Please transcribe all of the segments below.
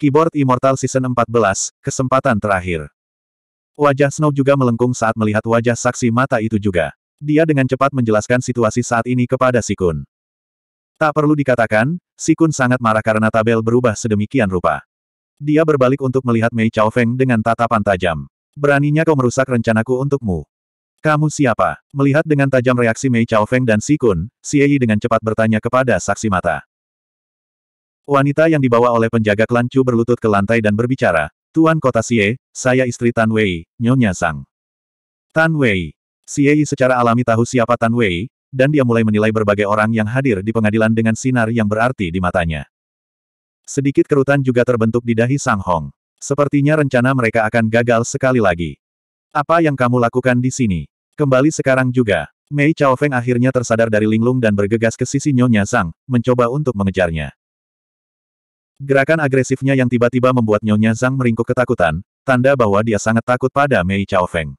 Keyboard Immortal Season 14, kesempatan terakhir. Wajah Snow juga melengkung saat melihat wajah saksi mata itu juga. Dia dengan cepat menjelaskan situasi saat ini kepada Sikun. Tak perlu dikatakan, Sikun sangat marah karena tabel berubah sedemikian rupa. Dia berbalik untuk melihat Mei Chao Feng dengan tatapan tajam. Beraninya kau merusak rencanaku untukmu. Kamu siapa? Melihat dengan tajam reaksi Mei Chao Feng dan Sikun, Xie Yi dengan cepat bertanya kepada saksi mata. Wanita yang dibawa oleh penjaga klan Chu berlutut ke lantai dan berbicara, Tuan Kota Xie, saya istri Tan Wei, Nyonya Sang. Tan Wei. Xie secara alami tahu siapa Tan Wei, dan dia mulai menilai berbagai orang yang hadir di pengadilan dengan sinar yang berarti di matanya. Sedikit kerutan juga terbentuk di dahi Sang Hong. Sepertinya rencana mereka akan gagal sekali lagi. Apa yang kamu lakukan di sini? Kembali sekarang juga. Mei Chao Feng akhirnya tersadar dari linglung dan bergegas ke sisi Nyonya Sang, mencoba untuk mengejarnya. Gerakan agresifnya yang tiba-tiba membuat Nyonya Zhang meringkuk ketakutan, tanda bahwa dia sangat takut pada Mei Chao Feng.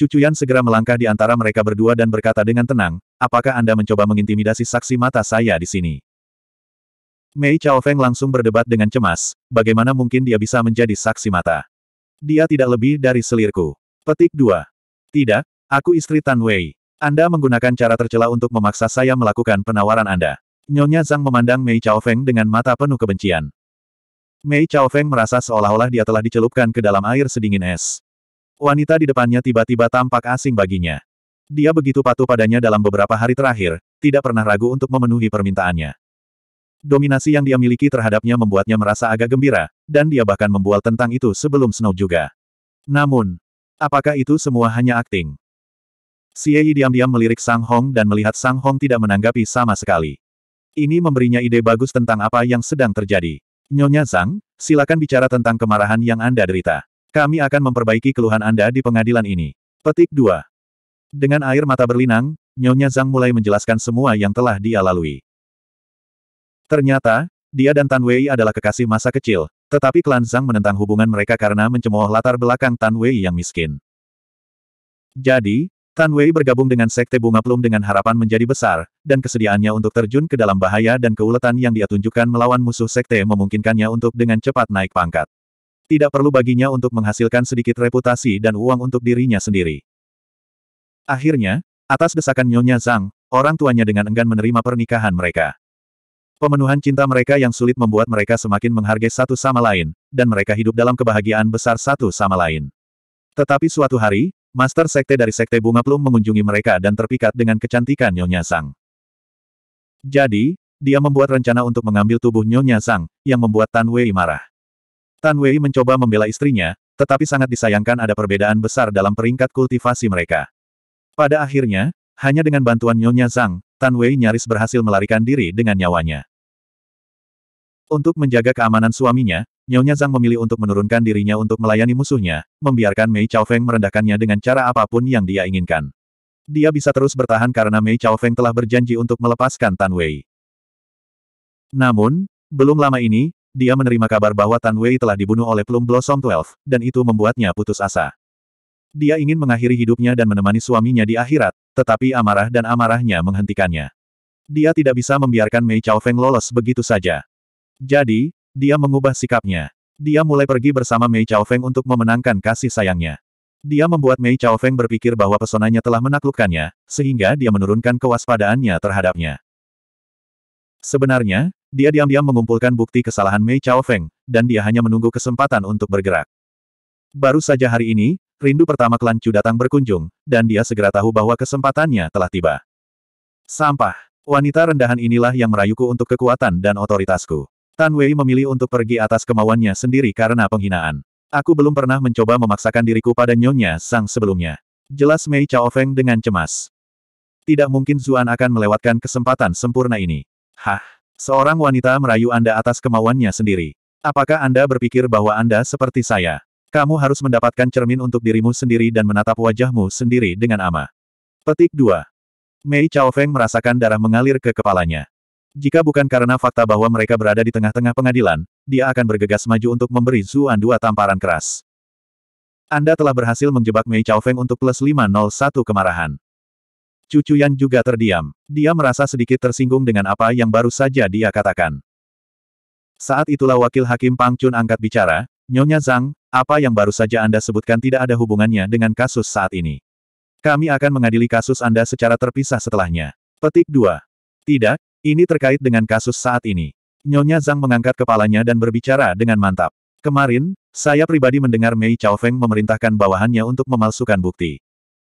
Cucuyan segera melangkah di antara mereka berdua dan berkata dengan tenang, apakah Anda mencoba mengintimidasi saksi mata saya di sini? Mei Chao Feng langsung berdebat dengan cemas, bagaimana mungkin dia bisa menjadi saksi mata? Dia tidak lebih dari selirku. Petik 2. Tidak, aku istri Tan Wei. Anda menggunakan cara tercela untuk memaksa saya melakukan penawaran Anda. Nyonya Zhang memandang Mei Chao Feng dengan mata penuh kebencian. Mei Chao Feng merasa seolah-olah dia telah dicelupkan ke dalam air sedingin es. Wanita di depannya tiba-tiba tampak asing baginya. Dia begitu patuh padanya dalam beberapa hari terakhir, tidak pernah ragu untuk memenuhi permintaannya. Dominasi yang dia miliki terhadapnya membuatnya merasa agak gembira, dan dia bahkan membual tentang itu sebelum Snow juga. Namun, apakah itu semua hanya akting? Xie diam-diam melirik Sang Hong dan melihat Sang Hong tidak menanggapi sama sekali. Ini memberinya ide bagus tentang apa yang sedang terjadi. Nyonya Zhang, silakan bicara tentang kemarahan yang Anda derita. Kami akan memperbaiki keluhan Anda di pengadilan ini. Petik 2. Dengan air mata berlinang, Nyonya Zhang mulai menjelaskan semua yang telah dia lalui. Ternyata, dia dan Tan Wei adalah kekasih masa kecil, tetapi klan Zhang menentang hubungan mereka karena mencemooh latar belakang Tan Wei yang miskin. Jadi, Tan Wei bergabung dengan Sekte Bunga Plum dengan harapan menjadi besar, dan kesediaannya untuk terjun ke dalam bahaya dan keuletan yang dia tunjukkan melawan musuh Sekte memungkinkannya untuk dengan cepat naik pangkat. Tidak perlu baginya untuk menghasilkan sedikit reputasi dan uang untuk dirinya sendiri. Akhirnya, atas desakan Nyonya Zhang, orang tuanya dengan enggan menerima pernikahan mereka. Pemenuhan cinta mereka yang sulit membuat mereka semakin menghargai satu sama lain, dan mereka hidup dalam kebahagiaan besar satu sama lain. Tetapi suatu hari, Master Sekte dari Sekte Bunga Plum mengunjungi mereka dan terpikat dengan kecantikan Nyonya Sang. Jadi, dia membuat rencana untuk mengambil tubuh Nyonya Sang, yang membuat Tan Wei marah. Tan Wei mencoba membela istrinya, tetapi sangat disayangkan ada perbedaan besar dalam peringkat kultivasi mereka. Pada akhirnya, hanya dengan bantuan Nyonya Sang, Tan Wei nyaris berhasil melarikan diri dengan nyawanya. Untuk menjaga keamanan suaminya, Nyonya Zhang memilih untuk menurunkan dirinya untuk melayani musuhnya, membiarkan Mei Chao Feng merendahkannya dengan cara apapun yang dia inginkan. Dia bisa terus bertahan karena Mei Chao Feng telah berjanji untuk melepaskan Tan Wei. Namun, belum lama ini, dia menerima kabar bahwa Tan Wei telah dibunuh oleh Plum Blossom 12, dan itu membuatnya putus asa. Dia ingin mengakhiri hidupnya dan menemani suaminya di akhirat, tetapi amarah dan amarahnya menghentikannya. Dia tidak bisa membiarkan Mei Chao Feng lolos begitu saja. Jadi, dia mengubah sikapnya. Dia mulai pergi bersama Mei Chao Feng untuk memenangkan kasih sayangnya. Dia membuat Mei Chao Feng berpikir bahwa pesonanya telah menaklukkannya, sehingga dia menurunkan kewaspadaannya terhadapnya. Sebenarnya, dia diam-diam mengumpulkan bukti kesalahan Mei Chao Feng, dan dia hanya menunggu kesempatan untuk bergerak. Baru saja hari ini, rindu pertama klan Chu datang berkunjung, dan dia segera tahu bahwa kesempatannya telah tiba. Sampah. Wanita rendahan inilah yang merayuku untuk kekuatan dan otoritasku. Tan Wei memilih untuk pergi atas kemauannya sendiri karena penghinaan. Aku belum pernah mencoba memaksakan diriku pada Nyonya Sang sebelumnya. Jelas Mei Chao Feng dengan cemas. Tidak mungkin Zuan akan melewatkan kesempatan sempurna ini. Hah, seorang wanita merayu Anda atas kemauannya sendiri. Apakah Anda berpikir bahwa Anda seperti saya? Kamu harus mendapatkan cermin untuk dirimu sendiri dan menatap wajahmu sendiri dengan aman. Petik 2. Mei Chao Feng merasakan darah mengalir ke kepalanya. Jika bukan karena fakta bahwa mereka berada di tengah-tengah pengadilan, dia akan bergegas maju untuk memberi Zuan dua tamparan keras. Anda telah berhasil menjebak Mei Chao Feng untuk plus 501 kemarahan. Cucu Yan juga terdiam. Dia merasa sedikit tersinggung dengan apa yang baru saja dia katakan. Saat itulah wakil hakim Pang Chun angkat bicara, Nyonya Zhang, apa yang baru saja Anda sebutkan tidak ada hubungannya dengan kasus saat ini. Kami akan mengadili kasus Anda secara terpisah setelahnya. Petik 2. Tidak, ini terkait dengan kasus saat ini. Nyonya Zhang mengangkat kepalanya dan berbicara dengan mantap. Kemarin, saya pribadi mendengar Mei Chao Feng memerintahkan bawahannya untuk memalsukan bukti.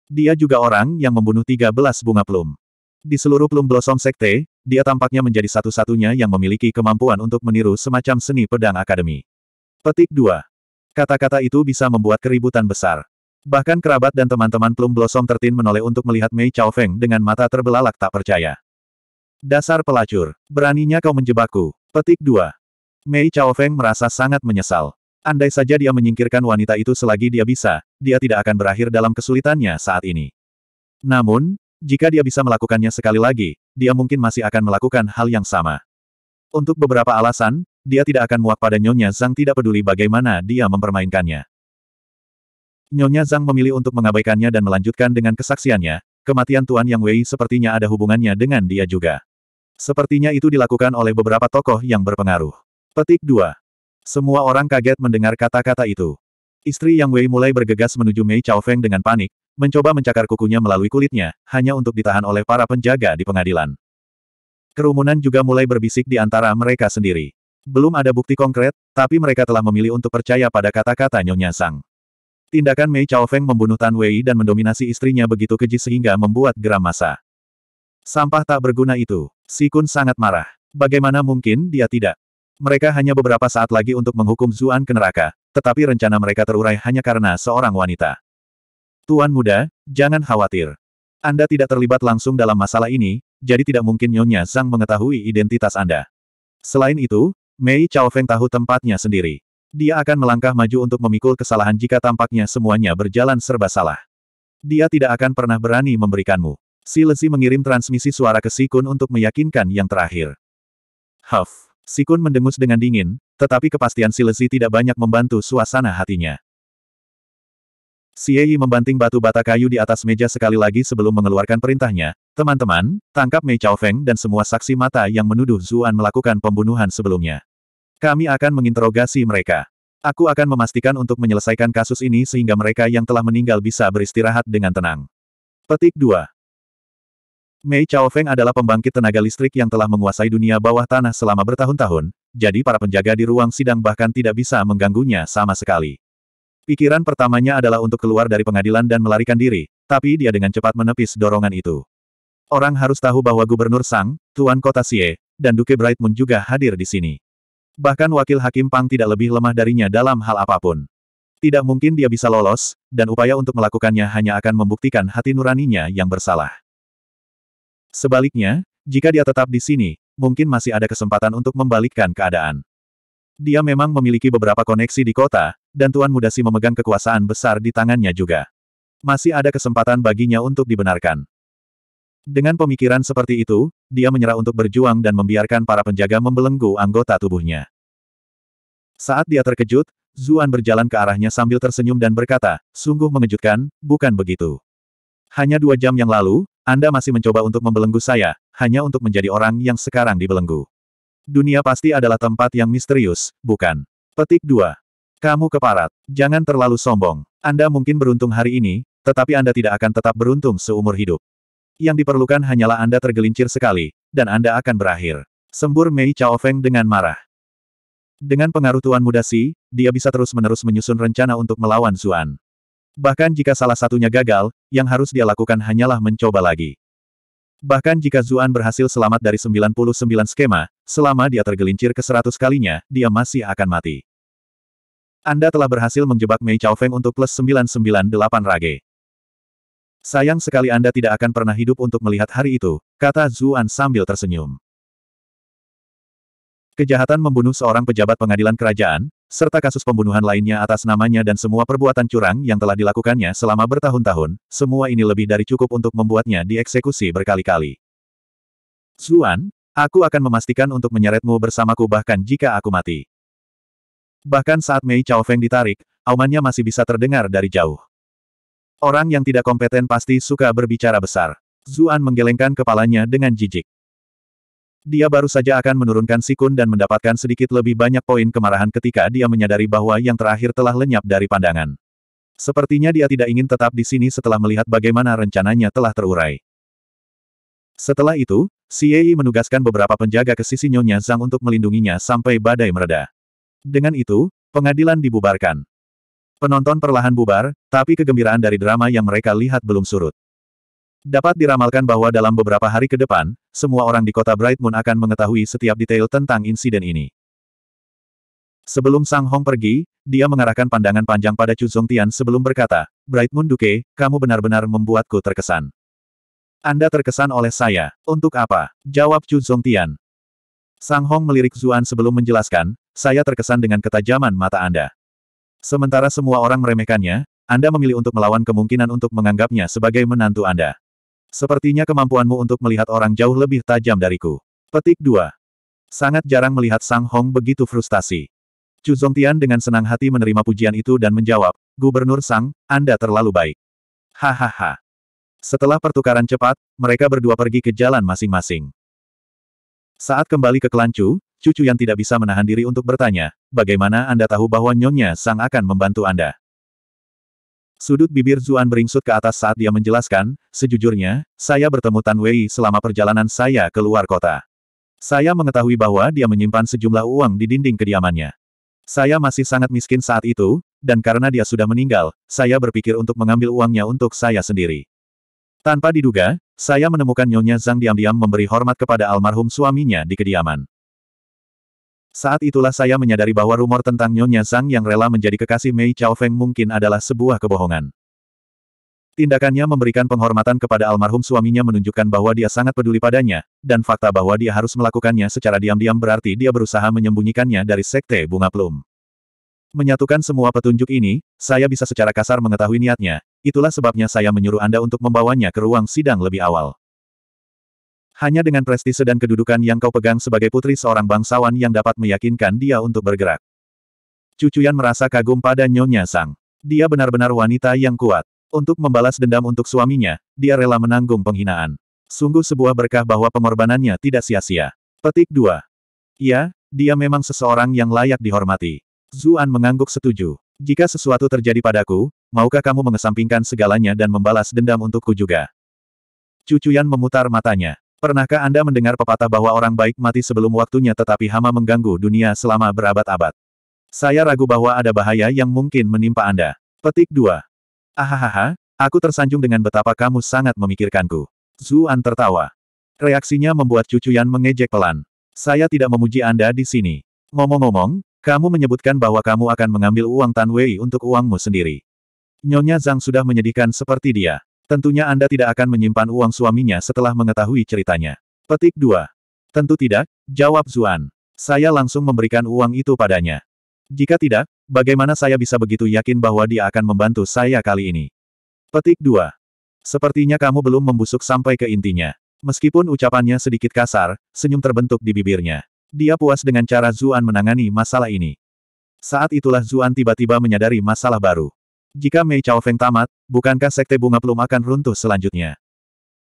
Dia juga orang yang membunuh 13 bunga plum. Di seluruh plum blossom sekte, dia tampaknya menjadi satu-satunya yang memiliki kemampuan untuk meniru semacam seni pedang akademi. Petik 2. Kata-kata itu bisa membuat keributan besar. Bahkan kerabat dan teman-teman plum blossom tertin menoleh untuk melihat Mei Chao Feng dengan mata terbelalak tak percaya. Dasar pelacur. Beraninya kau menjebakku. Petik dua. Mei Chao Feng merasa sangat menyesal. Andai saja dia menyingkirkan wanita itu selagi dia bisa, dia tidak akan berakhir dalam kesulitannya saat ini. Namun, jika dia bisa melakukannya sekali lagi, dia mungkin masih akan melakukan hal yang sama. Untuk beberapa alasan, dia tidak akan muak pada Nyonya Zhang tidak peduli bagaimana dia mempermainkannya. Nyonya Zhang memilih untuk mengabaikannya dan melanjutkan dengan kesaksiannya, kematian Tuan Yang Wei sepertinya ada hubungannya dengan dia juga. Sepertinya itu dilakukan oleh beberapa tokoh yang berpengaruh. Petik 2. Semua orang kaget mendengar kata-kata itu. Istri Yang Wei mulai bergegas menuju Mei Chao Feng dengan panik, mencoba mencakar kukunya melalui kulitnya, hanya untuk ditahan oleh para penjaga di pengadilan. Kerumunan juga mulai berbisik di antara mereka sendiri. Belum ada bukti konkret, tapi mereka telah memilih untuk percaya pada kata-kata Nyonya Sang. Tindakan Mei Chao Feng membunuh Tan Wei dan mendominasi istrinya begitu keji sehingga membuat geram masa. Sampah tak berguna itu. Sikun sangat marah. Bagaimana mungkin dia tidak? Mereka hanya beberapa saat lagi untuk menghukum Zuan ke neraka, tetapi rencana mereka terurai hanya karena seorang wanita. Tuan muda, jangan khawatir. Anda tidak terlibat langsung dalam masalah ini, jadi tidak mungkin Nyonya Zhang mengetahui identitas Anda. Selain itu, Mei Chao Feng tahu tempatnya sendiri. Dia akan melangkah maju untuk memikul kesalahan jika tampaknya semuanya berjalan serba salah. Dia tidak akan pernah berani memberikanmu. Si Lezi mengirim transmisi suara ke Sikun untuk meyakinkan yang terakhir. Huff. Sikun mendengus dengan dingin, tetapi kepastian si Lezi tidak banyak membantu suasana hatinya. Yi membanting batu bata kayu di atas meja sekali lagi sebelum mengeluarkan perintahnya, teman-teman, tangkap Mei Chao Feng dan semua saksi mata yang menuduh Zuan melakukan pembunuhan sebelumnya. Kami akan menginterogasi mereka. Aku akan memastikan untuk menyelesaikan kasus ini sehingga mereka yang telah meninggal bisa beristirahat dengan tenang. Petik 2. Mei Chao Feng adalah pembangkit tenaga listrik yang telah menguasai dunia bawah tanah selama bertahun-tahun, jadi para penjaga di ruang sidang bahkan tidak bisa mengganggunya sama sekali. Pikiran pertamanya adalah untuk keluar dari pengadilan dan melarikan diri, tapi dia dengan cepat menepis dorongan itu. Orang harus tahu bahwa Gubernur Sang, Tuan Kota Xie, dan Duke Brightmoon juga hadir di sini. Bahkan Wakil Hakim Pang tidak lebih lemah darinya dalam hal apapun. Tidak mungkin dia bisa lolos, dan upaya untuk melakukannya hanya akan membuktikan hati nuraninya yang bersalah. Sebaliknya, jika dia tetap di sini, mungkin masih ada kesempatan untuk membalikkan keadaan. Dia memang memiliki beberapa koneksi di kota, dan Tuan Muda Si memegang kekuasaan besar di tangannya juga. Masih ada kesempatan baginya untuk dibenarkan. Dengan pemikiran seperti itu, dia menyerah untuk berjuang dan membiarkan para penjaga membelenggu anggota tubuhnya. Saat dia terkejut, Zuan berjalan ke arahnya sambil tersenyum dan berkata, sungguh mengejutkan, bukan begitu. Hanya dua jam yang lalu, anda masih mencoba untuk membelenggu saya, hanya untuk menjadi orang yang sekarang dibelenggu. Dunia pasti adalah tempat yang misterius, bukan? Petik 2. Kamu keparat. Jangan terlalu sombong. Anda mungkin beruntung hari ini, tetapi Anda tidak akan tetap beruntung seumur hidup. Yang diperlukan hanyalah Anda tergelincir sekali, dan Anda akan berakhir. Sembur Mei Chao Feng dengan marah. Dengan pengaruh Tuan Muda dia bisa terus-menerus menyusun rencana untuk melawan Zuan. Bahkan jika salah satunya gagal, yang harus dia lakukan hanyalah mencoba lagi. Bahkan jika Zuan berhasil selamat dari 99 skema, selama dia tergelincir ke 100 kalinya, dia masih akan mati. Anda telah berhasil menjebak Mei Chao Feng untuk plus 998 rage. Sayang sekali Anda tidak akan pernah hidup untuk melihat hari itu, kata Zuan sambil tersenyum. Kejahatan membunuh seorang pejabat pengadilan kerajaan, serta kasus pembunuhan lainnya atas namanya dan semua perbuatan curang yang telah dilakukannya selama bertahun-tahun, semua ini lebih dari cukup untuk membuatnya dieksekusi berkali-kali. Zuan, aku akan memastikan untuk menyeretmu bersamaku bahkan jika aku mati. Bahkan saat Mei Chao Feng ditarik, aumannya masih bisa terdengar dari jauh. Orang yang tidak kompeten pasti suka berbicara besar. Zuan menggelengkan kepalanya dengan jijik. Dia baru saja akan menurunkan sikun dan mendapatkan sedikit lebih banyak poin kemarahan ketika dia menyadari bahwa yang terakhir telah lenyap dari pandangan. Sepertinya dia tidak ingin tetap di sini setelah melihat bagaimana rencananya telah terurai. Setelah itu, Siei menugaskan beberapa penjaga ke sisi Nyonya Zhang untuk melindunginya sampai badai mereda. Dengan itu, pengadilan dibubarkan. Penonton perlahan bubar, tapi kegembiraan dari drama yang mereka lihat belum surut. Dapat diramalkan bahwa dalam beberapa hari ke depan, semua orang di kota Bright Moon akan mengetahui setiap detail tentang insiden ini. Sebelum Sang Hong pergi, dia mengarahkan pandangan panjang pada Chu Zongtian sebelum berkata, Bright Moon Duke, kamu benar-benar membuatku terkesan. Anda terkesan oleh saya. Untuk apa? Jawab Chu Zongtian. Sang Hong melirik Zuan sebelum menjelaskan, saya terkesan dengan ketajaman mata Anda. Sementara semua orang meremehkannya, Anda memilih untuk melawan kemungkinan untuk menganggapnya sebagai menantu Anda. Sepertinya kemampuanmu untuk melihat orang jauh lebih tajam dariku. Petik 2. Sangat jarang melihat Sang Hong begitu frustasi. Chu Zongtian dengan senang hati menerima pujian itu dan menjawab, Gubernur Sang, Anda terlalu baik. Hahaha. Setelah pertukaran cepat, mereka berdua pergi ke jalan masing-masing. Saat kembali ke Kelancu, cucu yang tidak bisa menahan diri untuk bertanya, bagaimana Anda tahu bahwa Nyonya Sang akan membantu Anda? Sudut bibir Zuan beringsut ke atas saat dia menjelaskan, sejujurnya, saya bertemu Tan Wei selama perjalanan saya ke luar kota. Saya mengetahui bahwa dia menyimpan sejumlah uang di dinding kediamannya. Saya masih sangat miskin saat itu, dan karena dia sudah meninggal, saya berpikir untuk mengambil uangnya untuk saya sendiri. Tanpa diduga, saya menemukan Nyonya Zhang diam-diam memberi hormat kepada almarhum suaminya di kediaman. Saat itulah saya menyadari bahwa rumor tentang Nyonya Zhang yang rela menjadi kekasih Mei Chao Feng mungkin adalah sebuah kebohongan. Tindakannya memberikan penghormatan kepada almarhum suaminya menunjukkan bahwa dia sangat peduli padanya, dan fakta bahwa dia harus melakukannya secara diam-diam berarti dia berusaha menyembunyikannya dari sekte bunga plum. Menyatukan semua petunjuk ini, saya bisa secara kasar mengetahui niatnya, itulah sebabnya saya menyuruh Anda untuk membawanya ke ruang sidang lebih awal. Hanya dengan prestise dan kedudukan yang kau pegang sebagai putri seorang bangsawan yang dapat meyakinkan dia untuk bergerak. Cucuyan merasa kagum pada Nyonya Sang. Dia benar-benar wanita yang kuat. Untuk membalas dendam untuk suaminya, dia rela menanggung penghinaan. Sungguh sebuah berkah bahwa pengorbanannya tidak sia-sia. Petik 2. Ya, dia memang seseorang yang layak dihormati. Zuan mengangguk setuju. Jika sesuatu terjadi padaku, maukah kamu mengesampingkan segalanya dan membalas dendam untukku juga? Cucuyan memutar matanya. Pernahkah Anda mendengar pepatah bahwa orang baik mati sebelum waktunya tetapi hama mengganggu dunia selama berabad-abad? Saya ragu bahwa ada bahaya yang mungkin menimpa Anda. Petik 2. Ahahaha, aku tersanjung dengan betapa kamu sangat memikirkanku. Zuan tertawa. Reaksinya membuat cucu mengejek pelan. Saya tidak memuji Anda di sini. Ngomong-ngomong, kamu menyebutkan bahwa kamu akan mengambil uang Tan Wei untuk uangmu sendiri. Nyonya Zhang sudah menyedihkan seperti dia. Tentunya Anda tidak akan menyimpan uang suaminya setelah mengetahui ceritanya. Petik 2. Tentu tidak, jawab Zuan. Saya langsung memberikan uang itu padanya. Jika tidak, bagaimana saya bisa begitu yakin bahwa dia akan membantu saya kali ini? Petik 2. Sepertinya kamu belum membusuk sampai ke intinya. Meskipun ucapannya sedikit kasar, senyum terbentuk di bibirnya. Dia puas dengan cara Zuan menangani masalah ini. Saat itulah Zuan tiba-tiba menyadari masalah baru. Jika Mei Chao Feng tamat, bukankah Sekte Bunga Plum akan runtuh selanjutnya?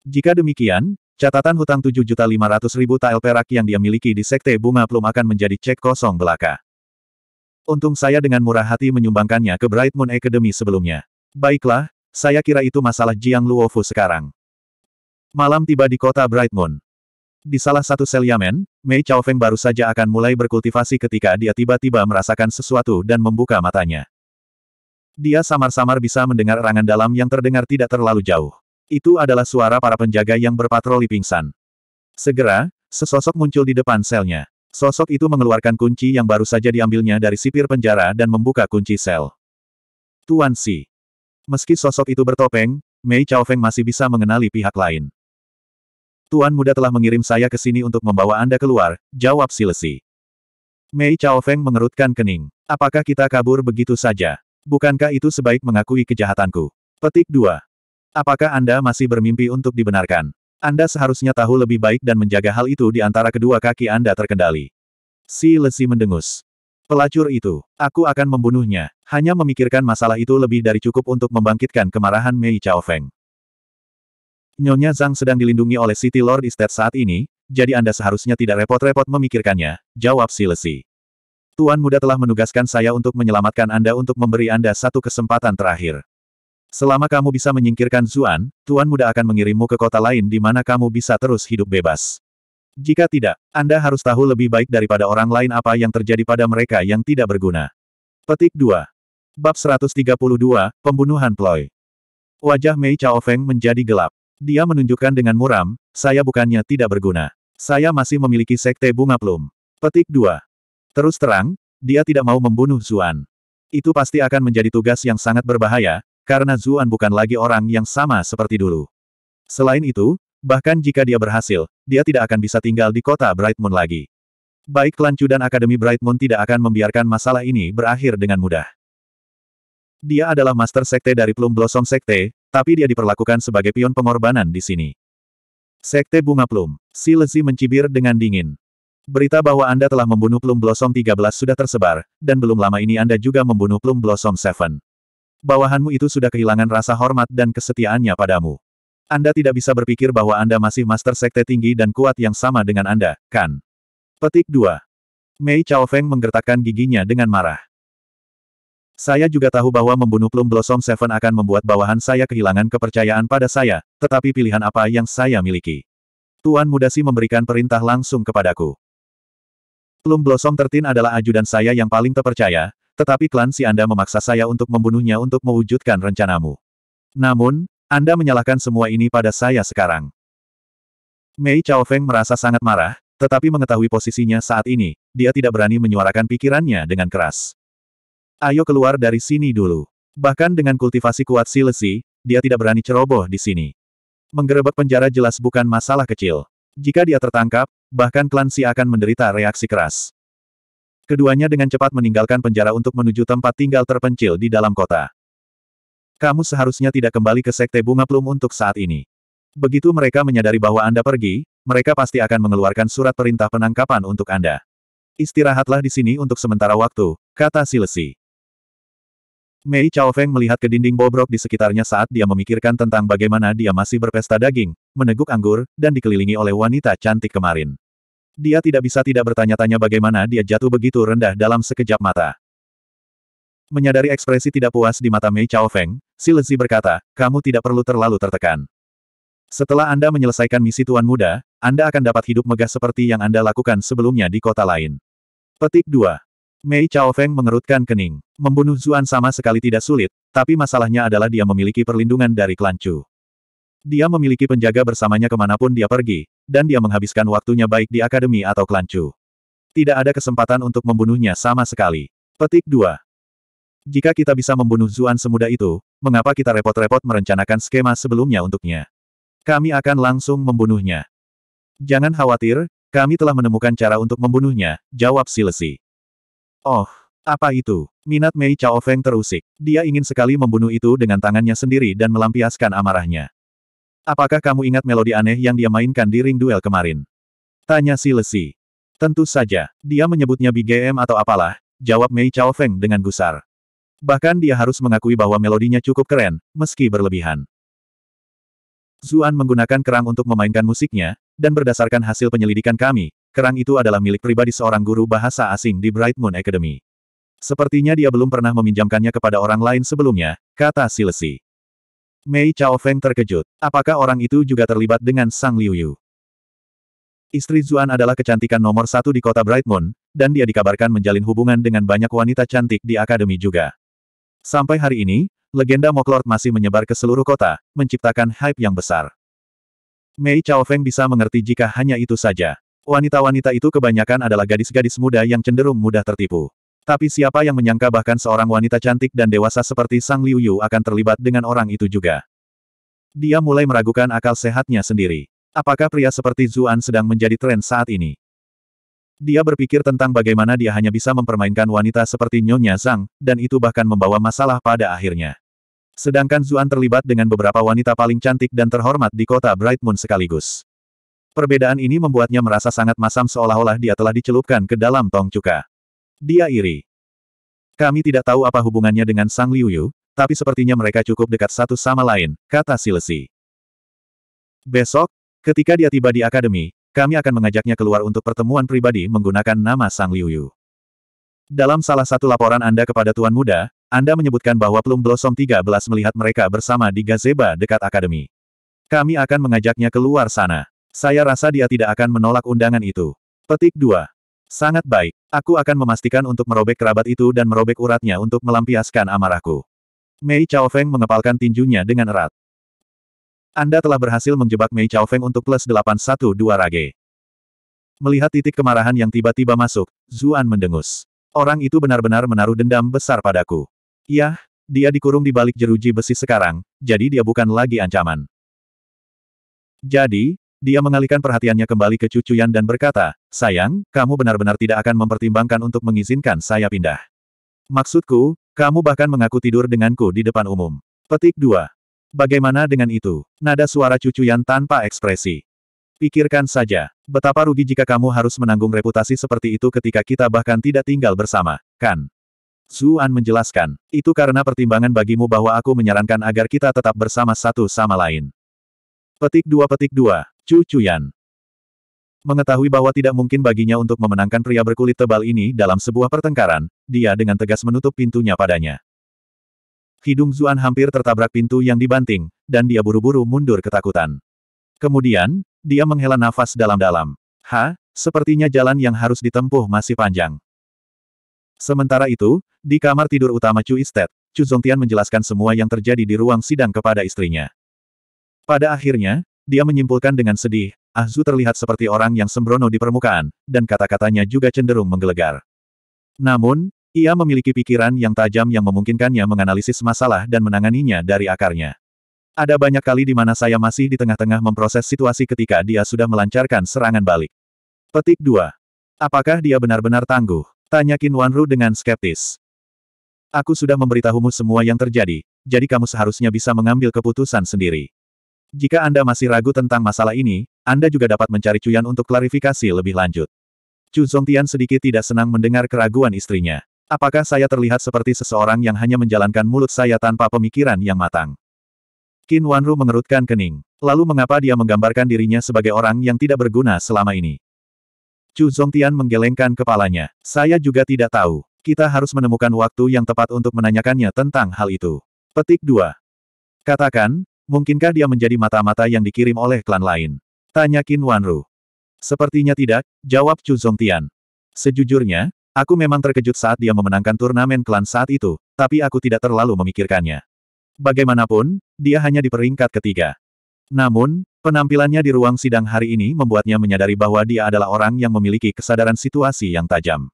Jika demikian, catatan hutang 7.500.000 tael perak yang dia miliki di Sekte Bunga Plum akan menjadi cek kosong belaka. Untung saya dengan murah hati menyumbangkannya ke Bright Moon Academy sebelumnya. Baiklah, saya kira itu masalah Jiang Luofu sekarang. Malam tiba di kota Bright Moon. Di salah satu sel Yamen, Mei Chao Feng baru saja akan mulai berkultivasi ketika dia tiba-tiba merasakan sesuatu dan membuka matanya. Dia samar-samar bisa mendengar erangan dalam yang terdengar tidak terlalu jauh. Itu adalah suara para penjaga yang berpatroli pingsan. Segera, sesosok muncul di depan selnya. Sosok itu mengeluarkan kunci yang baru saja diambilnya dari sipir penjara dan membuka kunci sel. Tuan Si. Meski sosok itu bertopeng, Mei Chao Feng masih bisa mengenali pihak lain. Tuan muda telah mengirim saya ke sini untuk membawa Anda keluar, jawab Silesi. Mei Chao Feng mengerutkan kening. Apakah kita kabur begitu saja? Bukankah itu sebaik mengakui kejahatanku? Petik 2. Apakah Anda masih bermimpi untuk dibenarkan? Anda seharusnya tahu lebih baik dan menjaga hal itu di antara kedua kaki Anda terkendali. Si Lesi mendengus. Pelacur itu, aku akan membunuhnya. Hanya memikirkan masalah itu lebih dari cukup untuk membangkitkan kemarahan Mei Chao Feng. Nyonya Zhang sedang dilindungi oleh City Lord Estate saat ini, jadi Anda seharusnya tidak repot-repot memikirkannya, jawab si Lesi. Tuan muda telah menugaskan saya untuk menyelamatkan Anda untuk memberi Anda satu kesempatan terakhir. Selama kamu bisa menyingkirkan Zuan, Tuan muda akan mengirimmu ke kota lain di mana kamu bisa terus hidup bebas. Jika tidak, Anda harus tahu lebih baik daripada orang lain apa yang terjadi pada mereka yang tidak berguna. Petik 2. Bab 132, Pembunuhan Ploy. Wajah Mei Chao Feng menjadi gelap. Dia menunjukkan dengan muram, saya bukannya tidak berguna. Saya masih memiliki sekte bunga plum. Petik 2. Terus terang, dia tidak mau membunuh Zuan. Itu pasti akan menjadi tugas yang sangat berbahaya, karena Zuan bukan lagi orang yang sama seperti dulu. Selain itu, bahkan jika dia berhasil, dia tidak akan bisa tinggal di kota Bright Moon lagi. Baik klan Chu dan Akademi Bright Moon tidak akan membiarkan masalah ini berakhir dengan mudah. Dia adalah Master Sekte dari Plum Blossom Sekte, tapi dia diperlakukan sebagai pion pengorbanan di sini. Sekte Bunga Plum, si Lezi mencibir dengan dingin. Berita bahwa Anda telah membunuh Plum Blossom 13 sudah tersebar, dan belum lama ini Anda juga membunuh Plum Blossom 7. Bawahanmu itu sudah kehilangan rasa hormat dan kesetiaannya padamu. Anda tidak bisa berpikir bahwa Anda masih master sekte tinggi dan kuat yang sama dengan Anda, kan? Petik 2. Mei Chao Feng menggertakkan giginya dengan marah. Saya juga tahu bahwa membunuh Plum Blossom Seven akan membuat bawahan saya kehilangan kepercayaan pada saya, tetapi pilihan apa yang saya miliki? Tuan Mudasi memberikan perintah langsung kepadaku. Plum Blossom Tertin adalah ajudan saya yang paling terpercaya, tetapi klan si Anda memaksa saya untuk membunuhnya untuk mewujudkan rencanamu. Namun, Anda menyalahkan semua ini pada saya sekarang. Mei Chao Feng merasa sangat marah, tetapi mengetahui posisinya saat ini, dia tidak berani menyuarakan pikirannya dengan keras. Ayo keluar dari sini dulu. Bahkan dengan kultivasi kuat si dia tidak berani ceroboh di sini. Menggerebek penjara jelas bukan masalah kecil. Jika dia tertangkap, bahkan klan Si akan menderita reaksi keras. Keduanya dengan cepat meninggalkan penjara untuk menuju tempat tinggal terpencil di dalam kota. Kamu seharusnya tidak kembali ke Sekte Bunga Plum untuk saat ini. Begitu mereka menyadari bahwa Anda pergi, mereka pasti akan mengeluarkan surat perintah penangkapan untuk Anda. Istirahatlah di sini untuk sementara waktu, kata Silesi. Mei Chao Feng melihat ke dinding bobrok di sekitarnya saat dia memikirkan tentang bagaimana dia masih berpesta daging, meneguk anggur, dan dikelilingi oleh wanita cantik kemarin. Dia tidak bisa tidak bertanya-tanya bagaimana dia jatuh begitu rendah dalam sekejap mata. Menyadari ekspresi tidak puas di mata Mei Chao Feng, si Lezi berkata, kamu tidak perlu terlalu tertekan. Setelah Anda menyelesaikan misi Tuan Muda, Anda akan dapat hidup megah seperti yang Anda lakukan sebelumnya di kota lain. Petik 2. Mei Chao Feng mengerutkan kening. Membunuh Zuan sama sekali tidak sulit, tapi masalahnya adalah dia memiliki perlindungan dari Klan Chu. Dia memiliki penjaga bersamanya kemanapun dia pergi, dan dia menghabiskan waktunya baik di akademi atau klancu. Tidak ada kesempatan untuk membunuhnya sama sekali. Petik 2. Jika kita bisa membunuh Zuan semudah itu, mengapa kita repot-repot merencanakan skema sebelumnya untuknya? Kami akan langsung membunuhnya. Jangan khawatir, kami telah menemukan cara untuk membunuhnya, jawab Silesi. Oh, apa itu? Minat Mei Chao Feng terusik. Dia ingin sekali membunuh itu dengan tangannya sendiri dan melampiaskan amarahnya. Apakah kamu ingat melodi aneh yang dia mainkan di ring duel kemarin? Tanya si Lesi. Tentu saja, dia menyebutnya BGM atau apalah, jawab Mei Chao Feng dengan gusar. Bahkan dia harus mengakui bahwa melodinya cukup keren, meski berlebihan. Zuan menggunakan kerang untuk memainkan musiknya, dan berdasarkan hasil penyelidikan kami, kerang itu adalah milik pribadi seorang guru bahasa asing di Bright Moon Academy. Sepertinya dia belum pernah meminjamkannya kepada orang lain sebelumnya, kata Silesi. Mei Chao Feng terkejut. Apakah orang itu juga terlibat dengan Sang Liu Yu? Istri Zuan adalah kecantikan nomor satu di kota Bright Moon, dan dia dikabarkan menjalin hubungan dengan banyak wanita cantik di akademi juga. Sampai hari ini, legenda Moklord masih menyebar ke seluruh kota, menciptakan hype yang besar. Mei Chao Feng bisa mengerti jika hanya itu saja. Wanita-wanita itu kebanyakan adalah gadis-gadis muda yang cenderung mudah tertipu. Tapi siapa yang menyangka bahkan seorang wanita cantik dan dewasa seperti Sang Liu Yu akan terlibat dengan orang itu juga. Dia mulai meragukan akal sehatnya sendiri. Apakah pria seperti Zuan sedang menjadi tren saat ini? Dia berpikir tentang bagaimana dia hanya bisa mempermainkan wanita seperti Nyonya Zhang, dan itu bahkan membawa masalah pada akhirnya. Sedangkan Zuan terlibat dengan beberapa wanita paling cantik dan terhormat di kota Bright Moon sekaligus. Perbedaan ini membuatnya merasa sangat masam seolah-olah dia telah dicelupkan ke dalam tong cuka. Dia iri. Kami tidak tahu apa hubungannya dengan Sang Liuyu, tapi sepertinya mereka cukup dekat satu sama lain, kata Silesi. Besok, ketika dia tiba di akademi, kami akan mengajaknya keluar untuk pertemuan pribadi menggunakan nama Sang Liuyu. Dalam salah satu laporan Anda kepada Tuan Muda, Anda menyebutkan bahwa Plum Blossom 13 melihat mereka bersama di gazebo dekat akademi. Kami akan mengajaknya keluar sana. Saya rasa dia tidak akan menolak undangan itu. Petik 2. Sangat baik. Aku akan memastikan untuk merobek kerabat itu dan merobek uratnya untuk melampiaskan amarahku. Mei Feng mengepalkan tinjunya dengan erat. Anda telah berhasil menjebak Mei Feng untuk plus 812 rage. Melihat titik kemarahan yang tiba-tiba masuk, Zuan mendengus. Orang itu benar-benar menaruh dendam besar padaku. Yah, dia dikurung di balik jeruji besi sekarang, jadi dia bukan lagi ancaman. Jadi, dia mengalihkan perhatiannya kembali ke Cucu Yan dan berkata, Sayang, kamu benar-benar tidak akan mempertimbangkan untuk mengizinkan saya pindah. Maksudku, kamu bahkan mengaku tidur denganku di depan umum. Petik 2. Bagaimana dengan itu? Nada suara Cucu Yan tanpa ekspresi. Pikirkan saja, betapa rugi jika kamu harus menanggung reputasi seperti itu ketika kita bahkan tidak tinggal bersama, kan? Zuan menjelaskan, itu karena pertimbangan bagimu bahwa aku menyarankan agar kita tetap bersama satu sama lain. Petik 2 Petik 2 Chu Chuyan. Mengetahui bahwa tidak mungkin baginya untuk memenangkan pria berkulit tebal ini dalam sebuah pertengkaran, dia dengan tegas menutup pintunya padanya. Hidung Zuan hampir tertabrak pintu yang dibanting, dan dia buru-buru mundur ketakutan. Kemudian, dia menghela nafas dalam-dalam. Ha, sepertinya jalan yang harus ditempuh masih panjang. Sementara itu, di kamar tidur utama Chu Istet, Chu Zongtian menjelaskan semua yang terjadi di ruang sidang kepada istrinya. Pada akhirnya, dia menyimpulkan dengan sedih, Ahzu terlihat seperti orang yang sembrono di permukaan, dan kata-katanya juga cenderung menggelegar. Namun, ia memiliki pikiran yang tajam yang memungkinkannya menganalisis masalah dan menanganinya dari akarnya. Ada banyak kali di mana saya masih di tengah-tengah memproses situasi ketika dia sudah melancarkan serangan balik. Petik 2. Apakah dia benar-benar tangguh? Tanya Qin Wanru dengan skeptis. Aku sudah memberitahumu semua yang terjadi, jadi kamu seharusnya bisa mengambil keputusan sendiri. Jika Anda masih ragu tentang masalah ini, Anda juga dapat mencari Cuyan untuk klarifikasi lebih lanjut. Chu Zongtian sedikit tidak senang mendengar keraguan istrinya. Apakah saya terlihat seperti seseorang yang hanya menjalankan mulut saya tanpa pemikiran yang matang? Qin Wanru mengerutkan kening. Lalu mengapa dia menggambarkan dirinya sebagai orang yang tidak berguna selama ini? Chu Zongtian menggelengkan kepalanya. Saya juga tidak tahu. Kita harus menemukan waktu yang tepat untuk menanyakannya tentang hal itu. Petik 2. Katakan, Mungkinkah dia menjadi mata-mata yang dikirim oleh klan lain? Tanya Qin Wanru. Sepertinya tidak, jawab Chu Zongtian. Sejujurnya, aku memang terkejut saat dia memenangkan turnamen klan saat itu, tapi aku tidak terlalu memikirkannya. Bagaimanapun, dia hanya di peringkat ketiga. Namun, penampilannya di ruang sidang hari ini membuatnya menyadari bahwa dia adalah orang yang memiliki kesadaran situasi yang tajam.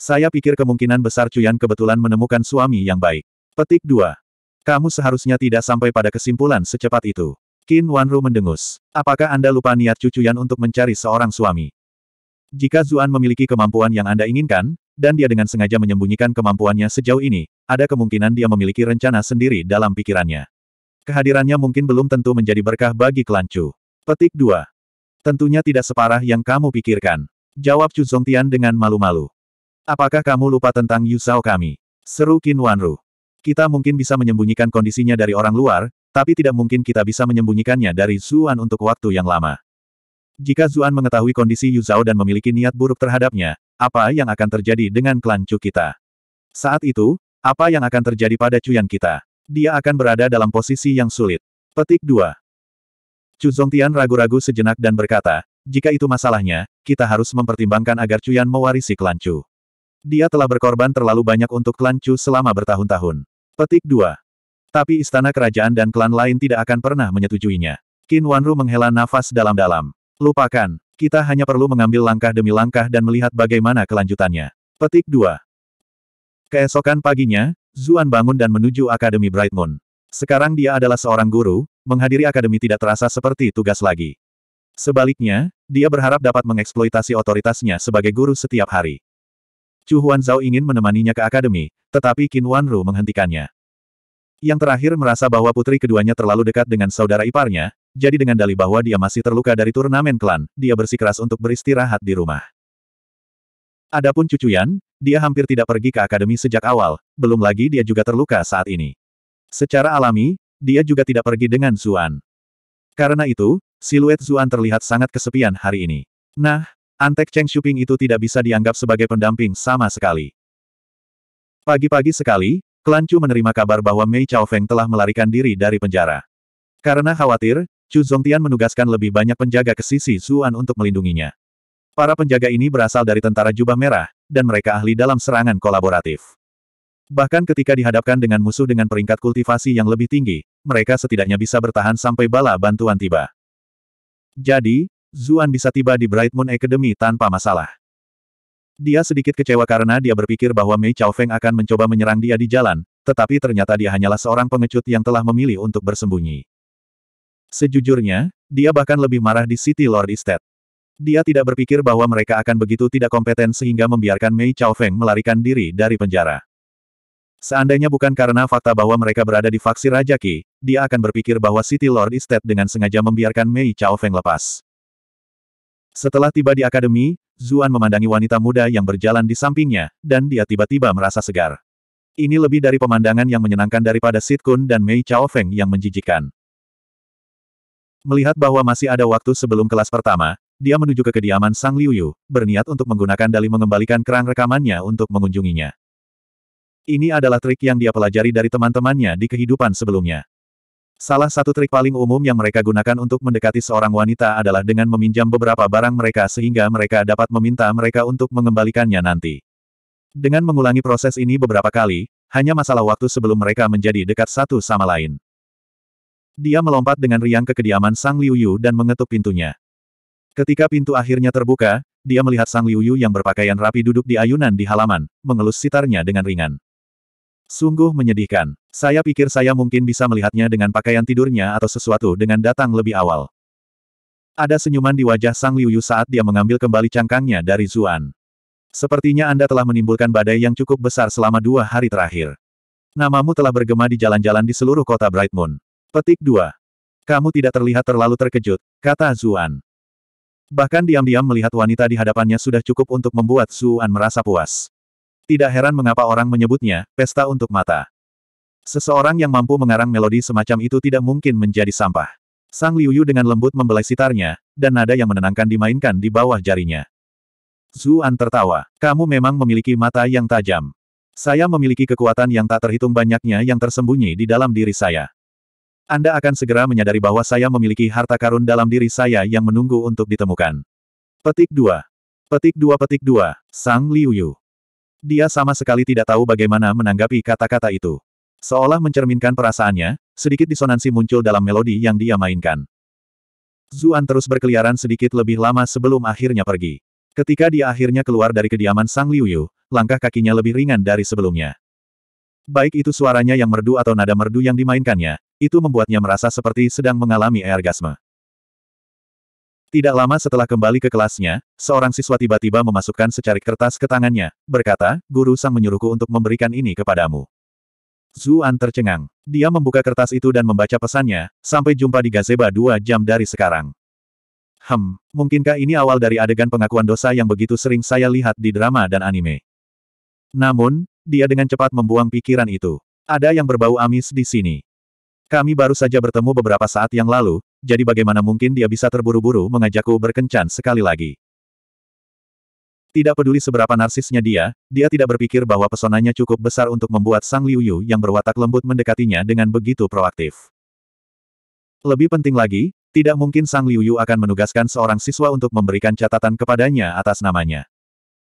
Saya pikir kemungkinan besar Cuyan kebetulan menemukan suami yang baik. Petik 2. Kamu seharusnya tidak sampai pada kesimpulan secepat itu. Qin Wanru mendengus. Apakah Anda lupa niat cucu cucuyan untuk mencari seorang suami? Jika Zuan memiliki kemampuan yang Anda inginkan, dan dia dengan sengaja menyembunyikan kemampuannya sejauh ini, ada kemungkinan dia memiliki rencana sendiri dalam pikirannya. Kehadirannya mungkin belum tentu menjadi berkah bagi Kelancu. Petik 2. Tentunya tidak separah yang kamu pikirkan. Jawab Chu Zhongtian dengan malu-malu. Apakah kamu lupa tentang Yu Zhao kami? Seru Qin Wanru. Kita mungkin bisa menyembunyikan kondisinya dari orang luar, tapi tidak mungkin kita bisa menyembunyikannya dari Zuan untuk waktu yang lama. Jika Zuan mengetahui kondisi Yu Zhao dan memiliki niat buruk terhadapnya, apa yang akan terjadi dengan klan Chu kita? Saat itu, apa yang akan terjadi pada Cuyan kita? Dia akan berada dalam posisi yang sulit. Petik 2. Chu Zongtian ragu-ragu sejenak dan berkata, jika itu masalahnya, kita harus mempertimbangkan agar Cuyan mewarisi klan Chu. Dia telah berkorban terlalu banyak untuk klan Chu selama bertahun-tahun. Petik 2. Tapi istana kerajaan dan klan lain tidak akan pernah menyetujuinya. Qin Wanru menghela nafas dalam-dalam. Lupakan, kita hanya perlu mengambil langkah demi langkah dan melihat bagaimana kelanjutannya. Petik 2. Keesokan paginya, Zuan bangun dan menuju Akademi Bright Moon. Sekarang dia adalah seorang guru, menghadiri akademi tidak terasa seperti tugas lagi. Sebaliknya, dia berharap dapat mengeksploitasi otoritasnya sebagai guru setiap hari. Chu Zhao ingin menemaninya ke akademi, tetapi Qin Wanru menghentikannya. Yang terakhir merasa bahwa putri keduanya terlalu dekat dengan saudara iparnya, jadi dengan dalih bahwa dia masih terluka dari turnamen klan, dia bersikeras untuk beristirahat di rumah. Adapun Cucu Yan, dia hampir tidak pergi ke akademi sejak awal, belum lagi dia juga terluka saat ini. Secara alami, dia juga tidak pergi dengan Zuan. Karena itu, siluet Zuan terlihat sangat kesepian hari ini. Nah, Antek Cheng Shuping itu tidak bisa dianggap sebagai pendamping sama sekali. Pagi-pagi sekali, Klan Chu menerima kabar bahwa Mei Chao Feng telah melarikan diri dari penjara. Karena khawatir, Chu Zongtian menugaskan lebih banyak penjaga ke sisi Zuan untuk melindunginya. Para penjaga ini berasal dari tentara jubah merah, dan mereka ahli dalam serangan kolaboratif. Bahkan ketika dihadapkan dengan musuh dengan peringkat kultivasi yang lebih tinggi, mereka setidaknya bisa bertahan sampai bala bantuan tiba. Jadi, Zuan bisa tiba di Bright Moon Academy tanpa masalah. Dia sedikit kecewa karena dia berpikir bahwa Mei Chao Feng akan mencoba menyerang dia di jalan, tetapi ternyata dia hanyalah seorang pengecut yang telah memilih untuk bersembunyi. Sejujurnya, dia bahkan lebih marah di City Lord Estate. Dia tidak berpikir bahwa mereka akan begitu tidak kompeten sehingga membiarkan Mei Chao Feng melarikan diri dari penjara. Seandainya bukan karena fakta bahwa mereka berada di faksi Rajaki, dia akan berpikir bahwa City Lord Estate dengan sengaja membiarkan Mei Chao Feng lepas. Setelah tiba di akademi, Zuan memandangi wanita muda yang berjalan di sampingnya, dan dia tiba-tiba merasa segar. Ini lebih dari pemandangan yang menyenangkan daripada Sit Kun dan Mei Chao Feng yang menjijikan. Melihat bahwa masih ada waktu sebelum kelas pertama, dia menuju ke kediaman Sang Liuyu, berniat untuk menggunakan dali mengembalikan kerang rekamannya untuk mengunjunginya. Ini adalah trik yang dia pelajari dari teman-temannya di kehidupan sebelumnya. Salah satu trik paling umum yang mereka gunakan untuk mendekati seorang wanita adalah dengan meminjam beberapa barang mereka sehingga mereka dapat meminta mereka untuk mengembalikannya nanti. Dengan mengulangi proses ini beberapa kali, hanya masalah waktu sebelum mereka menjadi dekat satu sama lain. Dia melompat dengan riang ke kediaman Sang Liu Yu dan mengetuk pintunya. Ketika pintu akhirnya terbuka, dia melihat Sang Liu Yu yang berpakaian rapi duduk di ayunan di halaman, mengelus sitarnya dengan ringan. Sungguh menyedihkan. Saya pikir saya mungkin bisa melihatnya dengan pakaian tidurnya atau sesuatu dengan datang lebih awal. Ada senyuman di wajah Sang Liuyu saat dia mengambil kembali cangkangnya dari Zuan. Sepertinya Anda telah menimbulkan badai yang cukup besar selama dua hari terakhir. Namamu telah bergema di jalan-jalan di seluruh kota Bright Moon. Petik 2. Kamu tidak terlihat terlalu terkejut, kata Zuan. Bahkan diam-diam melihat wanita di hadapannya sudah cukup untuk membuat Zuan merasa puas. Tidak heran mengapa orang menyebutnya, pesta untuk mata. Seseorang yang mampu mengarang melodi semacam itu tidak mungkin menjadi sampah. Sang Liuyu dengan lembut membelai sitarnya, dan nada yang menenangkan dimainkan di bawah jarinya. Zuan tertawa. Kamu memang memiliki mata yang tajam. Saya memiliki kekuatan yang tak terhitung banyaknya yang tersembunyi di dalam diri saya. Anda akan segera menyadari bahwa saya memiliki harta karun dalam diri saya yang menunggu untuk ditemukan. Petik 2. Petik 2 Petik 2. Sang Liuyu. Dia sama sekali tidak tahu bagaimana menanggapi kata-kata itu. Seolah mencerminkan perasaannya, sedikit disonansi muncul dalam melodi yang dia mainkan. Zuan terus berkeliaran sedikit lebih lama sebelum akhirnya pergi. Ketika dia akhirnya keluar dari kediaman Sang Liuyu, langkah kakinya lebih ringan dari sebelumnya. Baik itu suaranya yang merdu atau nada merdu yang dimainkannya, itu membuatnya merasa seperti sedang mengalami ergasme. Tidak lama setelah kembali ke kelasnya, seorang siswa tiba-tiba memasukkan secarik kertas ke tangannya, berkata, Guru Sang menyuruhku untuk memberikan ini kepadamu. Zuan tercengang. Dia membuka kertas itu dan membaca pesannya, sampai jumpa di gazeba dua jam dari sekarang. Hmm, mungkinkah ini awal dari adegan pengakuan dosa yang begitu sering saya lihat di drama dan anime? Namun, dia dengan cepat membuang pikiran itu. Ada yang berbau amis di sini. Kami baru saja bertemu beberapa saat yang lalu, jadi bagaimana mungkin dia bisa terburu-buru mengajakku berkencan sekali lagi. Tidak peduli seberapa narsisnya dia, dia tidak berpikir bahwa pesonanya cukup besar untuk membuat Sang Liu Yu yang berwatak lembut mendekatinya dengan begitu proaktif. Lebih penting lagi, tidak mungkin Sang Liu Yu akan menugaskan seorang siswa untuk memberikan catatan kepadanya atas namanya.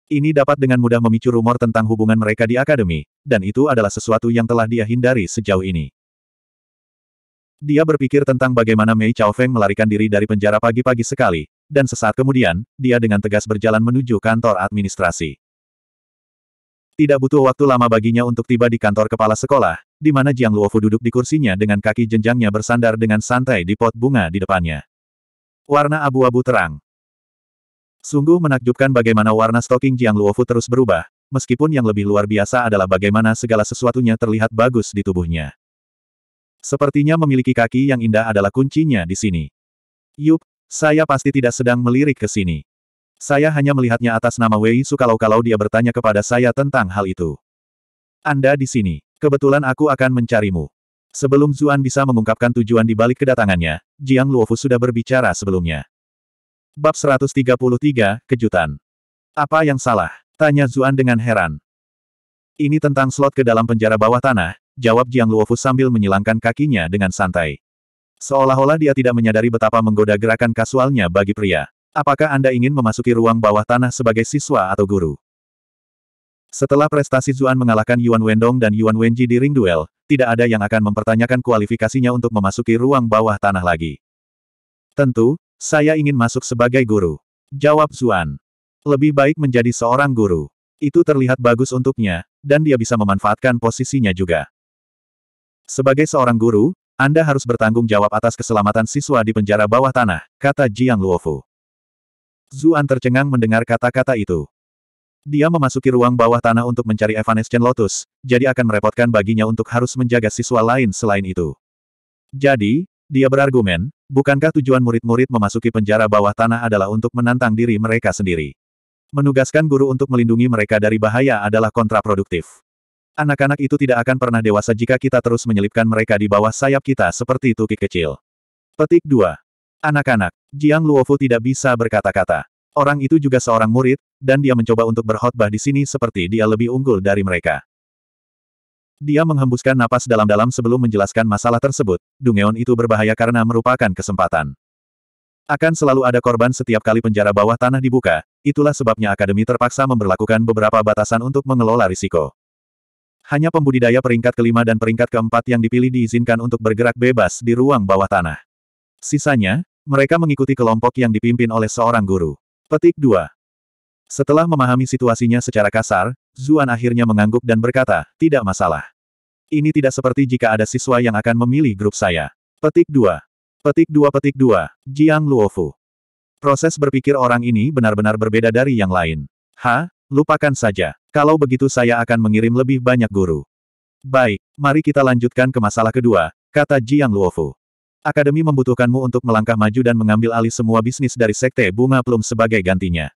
Ini dapat dengan mudah memicu rumor tentang hubungan mereka di akademi, dan itu adalah sesuatu yang telah dia hindari sejauh ini. Dia berpikir tentang bagaimana Mei Chao Feng melarikan diri dari penjara pagi-pagi sekali, dan sesaat kemudian, dia dengan tegas berjalan menuju kantor administrasi. Tidak butuh waktu lama baginya untuk tiba di kantor kepala sekolah, di mana Jiang Luofu duduk di kursinya dengan kaki jenjangnya bersandar dengan santai di pot bunga di depannya. Warna abu-abu terang. Sungguh menakjubkan bagaimana warna stoking Jiang Luofu terus berubah, meskipun yang lebih luar biasa adalah bagaimana segala sesuatunya terlihat bagus di tubuhnya. Sepertinya memiliki kaki yang indah adalah kuncinya di sini. Yup, saya pasti tidak sedang melirik ke sini. Saya hanya melihatnya atas nama Wei Su kalau-kalau dia bertanya kepada saya tentang hal itu. Anda di sini. Kebetulan aku akan mencarimu. Sebelum Zuan bisa mengungkapkan tujuan di balik kedatangannya, Jiang Luofu sudah berbicara sebelumnya. Bab 133, Kejutan. Apa yang salah? Tanya Zuan dengan heran. Ini tentang slot ke dalam penjara bawah tanah, jawab Jiang Luofu sambil menyilangkan kakinya dengan santai. Seolah-olah dia tidak menyadari betapa menggoda gerakan kasualnya bagi pria. Apakah Anda ingin memasuki ruang bawah tanah sebagai siswa atau guru? Setelah prestasi Zuan mengalahkan Yuan Wendong dan Yuan Wenji di ring duel, tidak ada yang akan mempertanyakan kualifikasinya untuk memasuki ruang bawah tanah lagi. Tentu, saya ingin masuk sebagai guru. Jawab Zuan. Lebih baik menjadi seorang guru. Itu terlihat bagus untuknya, dan dia bisa memanfaatkan posisinya juga. Sebagai seorang guru, Anda harus bertanggung jawab atas keselamatan siswa di penjara bawah tanah, kata Jiang Luofu. Zuan tercengang mendengar kata-kata itu. Dia memasuki ruang bawah tanah untuk mencari Evanescent Lotus, jadi akan merepotkan baginya untuk harus menjaga siswa lain selain itu. Jadi, dia berargumen, bukankah tujuan murid-murid memasuki penjara bawah tanah adalah untuk menantang diri mereka sendiri? Menugaskan guru untuk melindungi mereka dari bahaya adalah kontraproduktif. Anak-anak itu tidak akan pernah dewasa jika kita terus menyelipkan mereka di bawah sayap kita seperti tukik kecil. Petik 2. Anak-anak, Jiang Luofu tidak bisa berkata-kata. Orang itu juga seorang murid, dan dia mencoba untuk berkhotbah di sini seperti dia lebih unggul dari mereka. Dia menghembuskan napas dalam-dalam sebelum menjelaskan masalah tersebut, Dungeon itu berbahaya karena merupakan kesempatan. Akan selalu ada korban setiap kali penjara bawah tanah dibuka, itulah sebabnya Akademi terpaksa memperlakukan beberapa batasan untuk mengelola risiko. Hanya pembudidaya peringkat kelima dan peringkat keempat yang dipilih diizinkan untuk bergerak bebas di ruang bawah tanah. Sisanya, mereka mengikuti kelompok yang dipimpin oleh seorang guru. Petik 2. Setelah memahami situasinya secara kasar, Zuan akhirnya mengangguk dan berkata, tidak masalah. Ini tidak seperti jika ada siswa yang akan memilih grup saya. Petik 2. Petik 2 Petik 2, Jiang Luofu. Proses berpikir orang ini benar-benar berbeda dari yang lain. Ha, lupakan saja. Kalau begitu saya akan mengirim lebih banyak guru. Baik, mari kita lanjutkan ke masalah kedua, kata Jiang Luofu. Akademi membutuhkanmu untuk melangkah maju dan mengambil alih semua bisnis dari Sekte Bunga Plum sebagai gantinya.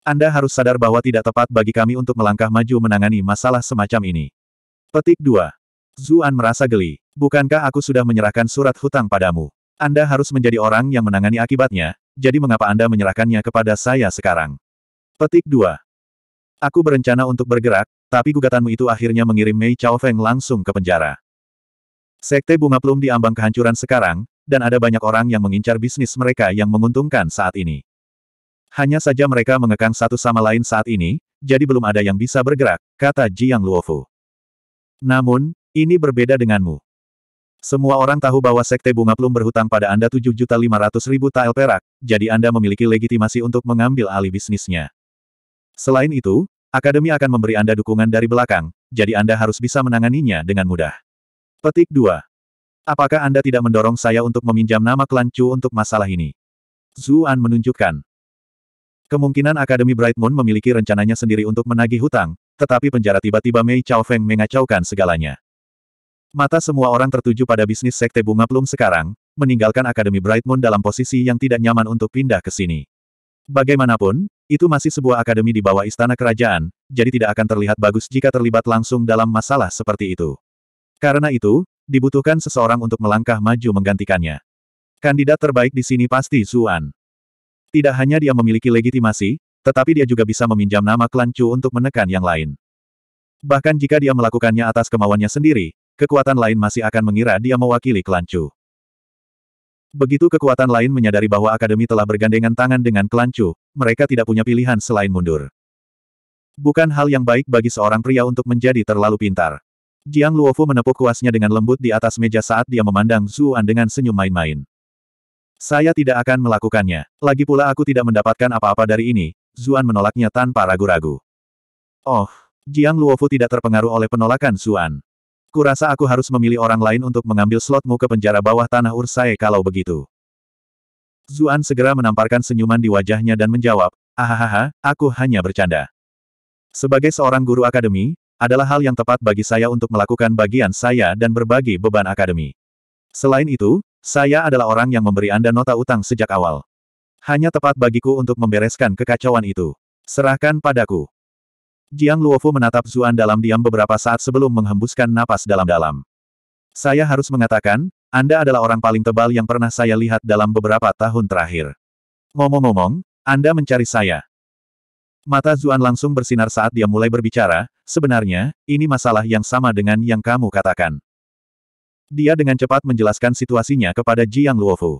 Anda harus sadar bahwa tidak tepat bagi kami untuk melangkah maju menangani masalah semacam ini. Petik 2. Zuan merasa geli. Bukankah aku sudah menyerahkan surat hutang padamu? Anda harus menjadi orang yang menangani akibatnya, jadi mengapa Anda menyerahkannya kepada saya sekarang? Petik 2. Aku berencana untuk bergerak, tapi gugatanmu itu akhirnya mengirim Mei Chao Feng langsung ke penjara. Sekte bunga plum diambang kehancuran sekarang, dan ada banyak orang yang mengincar bisnis mereka yang menguntungkan saat ini. Hanya saja mereka mengekang satu sama lain saat ini, jadi belum ada yang bisa bergerak, kata Jiang Luofu. Namun, ini berbeda denganmu. Semua orang tahu bahwa Sekte Bunga Plum berhutang pada Anda 7.500.000 tael perak, jadi Anda memiliki legitimasi untuk mengambil alih bisnisnya. Selain itu, Akademi akan memberi Anda dukungan dari belakang, jadi Anda harus bisa menanganinya dengan mudah. Petik 2. Apakah Anda tidak mendorong saya untuk meminjam nama klan Chu untuk masalah ini? Zuan menunjukkan. Kemungkinan Akademi Bright Moon memiliki rencananya sendiri untuk menagih hutang, tetapi penjara tiba-tiba Mei Chao Feng mengacaukan segalanya. Mata semua orang tertuju pada bisnis sekte bunga plum sekarang, meninggalkan Akademi Bright Moon dalam posisi yang tidak nyaman untuk pindah ke sini. Bagaimanapun, itu masih sebuah akademi di bawah istana kerajaan, jadi tidak akan terlihat bagus jika terlibat langsung dalam masalah seperti itu. Karena itu, dibutuhkan seseorang untuk melangkah maju menggantikannya. Kandidat terbaik di sini pasti Zuan. Tidak hanya dia memiliki legitimasi, tetapi dia juga bisa meminjam nama klan Chu untuk menekan yang lain. Bahkan jika dia melakukannya atas kemauannya sendiri, kekuatan lain masih akan mengira dia mewakili klan Chu. Begitu kekuatan lain menyadari bahwa akademi telah bergandengan tangan dengan klan Chu, mereka tidak punya pilihan selain mundur. Bukan hal yang baik bagi seorang pria untuk menjadi terlalu pintar. Jiang Luofu menepuk kuasnya dengan lembut di atas meja saat dia memandang Zuan dengan senyum main-main. Saya tidak akan melakukannya. Lagi pula aku tidak mendapatkan apa-apa dari ini, Zuan menolaknya tanpa ragu-ragu. Oh, Jiang Luofu tidak terpengaruh oleh penolakan Zuan. Kurasa aku harus memilih orang lain untuk mengambil slotmu ke penjara bawah tanah Ursae kalau begitu. Zuan segera menamparkan senyuman di wajahnya dan menjawab, Ahahaha, aku hanya bercanda. Sebagai seorang guru akademi, adalah hal yang tepat bagi saya untuk melakukan bagian saya dan berbagi beban akademi. Selain itu, saya adalah orang yang memberi Anda nota utang sejak awal. Hanya tepat bagiku untuk membereskan kekacauan itu. Serahkan padaku. Jiang Luofu menatap Zuan dalam diam beberapa saat sebelum menghembuskan napas dalam-dalam. Saya harus mengatakan, Anda adalah orang paling tebal yang pernah saya lihat dalam beberapa tahun terakhir. Ngomong-ngomong, Anda mencari saya. Mata Zuan langsung bersinar saat dia mulai berbicara, sebenarnya, ini masalah yang sama dengan yang kamu katakan. Dia dengan cepat menjelaskan situasinya kepada Jiang Luofu.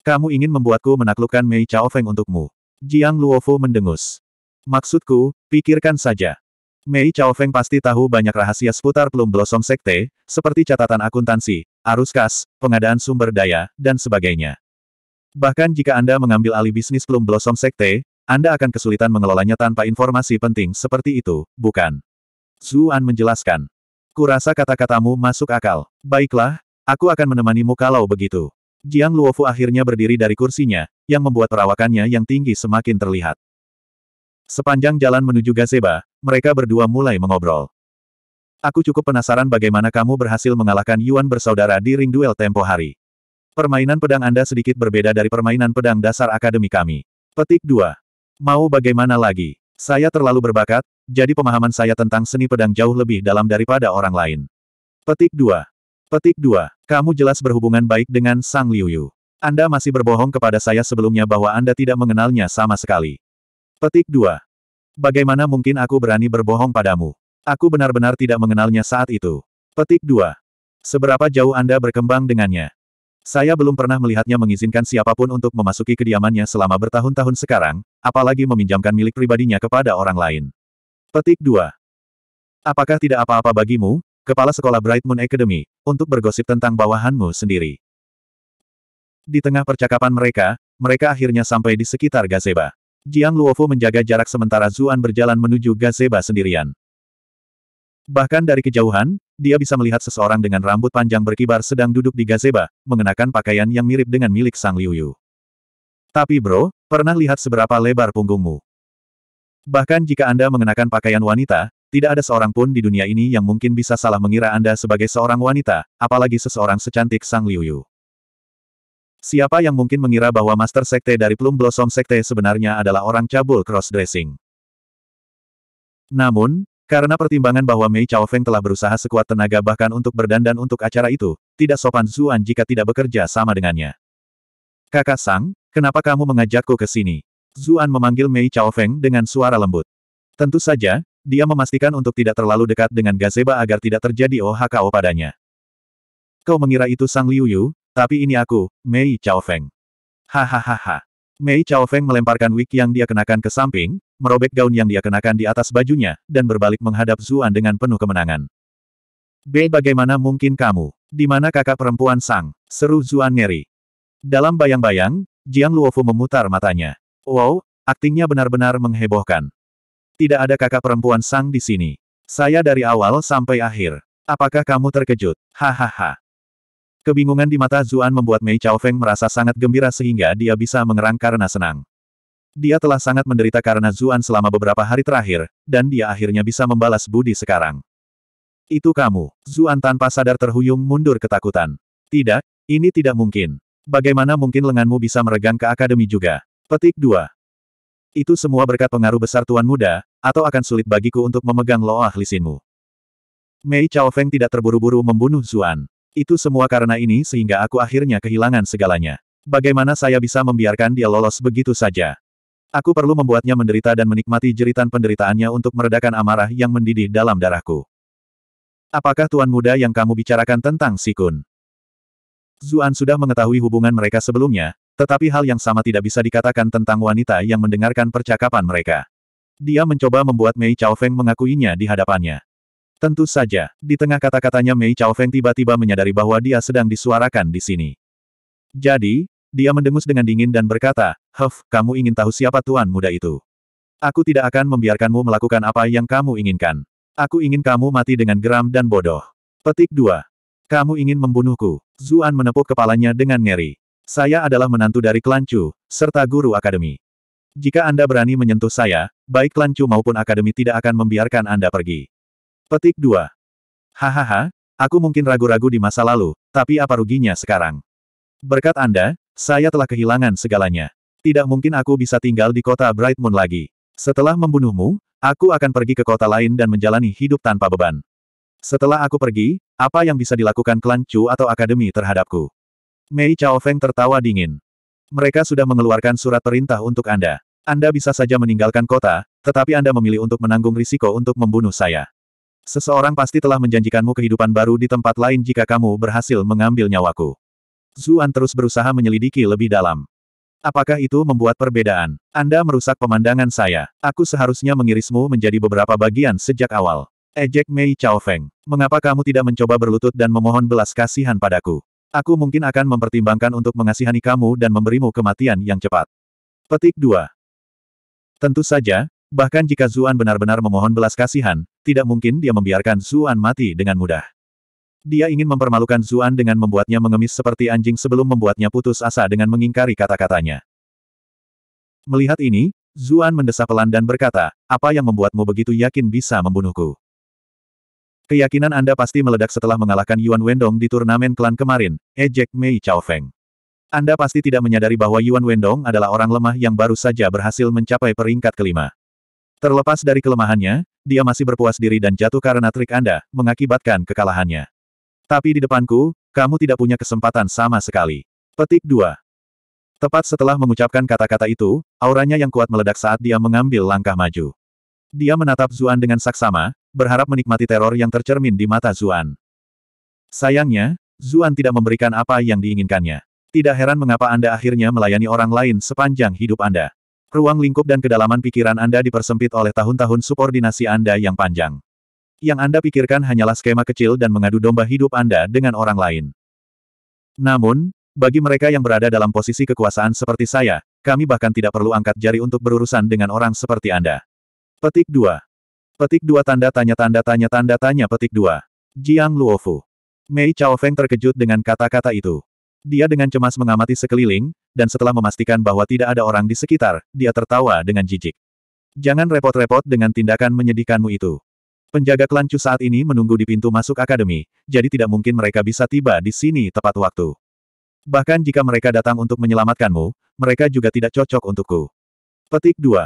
Kamu ingin membuatku menaklukkan Mei Chao Feng untukmu. Jiang Luofu mendengus. Maksudku, pikirkan saja. Mei Chao Feng pasti tahu banyak rahasia seputar Plum Blossom Sekte, seperti catatan akuntansi, arus kas, pengadaan sumber daya, dan sebagainya. Bahkan jika Anda mengambil alih bisnis Plum Blossom Sekte, Anda akan kesulitan mengelolanya tanpa informasi penting seperti itu, bukan? Zuan menjelaskan. Kurasa kata-katamu masuk akal. Baiklah, aku akan menemanimu kalau begitu. Jiang Luofu akhirnya berdiri dari kursinya, yang membuat perawakannya yang tinggi semakin terlihat. Sepanjang jalan menuju gazeba, mereka berdua mulai mengobrol. Aku cukup penasaran bagaimana kamu berhasil mengalahkan Yuan bersaudara di ring duel tempo hari. Permainan pedang Anda sedikit berbeda dari permainan pedang dasar akademi kami. Petik 2. Mau bagaimana lagi? Saya terlalu berbakat, jadi pemahaman saya tentang seni pedang jauh lebih dalam daripada orang lain. Petik 2. Petik 2. Kamu jelas berhubungan baik dengan Sang Liuyu. Anda masih berbohong kepada saya sebelumnya bahwa Anda tidak mengenalnya sama sekali. Petik 2. Bagaimana mungkin aku berani berbohong padamu? Aku benar-benar tidak mengenalnya saat itu. Petik 2. Seberapa jauh Anda berkembang dengannya? Saya belum pernah melihatnya mengizinkan siapapun untuk memasuki kediamannya selama bertahun-tahun sekarang, apalagi meminjamkan milik pribadinya kepada orang lain. Petik 2. Apakah tidak apa-apa bagimu, Kepala Sekolah Bright Moon Academy, untuk bergosip tentang bawahanmu sendiri? Di tengah percakapan mereka, mereka akhirnya sampai di sekitar gazeba. Jiang Luofu menjaga jarak sementara Zuan berjalan menuju gazeba sendirian. Bahkan dari kejauhan, dia bisa melihat seseorang dengan rambut panjang berkibar sedang duduk di gazeba, mengenakan pakaian yang mirip dengan milik Sang Liu Yu. Tapi bro, pernah lihat seberapa lebar punggungmu? Bahkan jika Anda mengenakan pakaian wanita, tidak ada seorang pun di dunia ini yang mungkin bisa salah mengira Anda sebagai seorang wanita, apalagi seseorang secantik Sang Liu Yu. Siapa yang mungkin mengira bahwa Master Sekte dari Plum Blossom Sekte sebenarnya adalah orang cabul cross-dressing? Namun, karena pertimbangan bahwa Mei Chao Feng telah berusaha sekuat tenaga bahkan untuk berdandan untuk acara itu, tidak sopan Zuan jika tidak bekerja sama dengannya. Kakak Sang, kenapa kamu mengajakku ke sini? Zuan memanggil Mei Chao Feng dengan suara lembut. Tentu saja, dia memastikan untuk tidak terlalu dekat dengan gazeba agar tidak terjadi OHKO padanya. Kau mengira itu Sang Liu Yu, tapi ini aku, Mei Chao Feng. Hahaha. Mei Chao Feng melemparkan wig yang dia kenakan ke samping, merobek gaun yang dia kenakan di atas bajunya, dan berbalik menghadap Zuan dengan penuh kemenangan. B. Bagaimana mungkin kamu? Di mana kakak perempuan Sang? Seru Zuan ngeri. Dalam bayang-bayang, Jiang Luofu memutar matanya. Wow, aktingnya benar-benar menghebohkan. Tidak ada kakak perempuan Sang di sini. Saya dari awal sampai akhir. Apakah kamu terkejut? Hahaha. Kebingungan di mata Zuan membuat Mei Chao Feng merasa sangat gembira sehingga dia bisa mengerang karena senang. Dia telah sangat menderita karena Zuan selama beberapa hari terakhir, dan dia akhirnya bisa membalas budi sekarang. Itu kamu. Zuan tanpa sadar terhuyung mundur ketakutan. Tidak, ini tidak mungkin. Bagaimana mungkin lenganmu bisa meregang ke akademi juga? Petik 2. Itu semua berkat pengaruh besar Tuan Muda, atau akan sulit bagiku untuk memegang loah lisinmu. Mei Chao Feng tidak terburu-buru membunuh Zuan. Itu semua karena ini sehingga aku akhirnya kehilangan segalanya. Bagaimana saya bisa membiarkan dia lolos begitu saja? Aku perlu membuatnya menderita dan menikmati jeritan penderitaannya untuk meredakan amarah yang mendidih dalam darahku. Apakah tuan muda yang kamu bicarakan tentang Sikun? Zuan sudah mengetahui hubungan mereka sebelumnya, tetapi hal yang sama tidak bisa dikatakan tentang wanita yang mendengarkan percakapan mereka. Dia mencoba membuat Mei Chao Feng mengakuinya di hadapannya. Tentu saja, di tengah kata-katanya Mei Chao Feng tiba-tiba menyadari bahwa dia sedang disuarakan di sini. Jadi, dia mendengus dengan dingin dan berkata, Huff, kamu ingin tahu siapa tuan muda itu? Aku tidak akan membiarkanmu melakukan apa yang kamu inginkan. Aku ingin kamu mati dengan geram dan bodoh. Petik 2. Kamu ingin membunuhku. Zuan menepuk kepalanya dengan ngeri. Saya adalah menantu dari klan serta guru akademi. Jika Anda berani menyentuh saya, baik klan maupun akademi tidak akan membiarkan Anda pergi. Petik 2. Hahaha, aku mungkin ragu-ragu di masa lalu, tapi apa ruginya sekarang? Berkat Anda, saya telah kehilangan segalanya. Tidak mungkin aku bisa tinggal di kota Bright Moon lagi. Setelah membunuhmu, aku akan pergi ke kota lain dan menjalani hidup tanpa beban. Setelah aku pergi, apa yang bisa dilakukan klan Chu atau akademi terhadapku? Mei Chao Feng tertawa dingin. Mereka sudah mengeluarkan surat perintah untuk Anda. Anda bisa saja meninggalkan kota, tetapi Anda memilih untuk menanggung risiko untuk membunuh saya. Seseorang pasti telah menjanjikanmu kehidupan baru di tempat lain jika kamu berhasil mengambil nyawaku. Zuan terus berusaha menyelidiki lebih dalam. Apakah itu membuat perbedaan? Anda merusak pemandangan saya. Aku seharusnya mengirismu menjadi beberapa bagian sejak awal. Ejek Mei Chao Feng. Mengapa kamu tidak mencoba berlutut dan memohon belas kasihan padaku? Aku mungkin akan mempertimbangkan untuk mengasihani kamu dan memberimu kematian yang cepat. Petik 2. Tentu saja, Bahkan jika Zuan benar-benar memohon belas kasihan, tidak mungkin dia membiarkan Zuan mati dengan mudah. Dia ingin mempermalukan Zuan dengan membuatnya mengemis seperti anjing sebelum membuatnya putus asa dengan mengingkari kata-katanya. Melihat ini, Zuan mendesah pelan dan berkata, apa yang membuatmu begitu yakin bisa membunuhku? Keyakinan Anda pasti meledak setelah mengalahkan Yuan Wendong di turnamen klan kemarin, ejek Mei Chao Feng. Anda pasti tidak menyadari bahwa Yuan Wendong adalah orang lemah yang baru saja berhasil mencapai peringkat kelima. Terlepas dari kelemahannya, dia masih berpuas diri dan jatuh karena trik Anda, mengakibatkan kekalahannya. Tapi di depanku, kamu tidak punya kesempatan sama sekali. Petik 2. Tepat setelah mengucapkan kata-kata itu, auranya yang kuat meledak saat dia mengambil langkah maju. Dia menatap Zuan dengan saksama, berharap menikmati teror yang tercermin di mata Zuan. Sayangnya, Zuan tidak memberikan apa yang diinginkannya. Tidak heran mengapa Anda akhirnya melayani orang lain sepanjang hidup Anda. Ruang lingkup dan kedalaman pikiran Anda dipersempit oleh tahun-tahun subordinasi Anda yang panjang. Yang Anda pikirkan hanyalah skema kecil dan mengadu domba hidup Anda dengan orang lain. Namun, bagi mereka yang berada dalam posisi kekuasaan seperti saya, kami bahkan tidak perlu angkat jari untuk berurusan dengan orang seperti Anda. Petik 2. Petik 2 tanda tanya tanda tanya tanda tanya petik 2. Jiang Luofu. Mei Chao Feng terkejut dengan kata-kata itu. Dia dengan cemas mengamati sekeliling, dan setelah memastikan bahwa tidak ada orang di sekitar, dia tertawa dengan jijik. Jangan repot-repot dengan tindakan menyedihkanmu itu. Penjaga klan saat ini menunggu di pintu masuk akademi, jadi tidak mungkin mereka bisa tiba di sini tepat waktu. Bahkan jika mereka datang untuk menyelamatkanmu, mereka juga tidak cocok untukku. Petik 2.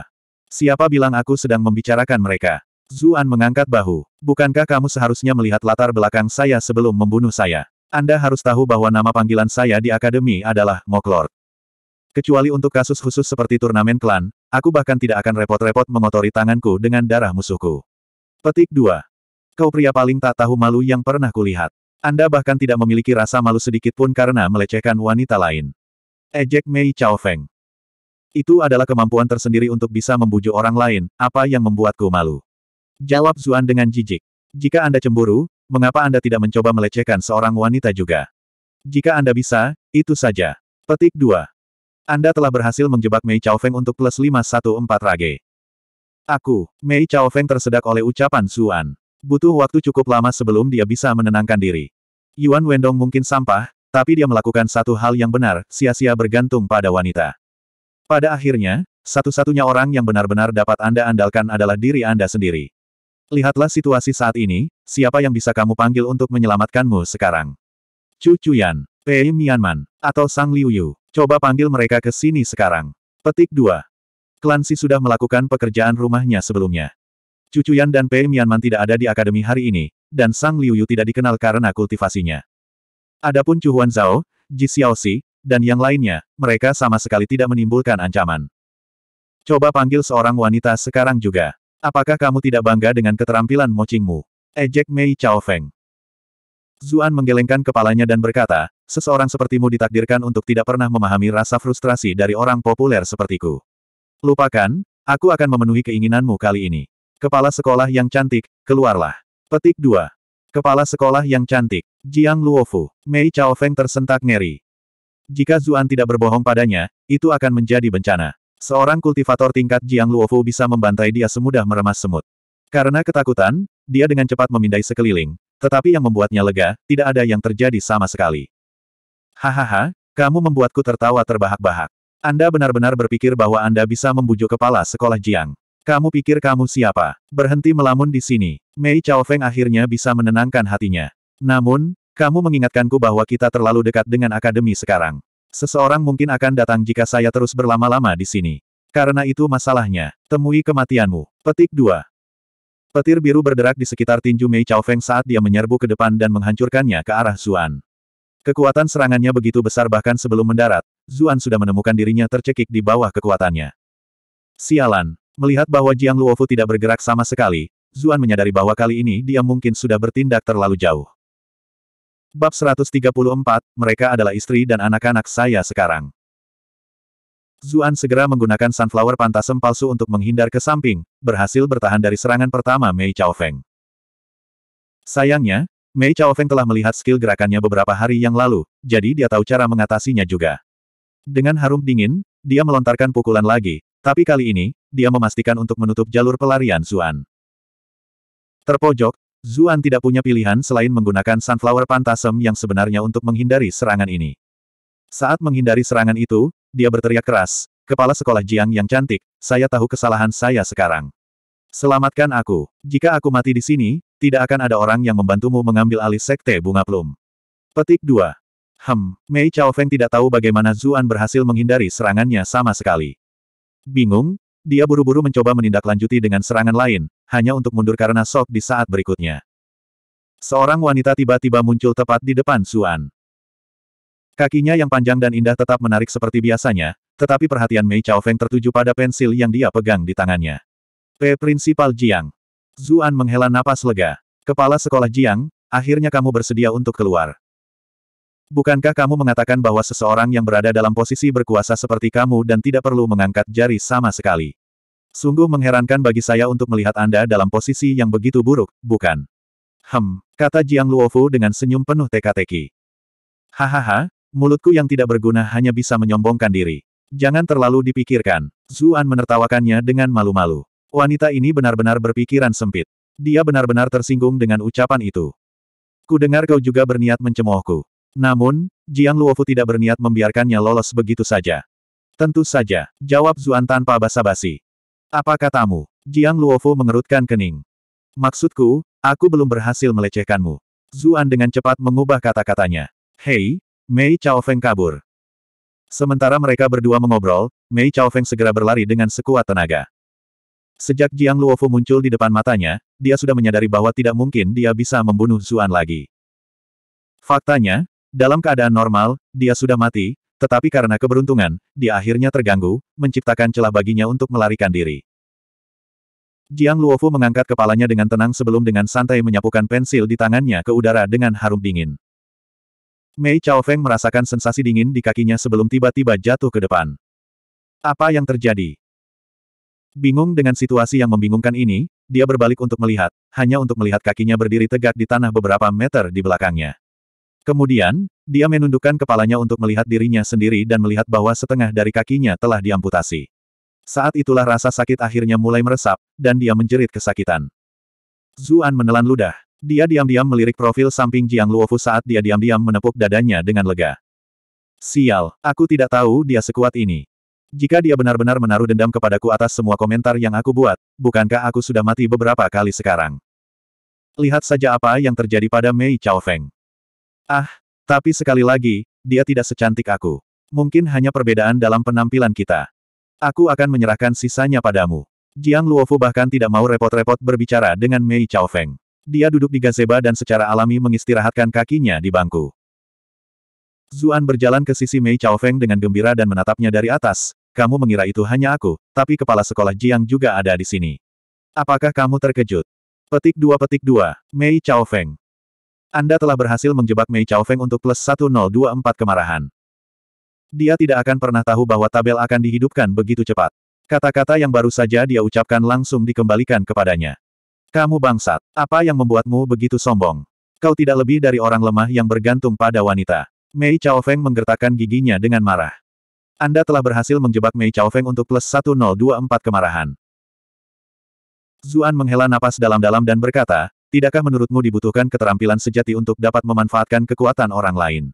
Siapa bilang aku sedang membicarakan mereka? Zuan mengangkat bahu. Bukankah kamu seharusnya melihat latar belakang saya sebelum membunuh saya? Anda harus tahu bahwa nama panggilan saya di akademi adalah Moklord. Kecuali untuk kasus khusus seperti turnamen klan, aku bahkan tidak akan repot-repot mengotori tanganku dengan darah musuhku. Petik 2. Kau pria paling tak tahu malu yang pernah kulihat. Anda bahkan tidak memiliki rasa malu sedikit pun karena melecehkan wanita lain. Ejek Mei Chao Feng. Itu adalah kemampuan tersendiri untuk bisa membujuk orang lain, apa yang membuatku malu. Jawab Zuan dengan jijik. Jika Anda cemburu, Mengapa Anda tidak mencoba melecehkan seorang wanita juga? Jika Anda bisa, itu saja. Petik 2. Anda telah berhasil menjebak Mei Chao Feng untuk plus 514 rage. Aku, Mei Chao Feng tersedak oleh ucapan Suan. Butuh waktu cukup lama sebelum dia bisa menenangkan diri. Yuan Wendong mungkin sampah, tapi dia melakukan satu hal yang benar, sia-sia bergantung pada wanita. Pada akhirnya, satu-satunya orang yang benar-benar dapat Anda andalkan adalah diri Anda sendiri. Lihatlah situasi saat ini, siapa yang bisa kamu panggil untuk menyelamatkanmu sekarang? Chu Chuyan, Pei Mianman, atau Sang Liu Coba panggil mereka ke sini sekarang. Petik 2. Si sudah melakukan pekerjaan rumahnya sebelumnya. Chu Chuyan dan Pei Mianman tidak ada di akademi hari ini, dan Sang Liu tidak dikenal karena kultivasinya. Adapun Chu Huan Zhao, Ji Xiaoxi, dan yang lainnya, mereka sama sekali tidak menimbulkan ancaman. Coba panggil seorang wanita sekarang juga. Apakah kamu tidak bangga dengan keterampilan mochingmu, Ejek Mei Chao Feng. Zuan menggelengkan kepalanya dan berkata, seseorang sepertimu ditakdirkan untuk tidak pernah memahami rasa frustrasi dari orang populer sepertiku. Lupakan, aku akan memenuhi keinginanmu kali ini. Kepala sekolah yang cantik, keluarlah. Petik 2. Kepala sekolah yang cantik, Jiang Luofu, Mei Chao Feng tersentak ngeri. Jika Zuan tidak berbohong padanya, itu akan menjadi bencana. Seorang kultivator tingkat Jiang Luofu bisa membantai dia semudah meremas semut. Karena ketakutan, dia dengan cepat memindai sekeliling. Tetapi yang membuatnya lega, tidak ada yang terjadi sama sekali. Hahaha, kamu membuatku tertawa terbahak-bahak. Anda benar-benar berpikir bahwa Anda bisa membujuk kepala sekolah Jiang. Kamu pikir kamu siapa? Berhenti melamun di sini. Mei Chao Feng akhirnya bisa menenangkan hatinya. Namun, kamu mengingatkanku bahwa kita terlalu dekat dengan akademi sekarang. Seseorang mungkin akan datang jika saya terus berlama-lama di sini. Karena itu masalahnya, temui kematianmu. Petik 2. Petir biru berderak di sekitar tinju Mei Chao Feng saat dia menyerbu ke depan dan menghancurkannya ke arah Zuan. Kekuatan serangannya begitu besar bahkan sebelum mendarat, Zuan sudah menemukan dirinya tercekik di bawah kekuatannya. Sialan, melihat bahwa Jiang Luofu tidak bergerak sama sekali, Zuan menyadari bahwa kali ini dia mungkin sudah bertindak terlalu jauh. Bab 134, mereka adalah istri dan anak-anak saya sekarang. Zuan segera menggunakan sunflower pantasem palsu untuk menghindar ke samping, berhasil bertahan dari serangan pertama Mei Feng. Sayangnya, Mei Feng telah melihat skill gerakannya beberapa hari yang lalu, jadi dia tahu cara mengatasinya juga. Dengan harum dingin, dia melontarkan pukulan lagi, tapi kali ini, dia memastikan untuk menutup jalur pelarian Zuan. Terpojok, Zuan tidak punya pilihan selain menggunakan Sunflower Pantasem yang sebenarnya untuk menghindari serangan ini. Saat menghindari serangan itu, dia berteriak keras, Kepala Sekolah Jiang yang cantik, saya tahu kesalahan saya sekarang. Selamatkan aku. Jika aku mati di sini, tidak akan ada orang yang membantumu mengambil alih Sekte Bunga Plum. Petik 2. Hem, Mei Chao Feng tidak tahu bagaimana Zuan berhasil menghindari serangannya sama sekali. Bingung, dia buru-buru mencoba menindaklanjuti dengan serangan lain, hanya untuk mundur karena sok di saat berikutnya. Seorang wanita tiba-tiba muncul tepat di depan Suan. Kakinya yang panjang dan indah tetap menarik seperti biasanya, tetapi perhatian Mei Chao Feng tertuju pada pensil yang dia pegang di tangannya. P. Prinsipal Jiang. Zuan menghela napas lega. Kepala sekolah Jiang, akhirnya kamu bersedia untuk keluar. Bukankah kamu mengatakan bahwa seseorang yang berada dalam posisi berkuasa seperti kamu dan tidak perlu mengangkat jari sama sekali? Sungguh mengherankan bagi saya untuk melihat Anda dalam posisi yang begitu buruk, bukan? Hem, kata Jiang Luofu dengan senyum penuh teka-teki. Hahaha, mulutku yang tidak berguna hanya bisa menyombongkan diri. Jangan terlalu dipikirkan. Zuan menertawakannya dengan malu-malu. Wanita ini benar-benar berpikiran sempit. Dia benar-benar tersinggung dengan ucapan itu. Ku dengar kau juga berniat mencemoohku. Namun, Jiang Luofu tidak berniat membiarkannya lolos begitu saja. Tentu saja, jawab Zuan tanpa basa-basi. Apa katamu? Jiang Luofu mengerutkan kening. Maksudku, aku belum berhasil melecehkanmu. Zuan dengan cepat mengubah kata-katanya. Hei, Mei Feng kabur. Sementara mereka berdua mengobrol, Mei Feng segera berlari dengan sekuat tenaga. Sejak Jiang Luofu muncul di depan matanya, dia sudah menyadari bahwa tidak mungkin dia bisa membunuh Zuan lagi. Faktanya, dalam keadaan normal, dia sudah mati, tetapi karena keberuntungan, dia akhirnya terganggu, menciptakan celah baginya untuk melarikan diri. Jiang Luofu mengangkat kepalanya dengan tenang sebelum dengan santai menyapukan pensil di tangannya ke udara dengan harum dingin. Mei Chao Feng merasakan sensasi dingin di kakinya sebelum tiba-tiba jatuh ke depan. Apa yang terjadi? Bingung dengan situasi yang membingungkan ini, dia berbalik untuk melihat, hanya untuk melihat kakinya berdiri tegak di tanah beberapa meter di belakangnya. Kemudian, dia menundukkan kepalanya untuk melihat dirinya sendiri dan melihat bahwa setengah dari kakinya telah diamputasi. Saat itulah rasa sakit akhirnya mulai meresap, dan dia menjerit kesakitan. Zuan menelan ludah. Dia diam-diam melirik profil samping Jiang Luofu saat dia diam-diam menepuk dadanya dengan lega. Sial, aku tidak tahu dia sekuat ini. Jika dia benar-benar menaruh dendam kepadaku atas semua komentar yang aku buat, bukankah aku sudah mati beberapa kali sekarang? Lihat saja apa yang terjadi pada Mei Chao Feng. Ah, tapi sekali lagi, dia tidak secantik aku. Mungkin hanya perbedaan dalam penampilan kita. Aku akan menyerahkan sisanya padamu. Jiang Luofu bahkan tidak mau repot-repot berbicara dengan Mei Chaofeng. Dia duduk di gazeba dan secara alami mengistirahatkan kakinya di bangku. Zuan berjalan ke sisi Mei Chaofeng dengan gembira dan menatapnya dari atas. Kamu mengira itu hanya aku, tapi kepala sekolah Jiang juga ada di sini. Apakah kamu terkejut? Petik dua petik dua, Mei Chaofeng. Anda telah berhasil menjebak Mei Chao Feng untuk plus 1024 kemarahan. Dia tidak akan pernah tahu bahwa tabel akan dihidupkan begitu cepat. Kata-kata yang baru saja dia ucapkan langsung dikembalikan kepadanya. Kamu bangsat, apa yang membuatmu begitu sombong? Kau tidak lebih dari orang lemah yang bergantung pada wanita. Mei Chao Feng menggertakkan giginya dengan marah. Anda telah berhasil menjebak Mei Chao Feng untuk plus 1024 kemarahan. Zuan menghela napas dalam-dalam dan berkata, Tidakkah menurutmu dibutuhkan keterampilan sejati untuk dapat memanfaatkan kekuatan orang lain?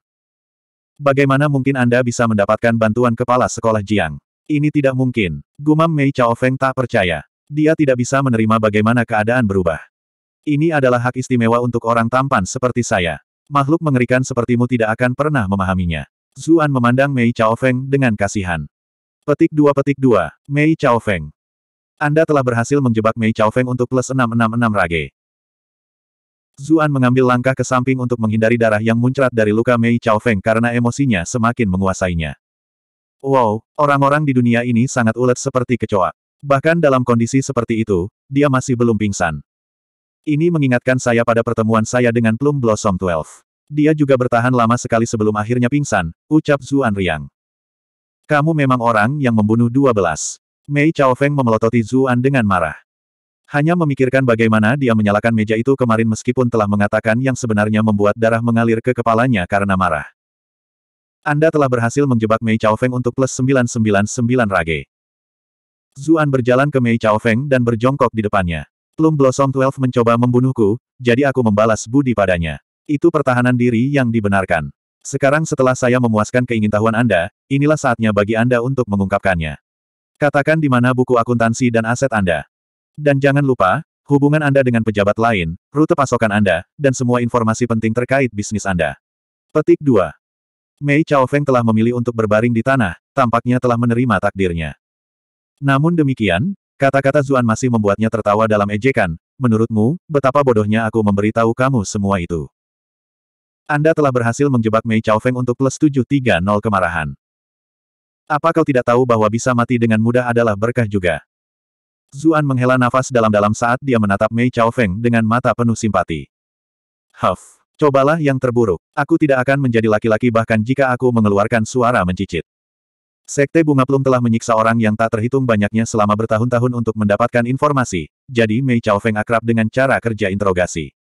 Bagaimana mungkin Anda bisa mendapatkan bantuan kepala sekolah Jiang? Ini tidak mungkin. Gumam Mei Chao Feng tak percaya. Dia tidak bisa menerima bagaimana keadaan berubah. Ini adalah hak istimewa untuk orang tampan seperti saya. Makhluk mengerikan sepertimu tidak akan pernah memahaminya. Zuan memandang Mei Chao Feng dengan kasihan. Petik 2 petik 2, Mei Chao Feng. Anda telah berhasil menjebak Mei Chao Feng untuk plus 666 rage. Zuan mengambil langkah ke samping untuk menghindari darah yang muncrat dari luka Mei Chao Feng karena emosinya semakin menguasainya. Wow, orang-orang di dunia ini sangat ulet seperti kecoa. Bahkan dalam kondisi seperti itu, dia masih belum pingsan. Ini mengingatkan saya pada pertemuan saya dengan Plum Blossom 12. Dia juga bertahan lama sekali sebelum akhirnya pingsan, ucap Zuan Riang. Kamu memang orang yang membunuh 12. Mei Chao Feng memelototi Zuan dengan marah. Hanya memikirkan bagaimana dia menyalakan meja itu kemarin meskipun telah mengatakan yang sebenarnya membuat darah mengalir ke kepalanya karena marah. Anda telah berhasil menjebak Mei Chao Feng untuk plus 999 rage. Zuan berjalan ke Mei Chao Feng dan berjongkok di depannya. Plum Blossom 12 mencoba membunuhku, jadi aku membalas budi padanya. Itu pertahanan diri yang dibenarkan. Sekarang setelah saya memuaskan keingintahuan Anda, inilah saatnya bagi Anda untuk mengungkapkannya. Katakan di mana buku akuntansi dan aset Anda. Dan jangan lupa, hubungan Anda dengan pejabat lain, rute pasokan Anda, dan semua informasi penting terkait bisnis Anda. Petik 2. Mei Chao Feng telah memilih untuk berbaring di tanah, tampaknya telah menerima takdirnya. Namun demikian, kata-kata Zuan masih membuatnya tertawa dalam ejekan, menurutmu, betapa bodohnya aku memberitahu kamu semua itu. Anda telah berhasil menjebak Mei Chao Feng untuk plus 730 kemarahan. Apa kau tidak tahu bahwa bisa mati dengan mudah adalah berkah juga? Zuan menghela nafas dalam-dalam saat dia menatap Mei Chao Feng dengan mata penuh simpati. Huff, cobalah yang terburuk. Aku tidak akan menjadi laki-laki bahkan jika aku mengeluarkan suara mencicit. Sekte Bunga Plum telah menyiksa orang yang tak terhitung banyaknya selama bertahun-tahun untuk mendapatkan informasi, jadi Mei Chao Feng akrab dengan cara kerja interogasi.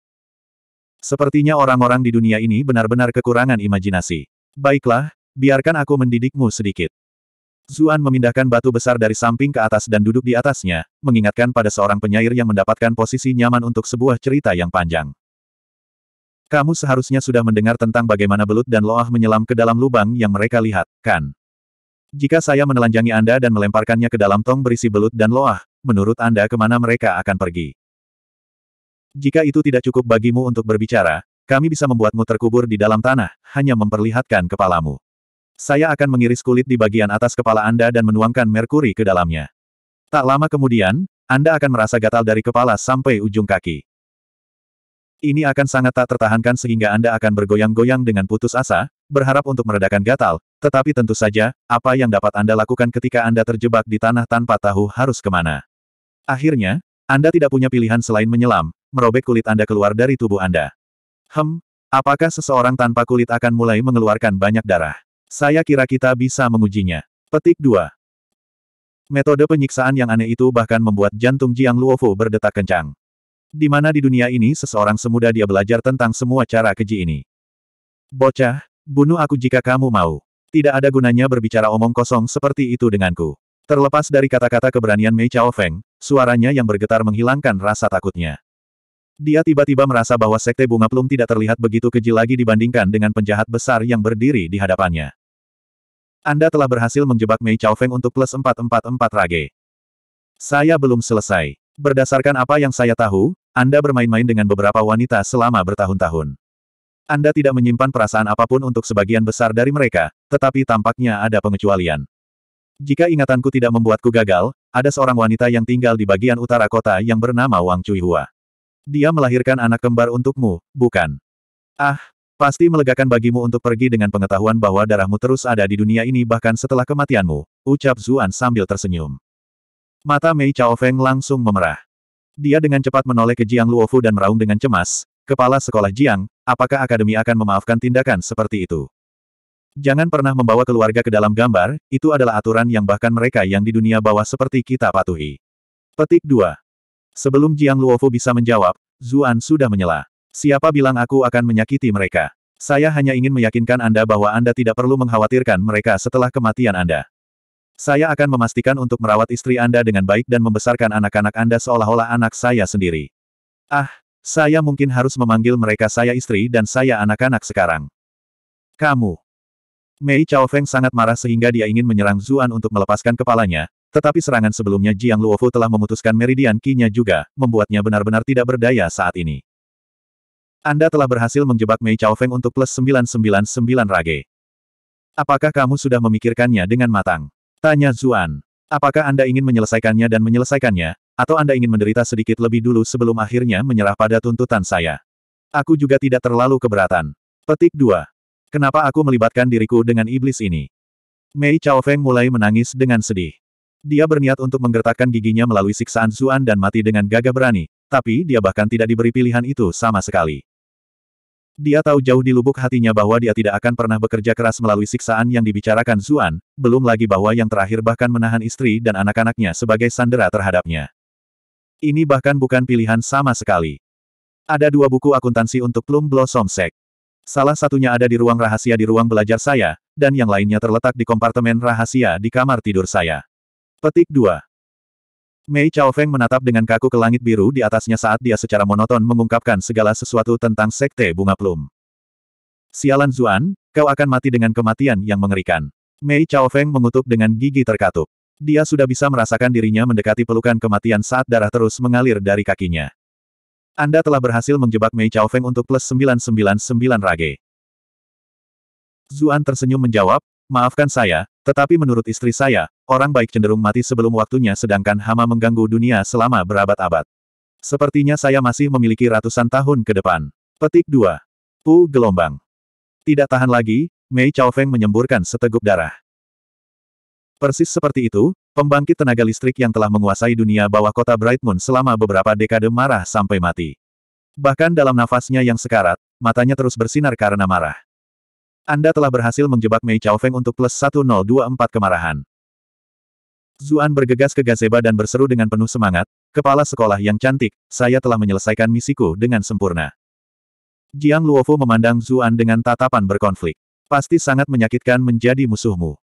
Sepertinya orang-orang di dunia ini benar-benar kekurangan imajinasi. Baiklah, biarkan aku mendidikmu sedikit. Zuan memindahkan batu besar dari samping ke atas dan duduk di atasnya, mengingatkan pada seorang penyair yang mendapatkan posisi nyaman untuk sebuah cerita yang panjang. Kamu seharusnya sudah mendengar tentang bagaimana belut dan loah menyelam ke dalam lubang yang mereka lihat, kan? Jika saya menelanjangi Anda dan melemparkannya ke dalam tong berisi belut dan loah, menurut Anda kemana mereka akan pergi? Jika itu tidak cukup bagimu untuk berbicara, kami bisa membuatmu terkubur di dalam tanah, hanya memperlihatkan kepalamu. Saya akan mengiris kulit di bagian atas kepala Anda dan menuangkan merkuri ke dalamnya. Tak lama kemudian, Anda akan merasa gatal dari kepala sampai ujung kaki. Ini akan sangat tak tertahankan sehingga Anda akan bergoyang-goyang dengan putus asa, berharap untuk meredakan gatal, tetapi tentu saja, apa yang dapat Anda lakukan ketika Anda terjebak di tanah tanpa tahu harus kemana. Akhirnya, Anda tidak punya pilihan selain menyelam, merobek kulit Anda keluar dari tubuh Anda. Hem, apakah seseorang tanpa kulit akan mulai mengeluarkan banyak darah? Saya kira kita bisa mengujinya. Petik 2. Metode penyiksaan yang aneh itu bahkan membuat jantung Jiang Luofu berdetak kencang. Di mana di dunia ini seseorang semuda dia belajar tentang semua cara keji ini. Bocah, bunuh aku jika kamu mau. Tidak ada gunanya berbicara omong kosong seperti itu denganku. Terlepas dari kata-kata keberanian Mei Chao Feng, suaranya yang bergetar menghilangkan rasa takutnya. Dia tiba-tiba merasa bahwa Sekte Bunga Plum tidak terlihat begitu keji lagi dibandingkan dengan penjahat besar yang berdiri di hadapannya. Anda telah berhasil menjebak Mei Chao Feng untuk plus 444 rage. Saya belum selesai. Berdasarkan apa yang saya tahu, Anda bermain-main dengan beberapa wanita selama bertahun-tahun. Anda tidak menyimpan perasaan apapun untuk sebagian besar dari mereka, tetapi tampaknya ada pengecualian. Jika ingatanku tidak membuatku gagal, ada seorang wanita yang tinggal di bagian utara kota yang bernama Wang Cuihua. Dia melahirkan anak kembar untukmu, bukan? Ah, Pasti melegakan bagimu untuk pergi dengan pengetahuan bahwa darahmu terus ada di dunia ini bahkan setelah kematianmu, ucap Zuan sambil tersenyum. Mata Mei Chao Feng langsung memerah. Dia dengan cepat menoleh ke Jiang Luofu dan meraung dengan cemas, Kepala Sekolah Jiang, apakah Akademi akan memaafkan tindakan seperti itu? Jangan pernah membawa keluarga ke dalam gambar, itu adalah aturan yang bahkan mereka yang di dunia bawah seperti kita patuhi. Petik 2. Sebelum Jiang Luofu bisa menjawab, Zuan sudah menyela. Siapa bilang aku akan menyakiti mereka? Saya hanya ingin meyakinkan Anda bahwa Anda tidak perlu mengkhawatirkan mereka setelah kematian Anda. Saya akan memastikan untuk merawat istri Anda dengan baik dan membesarkan anak-anak Anda seolah-olah anak saya sendiri. Ah, saya mungkin harus memanggil mereka saya istri dan saya anak-anak sekarang. Kamu. Mei Chao Feng sangat marah sehingga dia ingin menyerang Zuan untuk melepaskan kepalanya, tetapi serangan sebelumnya Jiang Luofu telah memutuskan meridian kinya juga, membuatnya benar-benar tidak berdaya saat ini. Anda telah berhasil menjebak Mei Chao Feng untuk plus 999 rage. Apakah kamu sudah memikirkannya dengan matang? Tanya Zuan. Apakah Anda ingin menyelesaikannya dan menyelesaikannya, atau Anda ingin menderita sedikit lebih dulu sebelum akhirnya menyerah pada tuntutan saya? Aku juga tidak terlalu keberatan. Petik 2. Kenapa aku melibatkan diriku dengan iblis ini? Mei Chao Feng mulai menangis dengan sedih. Dia berniat untuk menggertakkan giginya melalui siksaan Zuan dan mati dengan gagah berani, tapi dia bahkan tidak diberi pilihan itu sama sekali. Dia tahu jauh di lubuk hatinya bahwa dia tidak akan pernah bekerja keras melalui siksaan yang dibicarakan Zuan, belum lagi bahwa yang terakhir bahkan menahan istri dan anak-anaknya sebagai sandera terhadapnya. Ini bahkan bukan pilihan sama sekali. Ada dua buku akuntansi untuk Plum Blossom Sect. Salah satunya ada di ruang rahasia di ruang belajar saya, dan yang lainnya terletak di kompartemen rahasia di kamar tidur saya. Petik 2. Mei Chao Feng menatap dengan kaku ke langit biru di atasnya saat dia secara monoton mengungkapkan segala sesuatu tentang sekte bunga plum. Sialan Zuan, kau akan mati dengan kematian yang mengerikan. Mei Chao Feng mengutuk dengan gigi terkatup. Dia sudah bisa merasakan dirinya mendekati pelukan kematian saat darah terus mengalir dari kakinya. Anda telah berhasil menjebak Mei Chao Feng untuk plus 999 rage. Zuan tersenyum menjawab, maafkan saya, tetapi menurut istri saya, Orang baik cenderung mati sebelum waktunya sedangkan hama mengganggu dunia selama berabad-abad. Sepertinya saya masih memiliki ratusan tahun ke depan. Petik 2. Pu gelombang. Tidak tahan lagi, Mei Chao Feng menyemburkan seteguk darah. Persis seperti itu, pembangkit tenaga listrik yang telah menguasai dunia bawah kota Bright Moon selama beberapa dekade marah sampai mati. Bahkan dalam nafasnya yang sekarat, matanya terus bersinar karena marah. Anda telah berhasil menjebak Mei Chao Feng untuk plus 1024 kemarahan. Zuan bergegas ke gazeba dan berseru dengan penuh semangat, Kepala sekolah yang cantik, saya telah menyelesaikan misiku dengan sempurna. Jiang Luofu memandang Zuan dengan tatapan berkonflik. Pasti sangat menyakitkan menjadi musuhmu.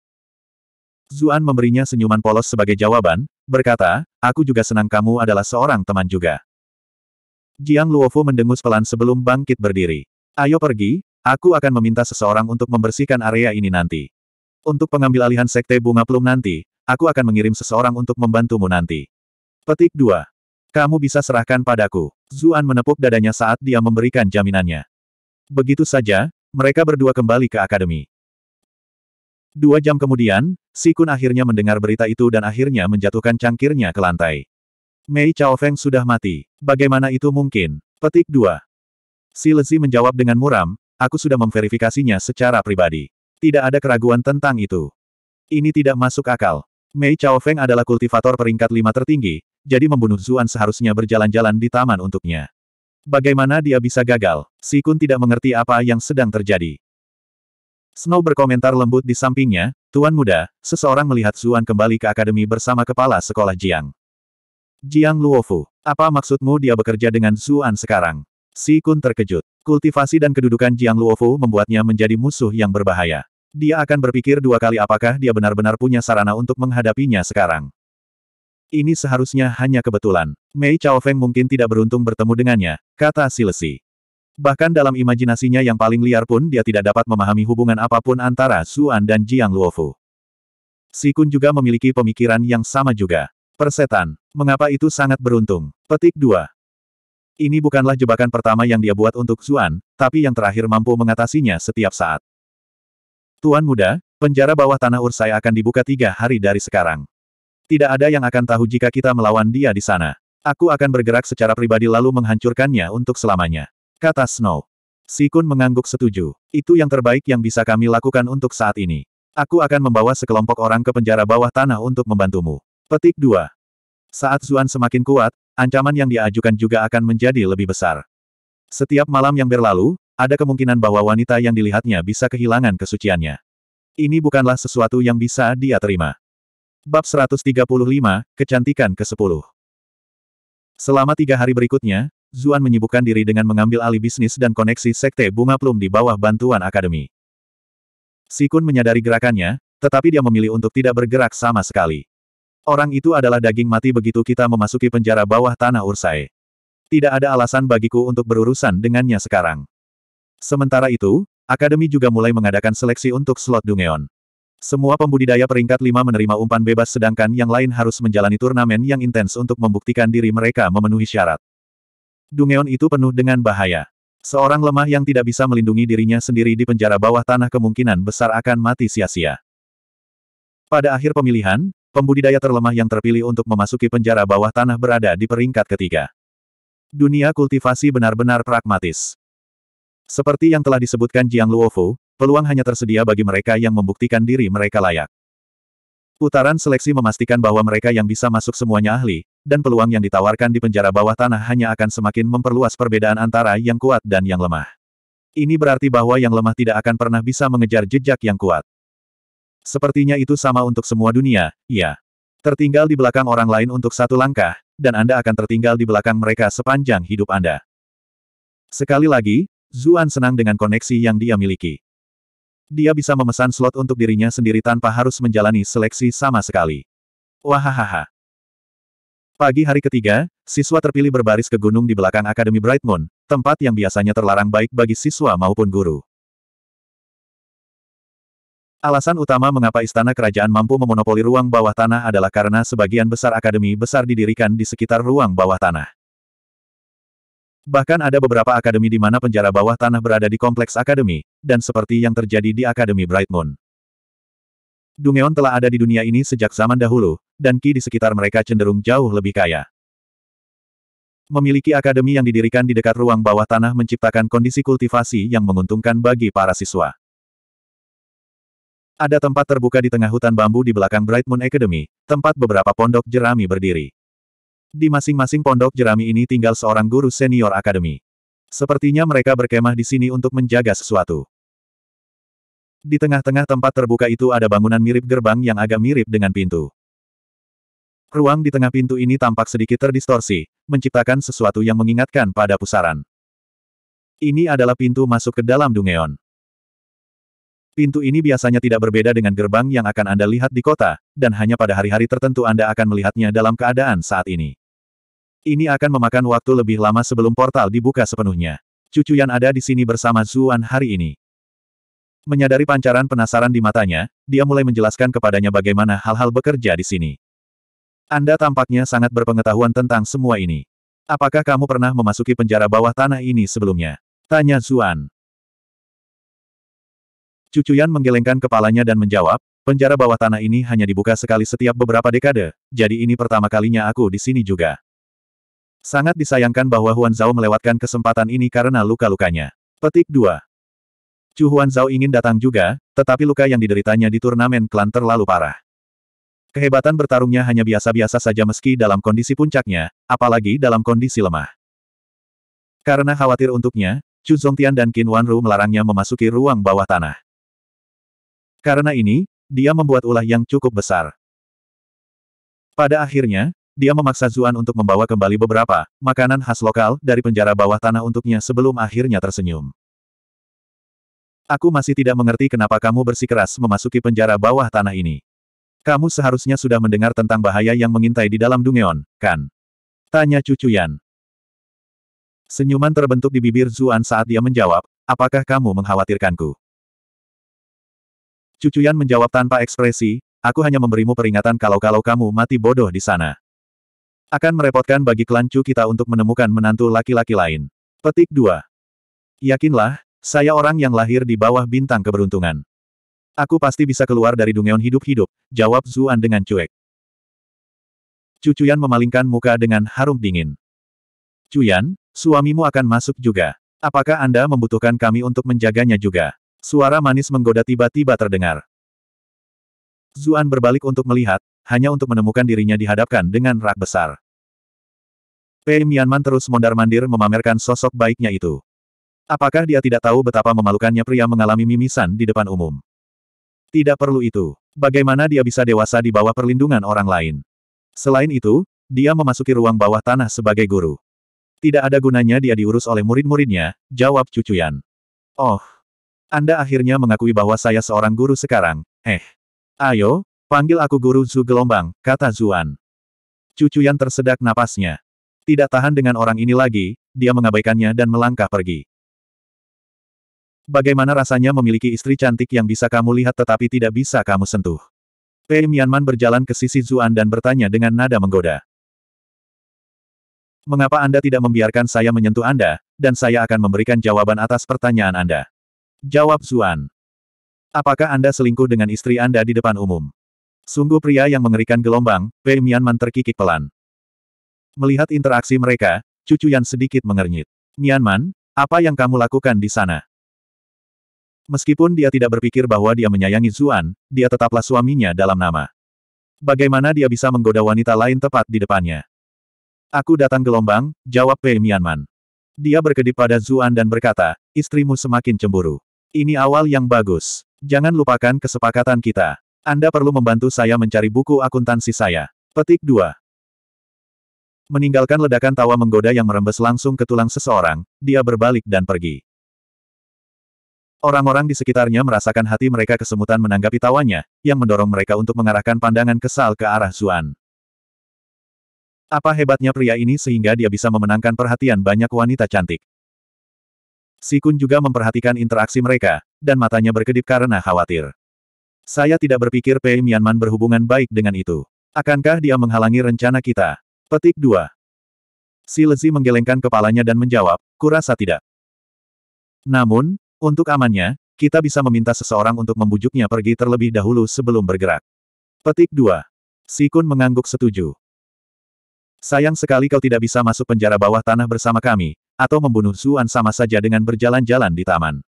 Zuan memberinya senyuman polos sebagai jawaban, berkata, aku juga senang kamu adalah seorang teman juga. Jiang Luofu mendengus pelan sebelum bangkit berdiri. Ayo pergi, aku akan meminta seseorang untuk membersihkan area ini nanti. Untuk pengambil alihan sekte bunga Plum nanti, Aku akan mengirim seseorang untuk membantumu nanti. Petik 2. Kamu bisa serahkan padaku. Zuan menepuk dadanya saat dia memberikan jaminannya. Begitu saja, mereka berdua kembali ke akademi. Dua jam kemudian, Si Kun akhirnya mendengar berita itu dan akhirnya menjatuhkan cangkirnya ke lantai. Mei Chao Feng sudah mati. Bagaimana itu mungkin? Petik 2. Si Lezi menjawab dengan muram, aku sudah memverifikasinya secara pribadi. Tidak ada keraguan tentang itu. Ini tidak masuk akal. Mei Chao Feng adalah kultivator peringkat lima tertinggi, jadi membunuh Zuan seharusnya berjalan-jalan di taman untuknya. Bagaimana dia bisa gagal? Si Kun tidak mengerti apa yang sedang terjadi. Snow berkomentar lembut di sampingnya, Tuan Muda, seseorang melihat Zuan kembali ke akademi bersama kepala sekolah Jiang. Jiang Luofu, apa maksudmu dia bekerja dengan Zuan sekarang? Si Kun terkejut. Kultivasi dan kedudukan Jiang Luofu membuatnya menjadi musuh yang berbahaya. Dia akan berpikir dua kali apakah dia benar-benar punya sarana untuk menghadapinya sekarang. Ini seharusnya hanya kebetulan. Mei Chao Feng mungkin tidak beruntung bertemu dengannya, kata Silesi. Bahkan dalam imajinasinya yang paling liar pun dia tidak dapat memahami hubungan apapun antara Suan dan Jiang Luofu. Sikun juga memiliki pemikiran yang sama juga. Persetan. Mengapa itu sangat beruntung? Petik 2. Ini bukanlah jebakan pertama yang dia buat untuk Suan, tapi yang terakhir mampu mengatasinya setiap saat. Tuan muda, penjara bawah tanah Ursai akan dibuka tiga hari dari sekarang. Tidak ada yang akan tahu jika kita melawan dia di sana. Aku akan bergerak secara pribadi lalu menghancurkannya untuk selamanya. Kata Snow. Si Kun mengangguk setuju. Itu yang terbaik yang bisa kami lakukan untuk saat ini. Aku akan membawa sekelompok orang ke penjara bawah tanah untuk membantumu. Petik 2. Saat Zuan semakin kuat, ancaman yang diajukan juga akan menjadi lebih besar. Setiap malam yang berlalu, ada kemungkinan bahwa wanita yang dilihatnya bisa kehilangan kesuciannya. Ini bukanlah sesuatu yang bisa dia terima. Bab 135, Kecantikan ke-10 Selama tiga hari berikutnya, Zuan menyibukkan diri dengan mengambil alih bisnis dan koneksi sekte bunga plum di bawah bantuan akademi. Sikun menyadari gerakannya, tetapi dia memilih untuk tidak bergerak sama sekali. Orang itu adalah daging mati begitu kita memasuki penjara bawah tanah Ursae. Tidak ada alasan bagiku untuk berurusan dengannya sekarang. Sementara itu, Akademi juga mulai mengadakan seleksi untuk slot Dungeon. Semua pembudidaya peringkat 5 menerima umpan bebas sedangkan yang lain harus menjalani turnamen yang intens untuk membuktikan diri mereka memenuhi syarat. Dungeon itu penuh dengan bahaya. Seorang lemah yang tidak bisa melindungi dirinya sendiri di penjara bawah tanah kemungkinan besar akan mati sia-sia. Pada akhir pemilihan, pembudidaya terlemah yang terpilih untuk memasuki penjara bawah tanah berada di peringkat ketiga. Dunia kultivasi benar-benar pragmatis. Seperti yang telah disebutkan Jiang Luofu, peluang hanya tersedia bagi mereka yang membuktikan diri mereka layak. Putaran seleksi memastikan bahwa mereka yang bisa masuk semuanya ahli, dan peluang yang ditawarkan di penjara bawah tanah hanya akan semakin memperluas perbedaan antara yang kuat dan yang lemah. Ini berarti bahwa yang lemah tidak akan pernah bisa mengejar jejak yang kuat. Sepertinya itu sama untuk semua dunia, ya. Tertinggal di belakang orang lain untuk satu langkah, dan Anda akan tertinggal di belakang mereka sepanjang hidup Anda. Sekali lagi, Zuan senang dengan koneksi yang dia miliki. Dia bisa memesan slot untuk dirinya sendiri tanpa harus menjalani seleksi sama sekali. Wahahaha. Pagi hari ketiga, siswa terpilih berbaris ke gunung di belakang Akademi Bright Moon, tempat yang biasanya terlarang baik bagi siswa maupun guru. Alasan utama mengapa istana kerajaan mampu memonopoli ruang bawah tanah adalah karena sebagian besar akademi besar didirikan di sekitar ruang bawah tanah. Bahkan ada beberapa akademi di mana penjara bawah tanah berada di kompleks akademi, dan seperti yang terjadi di Akademi Bright Moon. Dungeon telah ada di dunia ini sejak zaman dahulu, dan Ki di sekitar mereka cenderung jauh lebih kaya. Memiliki akademi yang didirikan di dekat ruang bawah tanah menciptakan kondisi kultivasi yang menguntungkan bagi para siswa. Ada tempat terbuka di tengah hutan bambu di belakang Bright Moon Academy, tempat beberapa pondok jerami berdiri. Di masing-masing pondok jerami ini tinggal seorang guru senior akademi. Sepertinya mereka berkemah di sini untuk menjaga sesuatu. Di tengah-tengah tempat terbuka itu ada bangunan mirip gerbang yang agak mirip dengan pintu. Ruang di tengah pintu ini tampak sedikit terdistorsi, menciptakan sesuatu yang mengingatkan pada pusaran. Ini adalah pintu masuk ke dalam Dungeon. Pintu ini biasanya tidak berbeda dengan gerbang yang akan Anda lihat di kota, dan hanya pada hari-hari tertentu Anda akan melihatnya dalam keadaan saat ini. Ini akan memakan waktu lebih lama sebelum portal dibuka sepenuhnya. Cucu yang ada di sini bersama Zuan hari ini. Menyadari pancaran penasaran di matanya, dia mulai menjelaskan kepadanya bagaimana hal-hal bekerja di sini. Anda tampaknya sangat berpengetahuan tentang semua ini. Apakah kamu pernah memasuki penjara bawah tanah ini sebelumnya? Tanya Zuan. Cucu Yan menggelengkan kepalanya dan menjawab, penjara bawah tanah ini hanya dibuka sekali setiap beberapa dekade, jadi ini pertama kalinya aku di sini juga. Sangat disayangkan bahwa Huan Zhao melewatkan kesempatan ini karena luka-lukanya. Petik 2. Chu Huan Zhao ingin datang juga, tetapi luka yang dideritanya di turnamen klan terlalu parah. Kehebatan bertarungnya hanya biasa-biasa saja meski dalam kondisi puncaknya, apalagi dalam kondisi lemah. Karena khawatir untuknya, Chu Zhongtian dan Qin Wanru melarangnya memasuki ruang bawah tanah. Karena ini, dia membuat ulah yang cukup besar. Pada akhirnya, dia memaksa Zuan untuk membawa kembali beberapa makanan khas lokal dari penjara bawah tanah untuknya sebelum akhirnya tersenyum. Aku masih tidak mengerti kenapa kamu bersikeras memasuki penjara bawah tanah ini. Kamu seharusnya sudah mendengar tentang bahaya yang mengintai di dalam Dungeon, kan? Tanya cucu Yan. Senyuman terbentuk di bibir Zuan saat dia menjawab, apakah kamu mengkhawatirkanku? Cucu Yan menjawab tanpa ekspresi, aku hanya memberimu peringatan kalau-kalau kamu mati bodoh di sana. Akan merepotkan bagi klan Chu kita untuk menemukan menantu laki-laki lain. Petik 2. Yakinlah, saya orang yang lahir di bawah bintang keberuntungan. Aku pasti bisa keluar dari dungeon hidup-hidup, jawab Zuan dengan cuek. Cucuyan memalingkan muka dengan harum dingin. Cuyan, suamimu akan masuk juga. Apakah Anda membutuhkan kami untuk menjaganya juga? Suara manis menggoda tiba-tiba terdengar. Zuan berbalik untuk melihat, hanya untuk menemukan dirinya dihadapkan dengan rak besar. Pei Mianman terus mondar-mandir memamerkan sosok baiknya itu. Apakah dia tidak tahu betapa memalukannya pria mengalami mimisan di depan umum? Tidak perlu itu. Bagaimana dia bisa dewasa di bawah perlindungan orang lain? Selain itu, dia memasuki ruang bawah tanah sebagai guru. Tidak ada gunanya dia diurus oleh murid-muridnya, jawab cucuyan. Oh, Anda akhirnya mengakui bahwa saya seorang guru sekarang, eh. Ayo, Panggil aku guru Zu gelombang, kata Zuan. Cucu yang tersedak napasnya. Tidak tahan dengan orang ini lagi, dia mengabaikannya dan melangkah pergi. Bagaimana rasanya memiliki istri cantik yang bisa kamu lihat tetapi tidak bisa kamu sentuh? Pei Mianman berjalan ke sisi Zuan dan bertanya dengan nada menggoda. Mengapa Anda tidak membiarkan saya menyentuh Anda, dan saya akan memberikan jawaban atas pertanyaan Anda. Jawab Zuan. Apakah Anda selingkuh dengan istri Anda di depan umum? Sungguh pria yang mengerikan gelombang, Pei Mianman terkikik pelan. Melihat interaksi mereka, Cucu yang sedikit mengernyit. Mianman, apa yang kamu lakukan di sana? Meskipun dia tidak berpikir bahwa dia menyayangi Zuan, dia tetaplah suaminya dalam nama. Bagaimana dia bisa menggoda wanita lain tepat di depannya? Aku datang gelombang, jawab Pei Mianman. Dia berkedip pada Zuan dan berkata, istrimu semakin cemburu. Ini awal yang bagus. Jangan lupakan kesepakatan kita. Anda perlu membantu saya mencari buku akuntansi saya. Petik 2. Meninggalkan ledakan tawa menggoda yang merembes langsung ke tulang seseorang, dia berbalik dan pergi. Orang-orang di sekitarnya merasakan hati mereka kesemutan menanggapi tawanya, yang mendorong mereka untuk mengarahkan pandangan kesal ke arah Zuan. Apa hebatnya pria ini sehingga dia bisa memenangkan perhatian banyak wanita cantik? Sikun juga memperhatikan interaksi mereka, dan matanya berkedip karena khawatir. Saya tidak berpikir Pei Mianman berhubungan baik dengan itu. Akankah dia menghalangi rencana kita? Petik 2. Si Lezi menggelengkan kepalanya dan menjawab, kurasa tidak. Namun, untuk amannya, kita bisa meminta seseorang untuk membujuknya pergi terlebih dahulu sebelum bergerak. Petik 2. Sikun mengangguk setuju. Sayang sekali kau tidak bisa masuk penjara bawah tanah bersama kami, atau membunuh Suan sama saja dengan berjalan-jalan di taman.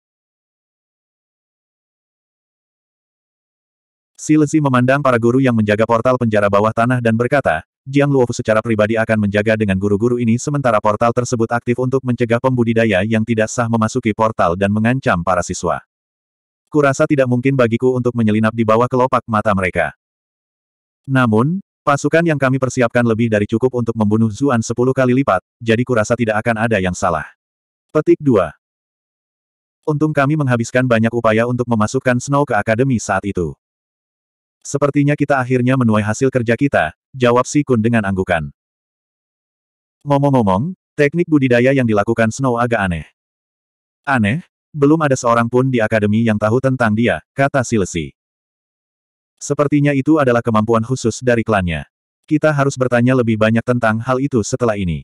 Silezi memandang para guru yang menjaga portal penjara bawah tanah dan berkata, Jiang Luofu secara pribadi akan menjaga dengan guru-guru ini sementara portal tersebut aktif untuk mencegah pembudidaya yang tidak sah memasuki portal dan mengancam para siswa. Kurasa tidak mungkin bagiku untuk menyelinap di bawah kelopak mata mereka. Namun, pasukan yang kami persiapkan lebih dari cukup untuk membunuh Zuan sepuluh kali lipat, jadi kurasa tidak akan ada yang salah. Petik 2. Untung kami menghabiskan banyak upaya untuk memasukkan Snow ke akademi saat itu. Sepertinya kita akhirnya menuai hasil kerja kita, jawab Si Kun dengan anggukan. Ngomong-ngomong, teknik budidaya yang dilakukan Snow agak aneh. Aneh? Belum ada seorang pun di akademi yang tahu tentang dia, kata Silesi. Sepertinya itu adalah kemampuan khusus dari klannya. Kita harus bertanya lebih banyak tentang hal itu setelah ini.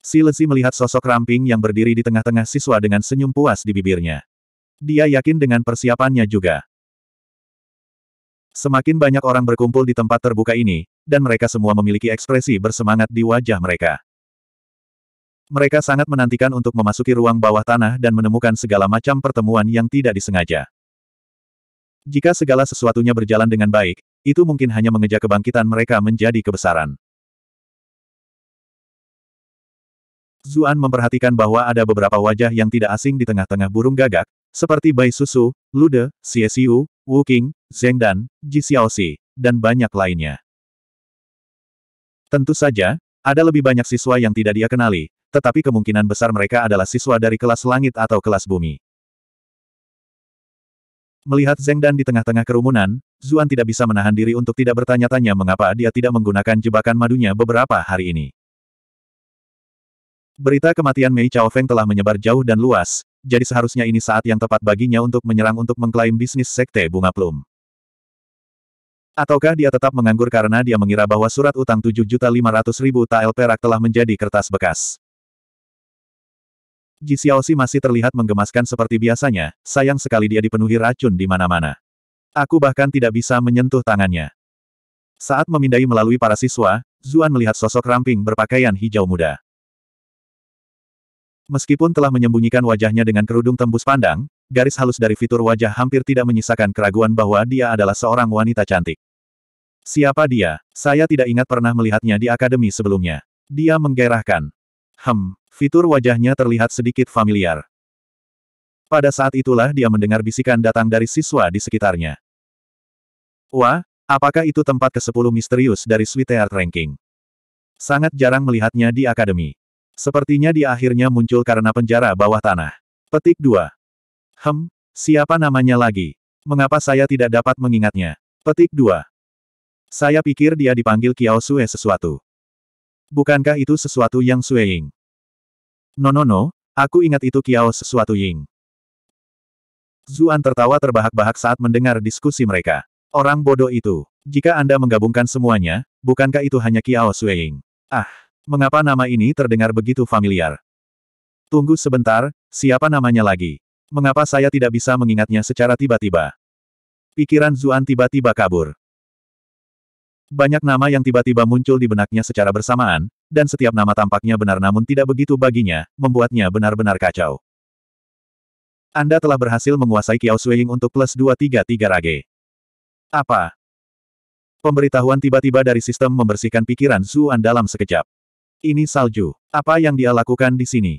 Silesi melihat sosok ramping yang berdiri di tengah-tengah siswa dengan senyum puas di bibirnya. Dia yakin dengan persiapannya juga. Semakin banyak orang berkumpul di tempat terbuka ini, dan mereka semua memiliki ekspresi bersemangat di wajah mereka. Mereka sangat menantikan untuk memasuki ruang bawah tanah dan menemukan segala macam pertemuan yang tidak disengaja. Jika segala sesuatunya berjalan dengan baik, itu mungkin hanya mengejar kebangkitan mereka menjadi kebesaran. Zuan memperhatikan bahwa ada beberapa wajah yang tidak asing di tengah-tengah burung gagak, seperti Bai Susu, Lude, Xie Xiu, Wu King, Zeng Dan, Ji Xiaoxi, dan banyak lainnya. Tentu saja, ada lebih banyak siswa yang tidak dia kenali, tetapi kemungkinan besar mereka adalah siswa dari kelas langit atau kelas bumi. Melihat Zheng Dan di tengah-tengah kerumunan, Zuan tidak bisa menahan diri untuk tidak bertanya-tanya mengapa dia tidak menggunakan jebakan madunya beberapa hari ini. Berita kematian Mei Chao Feng telah menyebar jauh dan luas, jadi seharusnya ini saat yang tepat baginya untuk menyerang untuk mengklaim bisnis Sekte Bunga Plum. Ataukah dia tetap menganggur karena dia mengira bahwa surat utang 7.500.000 tael perak telah menjadi kertas bekas? Ji Xiaoxi masih terlihat menggemaskan seperti biasanya, sayang sekali dia dipenuhi racun di mana-mana. Aku bahkan tidak bisa menyentuh tangannya. Saat memindai melalui para siswa, Zuan melihat sosok ramping berpakaian hijau muda. Meskipun telah menyembunyikan wajahnya dengan kerudung tembus pandang, garis halus dari fitur wajah hampir tidak menyisakan keraguan bahwa dia adalah seorang wanita cantik. Siapa dia? Saya tidak ingat pernah melihatnya di akademi sebelumnya. Dia menggerahkan. Hem, fitur wajahnya terlihat sedikit familiar. Pada saat itulah dia mendengar bisikan datang dari siswa di sekitarnya. Wah, apakah itu tempat ke-10 misterius dari Sweetheart Ranking? Sangat jarang melihatnya di akademi. Sepertinya dia akhirnya muncul karena penjara bawah tanah. Petik 2. Hem, siapa namanya lagi? Mengapa saya tidak dapat mengingatnya? Petik 2. Saya pikir dia dipanggil Kiao Sue sesuatu. Bukankah itu sesuatu yang Sue Ying? No no no, aku ingat itu Kiao sesuatu Ying. Zuan tertawa terbahak-bahak saat mendengar diskusi mereka. Orang bodoh itu. Jika Anda menggabungkan semuanya, bukankah itu hanya Kiao Sue Ying? Ah, mengapa nama ini terdengar begitu familiar? Tunggu sebentar, siapa namanya lagi? Mengapa saya tidak bisa mengingatnya secara tiba-tiba? Pikiran Zuan tiba-tiba kabur. Banyak nama yang tiba-tiba muncul di benaknya secara bersamaan, dan setiap nama tampaknya benar namun tidak begitu baginya, membuatnya benar-benar kacau. Anda telah berhasil menguasai Kiao Suying untuk plus 233 rage. Apa? Pemberitahuan tiba-tiba dari sistem membersihkan pikiran Zuan dalam sekejap. Ini salju. Apa yang dia lakukan di sini?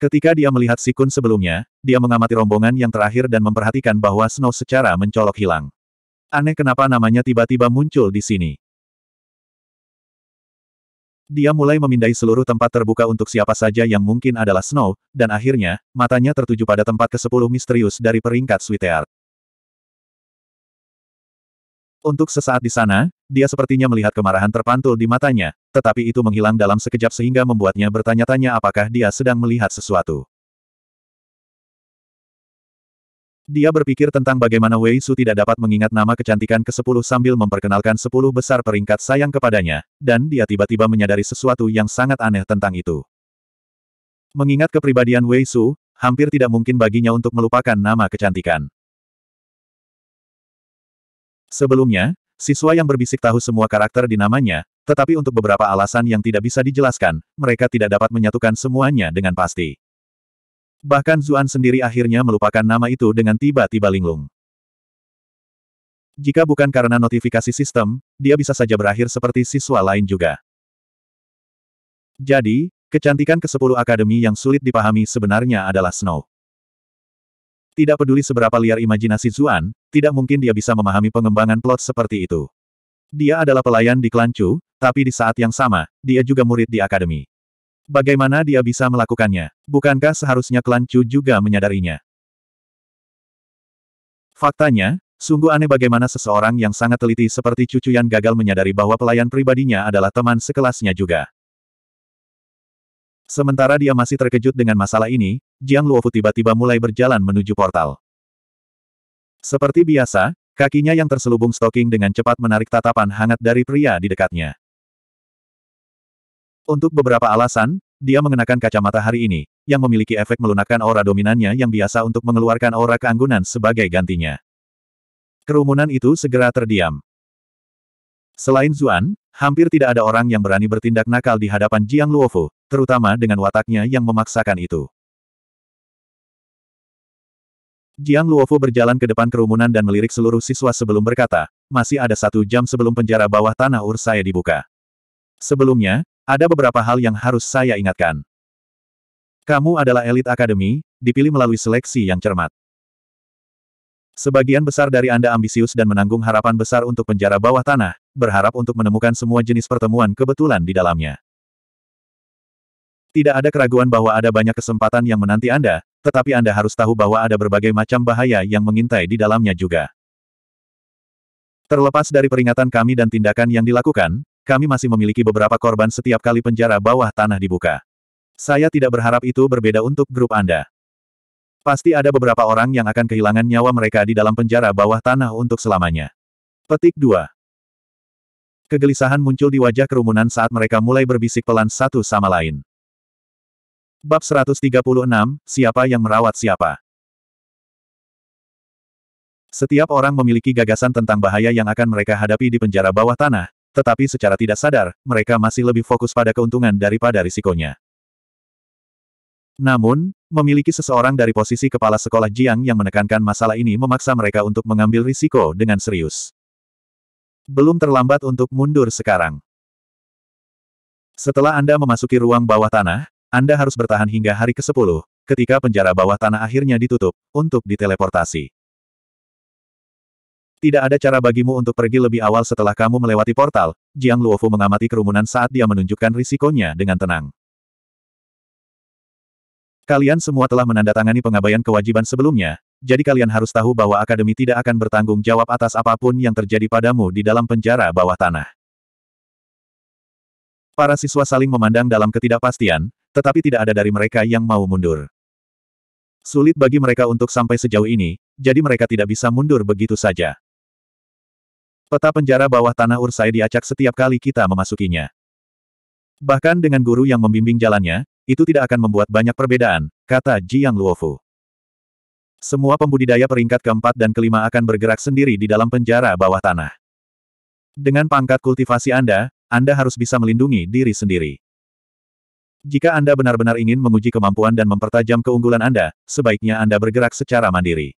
Ketika dia melihat Sikun sebelumnya, dia mengamati rombongan yang terakhir dan memperhatikan bahwa Snow secara mencolok hilang. Aneh kenapa namanya tiba-tiba muncul di sini. Dia mulai memindai seluruh tempat terbuka untuk siapa saja yang mungkin adalah Snow, dan akhirnya, matanya tertuju pada tempat ke-10 misterius dari peringkat Sweetheart. Untuk sesaat di sana, dia sepertinya melihat kemarahan terpantul di matanya, tetapi itu menghilang dalam sekejap sehingga membuatnya bertanya-tanya apakah dia sedang melihat sesuatu. Dia berpikir tentang bagaimana Wei Su tidak dapat mengingat nama kecantikan ke-10 sambil memperkenalkan 10 besar peringkat sayang kepadanya, dan dia tiba-tiba menyadari sesuatu yang sangat aneh tentang itu. Mengingat kepribadian Wei Su, hampir tidak mungkin baginya untuk melupakan nama kecantikan. Sebelumnya, siswa yang berbisik tahu semua karakter di namanya, tetapi untuk beberapa alasan yang tidak bisa dijelaskan, mereka tidak dapat menyatukan semuanya dengan pasti. Bahkan Zuan sendiri akhirnya melupakan nama itu dengan tiba-tiba linglung. Jika bukan karena notifikasi sistem, dia bisa saja berakhir seperti siswa lain juga. Jadi, kecantikan ke-10 akademi yang sulit dipahami sebenarnya adalah Snow. Tidak peduli seberapa liar imajinasi Zuan, tidak mungkin dia bisa memahami pengembangan plot seperti itu. Dia adalah pelayan di Klancu, tapi di saat yang sama, dia juga murid di akademi. Bagaimana dia bisa melakukannya? Bukankah seharusnya klan Chu juga menyadarinya? Faktanya, sungguh aneh bagaimana seseorang yang sangat teliti seperti Cucu yang gagal menyadari bahwa pelayan pribadinya adalah teman sekelasnya juga. Sementara dia masih terkejut dengan masalah ini, Jiang Luofu tiba-tiba mulai berjalan menuju portal. Seperti biasa, kakinya yang terselubung stoking dengan cepat menarik tatapan hangat dari pria di dekatnya. Untuk beberapa alasan, dia mengenakan kacamata hari ini, yang memiliki efek melunakkan aura dominannya yang biasa untuk mengeluarkan aura keanggunan sebagai gantinya. Kerumunan itu segera terdiam. Selain Zuan, hampir tidak ada orang yang berani bertindak nakal di hadapan Jiang Luofu, terutama dengan wataknya yang memaksakan itu. Jiang Luofu berjalan ke depan kerumunan dan melirik seluruh siswa sebelum berkata, masih ada satu jam sebelum penjara bawah tanah Ursaya dibuka. Sebelumnya, ada beberapa hal yang harus saya ingatkan. Kamu adalah elit akademi, dipilih melalui seleksi yang cermat. Sebagian besar dari Anda ambisius dan menanggung harapan besar untuk penjara bawah tanah, berharap untuk menemukan semua jenis pertemuan kebetulan di dalamnya. Tidak ada keraguan bahwa ada banyak kesempatan yang menanti Anda, tetapi Anda harus tahu bahwa ada berbagai macam bahaya yang mengintai di dalamnya juga. Terlepas dari peringatan kami dan tindakan yang dilakukan, kami masih memiliki beberapa korban setiap kali penjara bawah tanah dibuka. Saya tidak berharap itu berbeda untuk grup Anda. Pasti ada beberapa orang yang akan kehilangan nyawa mereka di dalam penjara bawah tanah untuk selamanya. Petik 2. Kegelisahan muncul di wajah kerumunan saat mereka mulai berbisik pelan satu sama lain. Bab 136, Siapa yang merawat siapa? Setiap orang memiliki gagasan tentang bahaya yang akan mereka hadapi di penjara bawah tanah, tetapi secara tidak sadar, mereka masih lebih fokus pada keuntungan daripada risikonya. Namun, memiliki seseorang dari posisi kepala sekolah Jiang yang menekankan masalah ini memaksa mereka untuk mengambil risiko dengan serius. Belum terlambat untuk mundur sekarang. Setelah Anda memasuki ruang bawah tanah, Anda harus bertahan hingga hari ke-10, ketika penjara bawah tanah akhirnya ditutup, untuk diteleportasi. Tidak ada cara bagimu untuk pergi lebih awal setelah kamu melewati portal, Jiang Luofu mengamati kerumunan saat dia menunjukkan risikonya dengan tenang. Kalian semua telah menandatangani pengabaian kewajiban sebelumnya, jadi kalian harus tahu bahwa Akademi tidak akan bertanggung jawab atas apapun yang terjadi padamu di dalam penjara bawah tanah. Para siswa saling memandang dalam ketidakpastian, tetapi tidak ada dari mereka yang mau mundur. Sulit bagi mereka untuk sampai sejauh ini, jadi mereka tidak bisa mundur begitu saja. Peta penjara bawah tanah Ursai diacak setiap kali kita memasukinya. Bahkan dengan guru yang membimbing jalannya, itu tidak akan membuat banyak perbedaan, kata Jiang Luofu. Semua pembudidaya peringkat keempat dan kelima akan bergerak sendiri di dalam penjara bawah tanah. Dengan pangkat kultivasi Anda, Anda harus bisa melindungi diri sendiri. Jika Anda benar-benar ingin menguji kemampuan dan mempertajam keunggulan Anda, sebaiknya Anda bergerak secara mandiri.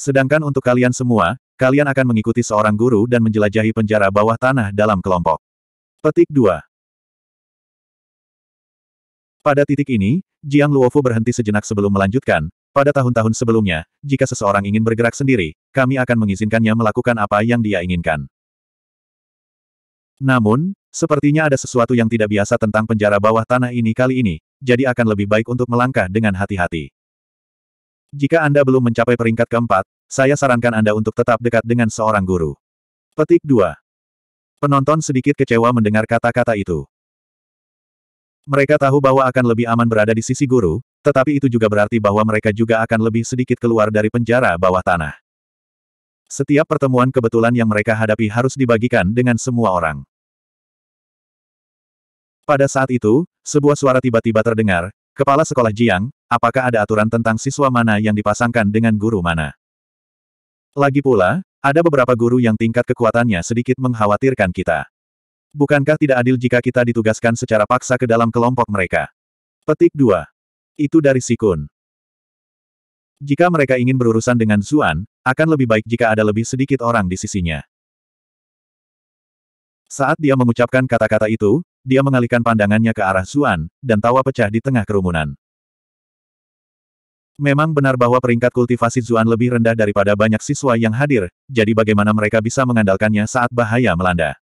Sedangkan untuk kalian semua, kalian akan mengikuti seorang guru dan menjelajahi penjara bawah tanah dalam kelompok. Petik 2 Pada titik ini, Jiang Luofu berhenti sejenak sebelum melanjutkan, pada tahun-tahun sebelumnya, jika seseorang ingin bergerak sendiri, kami akan mengizinkannya melakukan apa yang dia inginkan. Namun, sepertinya ada sesuatu yang tidak biasa tentang penjara bawah tanah ini kali ini, jadi akan lebih baik untuk melangkah dengan hati-hati. Jika Anda belum mencapai peringkat keempat, saya sarankan Anda untuk tetap dekat dengan seorang guru. Petik 2. Penonton sedikit kecewa mendengar kata-kata itu. Mereka tahu bahwa akan lebih aman berada di sisi guru, tetapi itu juga berarti bahwa mereka juga akan lebih sedikit keluar dari penjara bawah tanah. Setiap pertemuan kebetulan yang mereka hadapi harus dibagikan dengan semua orang. Pada saat itu, sebuah suara tiba-tiba terdengar, Kepala Sekolah Jiang, apakah ada aturan tentang siswa mana yang dipasangkan dengan guru mana? Lagi pula, ada beberapa guru yang tingkat kekuatannya sedikit mengkhawatirkan kita. Bukankah tidak adil jika kita ditugaskan secara paksa ke dalam kelompok mereka? Petik 2. Itu dari Sikun. Jika mereka ingin berurusan dengan Zuan, akan lebih baik jika ada lebih sedikit orang di sisinya. Saat dia mengucapkan kata-kata itu, dia mengalihkan pandangannya ke arah Zuan, dan tawa pecah di tengah kerumunan. Memang benar bahwa peringkat kultivasi Zuan lebih rendah daripada banyak siswa yang hadir, jadi bagaimana mereka bisa mengandalkannya saat bahaya melanda?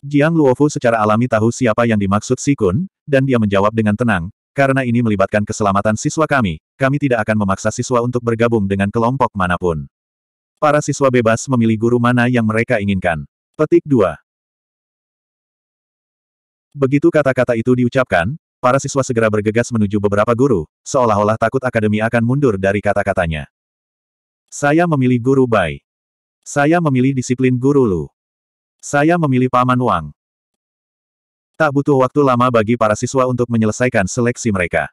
Jiang Luofu secara alami tahu siapa yang dimaksud Sikun, dan dia menjawab dengan tenang, karena ini melibatkan keselamatan siswa kami, kami tidak akan memaksa siswa untuk bergabung dengan kelompok manapun. Para siswa bebas memilih guru mana yang mereka inginkan. Petik 2. Begitu kata-kata itu diucapkan, Para siswa segera bergegas menuju beberapa guru, seolah-olah takut akademi akan mundur dari kata-katanya. Saya memilih guru Bai. Saya memilih disiplin guru Lu. Saya memilih Paman Wang. Tak butuh waktu lama bagi para siswa untuk menyelesaikan seleksi mereka.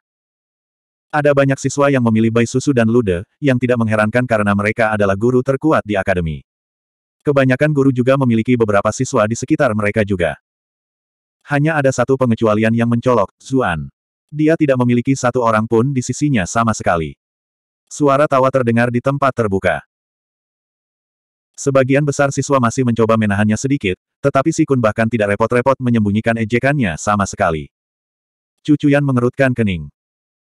Ada banyak siswa yang memilih Bai Susu dan Lude, yang tidak mengherankan karena mereka adalah guru terkuat di akademi. Kebanyakan guru juga memiliki beberapa siswa di sekitar mereka juga. Hanya ada satu pengecualian yang mencolok, Zuan. Dia tidak memiliki satu orang pun di sisinya sama sekali. Suara tawa terdengar di tempat terbuka. Sebagian besar siswa masih mencoba menahannya sedikit, tetapi si Kun bahkan tidak repot-repot menyembunyikan ejekannya sama sekali. Cucuyan mengerutkan kening.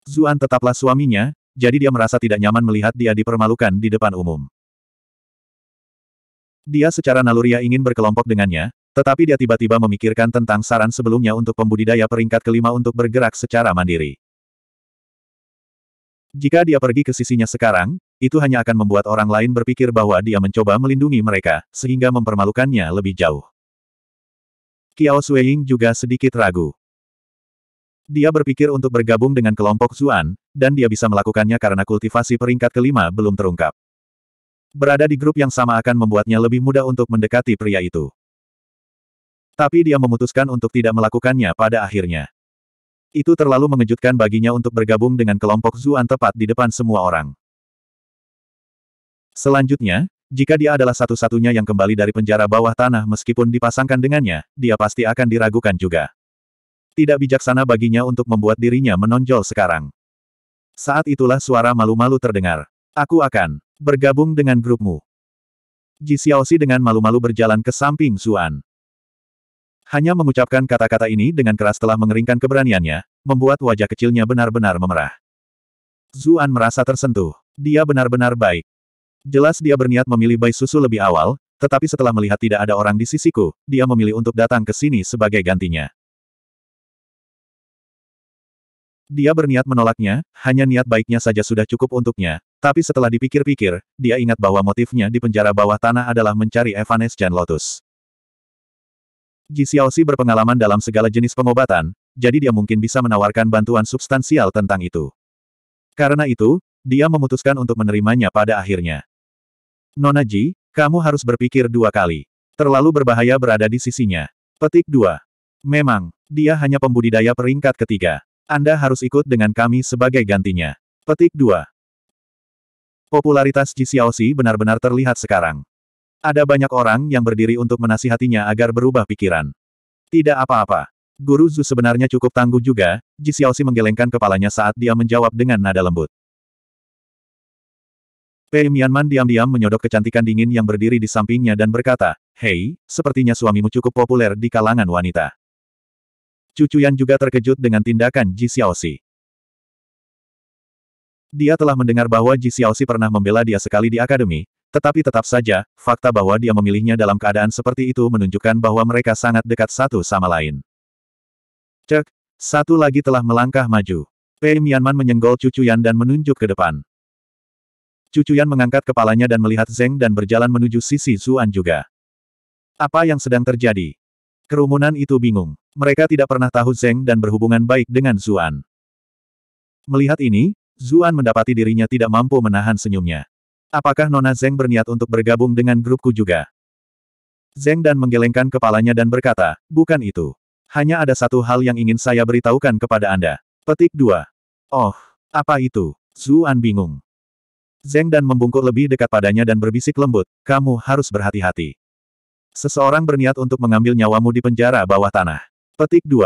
Zuan tetaplah suaminya, jadi dia merasa tidak nyaman melihat dia dipermalukan di depan umum. Dia secara naluriah ingin berkelompok dengannya, tetapi dia tiba-tiba memikirkan tentang saran sebelumnya untuk pembudidaya peringkat kelima untuk bergerak secara mandiri. Jika dia pergi ke sisinya sekarang, itu hanya akan membuat orang lain berpikir bahwa dia mencoba melindungi mereka, sehingga mempermalukannya lebih jauh. Kiao Sueying juga sedikit ragu. Dia berpikir untuk bergabung dengan kelompok Zuan, dan dia bisa melakukannya karena kultivasi peringkat kelima belum terungkap. Berada di grup yang sama akan membuatnya lebih mudah untuk mendekati pria itu. Tapi dia memutuskan untuk tidak melakukannya pada akhirnya. Itu terlalu mengejutkan baginya untuk bergabung dengan kelompok Zuan tepat di depan semua orang. Selanjutnya, jika dia adalah satu-satunya yang kembali dari penjara bawah tanah meskipun dipasangkan dengannya, dia pasti akan diragukan juga. Tidak bijaksana baginya untuk membuat dirinya menonjol sekarang. Saat itulah suara malu-malu terdengar. Aku akan bergabung dengan grupmu. Ji Xiaoxi dengan malu-malu berjalan ke samping Zuan. Hanya mengucapkan kata-kata ini dengan keras telah mengeringkan keberaniannya, membuat wajah kecilnya benar-benar memerah. Zuan merasa tersentuh. Dia benar-benar baik. Jelas dia berniat memilih bayi Susu lebih awal, tetapi setelah melihat tidak ada orang di sisiku, dia memilih untuk datang ke sini sebagai gantinya. Dia berniat menolaknya, hanya niat baiknya saja sudah cukup untuknya. Tapi setelah dipikir-pikir, dia ingat bahwa motifnya di penjara bawah tanah adalah mencari Evanes Lotus. Ji Xiaoxi berpengalaman dalam segala jenis pengobatan, jadi dia mungkin bisa menawarkan bantuan substansial tentang itu. Karena itu, dia memutuskan untuk menerimanya pada akhirnya. Nona Ji, kamu harus berpikir dua kali. Terlalu berbahaya berada di sisinya. Petik 2. Memang, dia hanya pembudidaya peringkat ketiga. Anda harus ikut dengan kami sebagai gantinya. Petik 2. Popularitas Ji Xiaoxi benar-benar terlihat sekarang. Ada banyak orang yang berdiri untuk menasihatinya agar berubah pikiran. Tidak apa-apa. Guru Zu sebenarnya cukup tangguh juga, Ji Xiaoxi menggelengkan kepalanya saat dia menjawab dengan nada lembut. Pei Mianman diam-diam menyodok kecantikan dingin yang berdiri di sampingnya dan berkata, Hei, sepertinya suamimu cukup populer di kalangan wanita. Cucu Yan juga terkejut dengan tindakan Ji Xiaoxi. Dia telah mendengar bahwa Ji Xiaoxi pernah membela dia sekali di akademi, tetapi tetap saja, fakta bahwa dia memilihnya dalam keadaan seperti itu menunjukkan bahwa mereka sangat dekat satu sama lain. Cek, satu lagi telah melangkah maju. Pei Mianman menyenggol Cucuyan dan menunjuk ke depan. Cucuyan mengangkat kepalanya dan melihat Zeng dan berjalan menuju sisi Zuan juga. Apa yang sedang terjadi? Kerumunan itu bingung. Mereka tidak pernah tahu Zeng dan berhubungan baik dengan Zuan. Melihat ini, Zuan mendapati dirinya tidak mampu menahan senyumnya. Apakah Nona Zeng berniat untuk bergabung dengan grupku juga? Zeng dan menggelengkan kepalanya dan berkata, bukan itu. Hanya ada satu hal yang ingin saya beritahukan kepada Anda. Petik 2. Oh, apa itu? Zuan bingung. Zeng dan membungkuk lebih dekat padanya dan berbisik lembut, kamu harus berhati-hati. Seseorang berniat untuk mengambil nyawamu di penjara bawah tanah. Petik 2.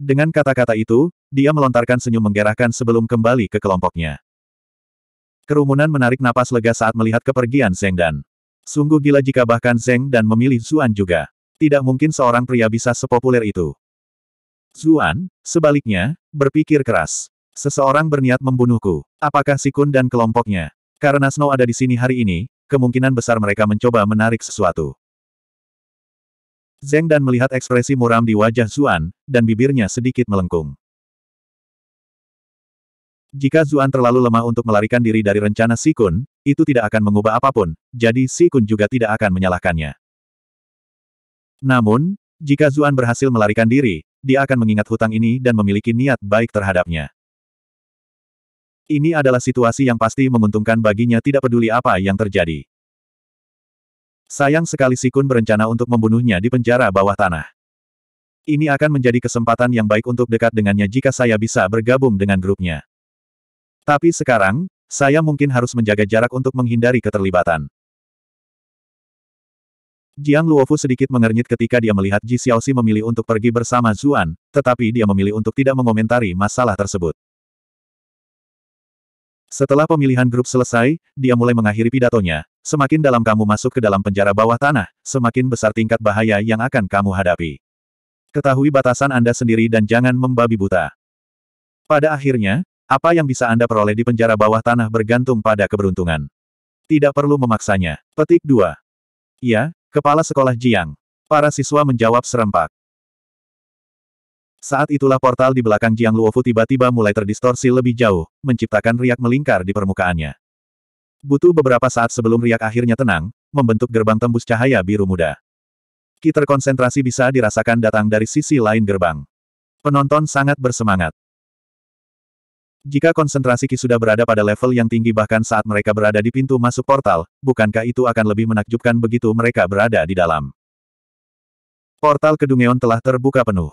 Dengan kata-kata itu, dia melontarkan senyum menggerahkan sebelum kembali ke kelompoknya. Kerumunan menarik napas lega saat melihat kepergian Zeng Dan. Sungguh gila jika bahkan Zeng Dan memilih Zuan juga. Tidak mungkin seorang pria bisa sepopuler itu. Zuan, sebaliknya, berpikir keras. Seseorang berniat membunuhku. Apakah Sikun dan kelompoknya? Karena Snow ada di sini hari ini, kemungkinan besar mereka mencoba menarik sesuatu. Zeng Dan melihat ekspresi muram di wajah Zuan, dan bibirnya sedikit melengkung. Jika Zuan terlalu lemah untuk melarikan diri dari rencana Si Kun, itu tidak akan mengubah apapun, jadi Si Kun juga tidak akan menyalahkannya. Namun, jika Zuan berhasil melarikan diri, dia akan mengingat hutang ini dan memiliki niat baik terhadapnya. Ini adalah situasi yang pasti menguntungkan baginya tidak peduli apa yang terjadi. Sayang sekali Si Kun berencana untuk membunuhnya di penjara bawah tanah. Ini akan menjadi kesempatan yang baik untuk dekat dengannya jika saya bisa bergabung dengan grupnya. Tapi sekarang, saya mungkin harus menjaga jarak untuk menghindari keterlibatan. Jiang Luofu sedikit mengernyit ketika dia melihat Ji Xiaoxi memilih untuk pergi bersama Zuan, tetapi dia memilih untuk tidak mengomentari masalah tersebut. Setelah pemilihan grup selesai, dia mulai mengakhiri pidatonya. Semakin dalam kamu masuk ke dalam penjara bawah tanah, semakin besar tingkat bahaya yang akan kamu hadapi. Ketahui batasan Anda sendiri dan jangan membabi buta. Pada akhirnya, apa yang bisa Anda peroleh di penjara bawah tanah bergantung pada keberuntungan. Tidak perlu memaksanya. Petik 2. Iya, Kepala Sekolah Jiang. Para siswa menjawab serempak. Saat itulah portal di belakang Jiang Luofu tiba-tiba mulai terdistorsi lebih jauh, menciptakan riak melingkar di permukaannya. Butuh beberapa saat sebelum riak akhirnya tenang, membentuk gerbang tembus cahaya biru muda. Kiter konsentrasi bisa dirasakan datang dari sisi lain gerbang. Penonton sangat bersemangat. Jika konsentrasi Ki sudah berada pada level yang tinggi bahkan saat mereka berada di pintu masuk portal, bukankah itu akan lebih menakjubkan begitu mereka berada di dalam? Portal Kedungeon telah terbuka penuh.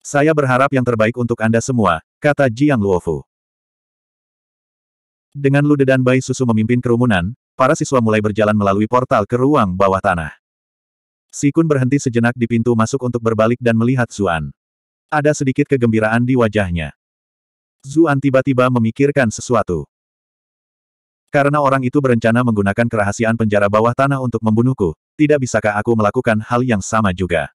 Saya berharap yang terbaik untuk Anda semua, kata Jiang Luofu. Dengan Lude dan Bai Susu memimpin kerumunan, para siswa mulai berjalan melalui portal ke ruang bawah tanah. Sikun berhenti sejenak di pintu masuk untuk berbalik dan melihat Zuan. Ada sedikit kegembiraan di wajahnya. Zuan tiba-tiba memikirkan sesuatu. Karena orang itu berencana menggunakan kerahasiaan penjara bawah tanah untuk membunuhku, tidak bisakah aku melakukan hal yang sama juga?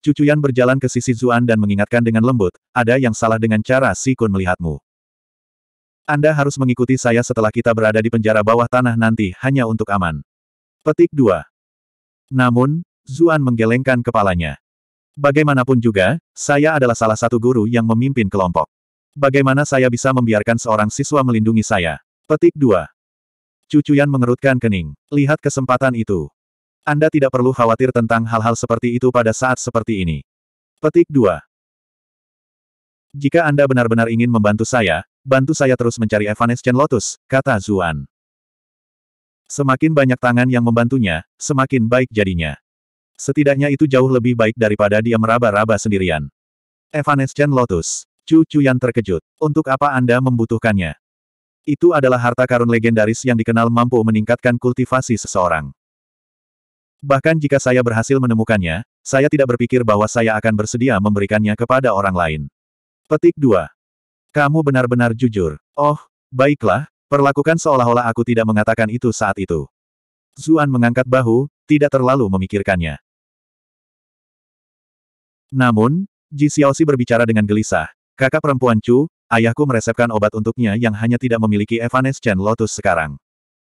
Cucuyan berjalan ke sisi Zuan dan mengingatkan dengan lembut, ada yang salah dengan cara Si Kun melihatmu. Anda harus mengikuti saya setelah kita berada di penjara bawah tanah nanti hanya untuk aman. Petik 2. Namun, Zuan menggelengkan kepalanya. Bagaimanapun juga, saya adalah salah satu guru yang memimpin kelompok. Bagaimana saya bisa membiarkan seorang siswa melindungi saya? Petik 2. Cucuyan mengerutkan kening. Lihat kesempatan itu. Anda tidak perlu khawatir tentang hal-hal seperti itu pada saat seperti ini. Petik 2. Jika Anda benar-benar ingin membantu saya, bantu saya terus mencari Evanescent Lotus, kata Zuan. Semakin banyak tangan yang membantunya, semakin baik jadinya. Setidaknya itu jauh lebih baik daripada dia meraba-raba sendirian. Evanescent Lotus. Cucu yang terkejut. Untuk apa Anda membutuhkannya? Itu adalah harta karun legendaris yang dikenal mampu meningkatkan kultivasi seseorang. Bahkan jika saya berhasil menemukannya, saya tidak berpikir bahwa saya akan bersedia memberikannya kepada orang lain. Petik 2. Kamu benar-benar jujur. Oh, baiklah, perlakukan seolah-olah aku tidak mengatakan itu saat itu. Zuan mengangkat bahu, tidak terlalu memikirkannya. Namun, Ji Xiaoxi berbicara dengan gelisah. Kakak perempuan Chu, ayahku meresepkan obat untuknya yang hanya tidak memiliki Evanescent Lotus sekarang.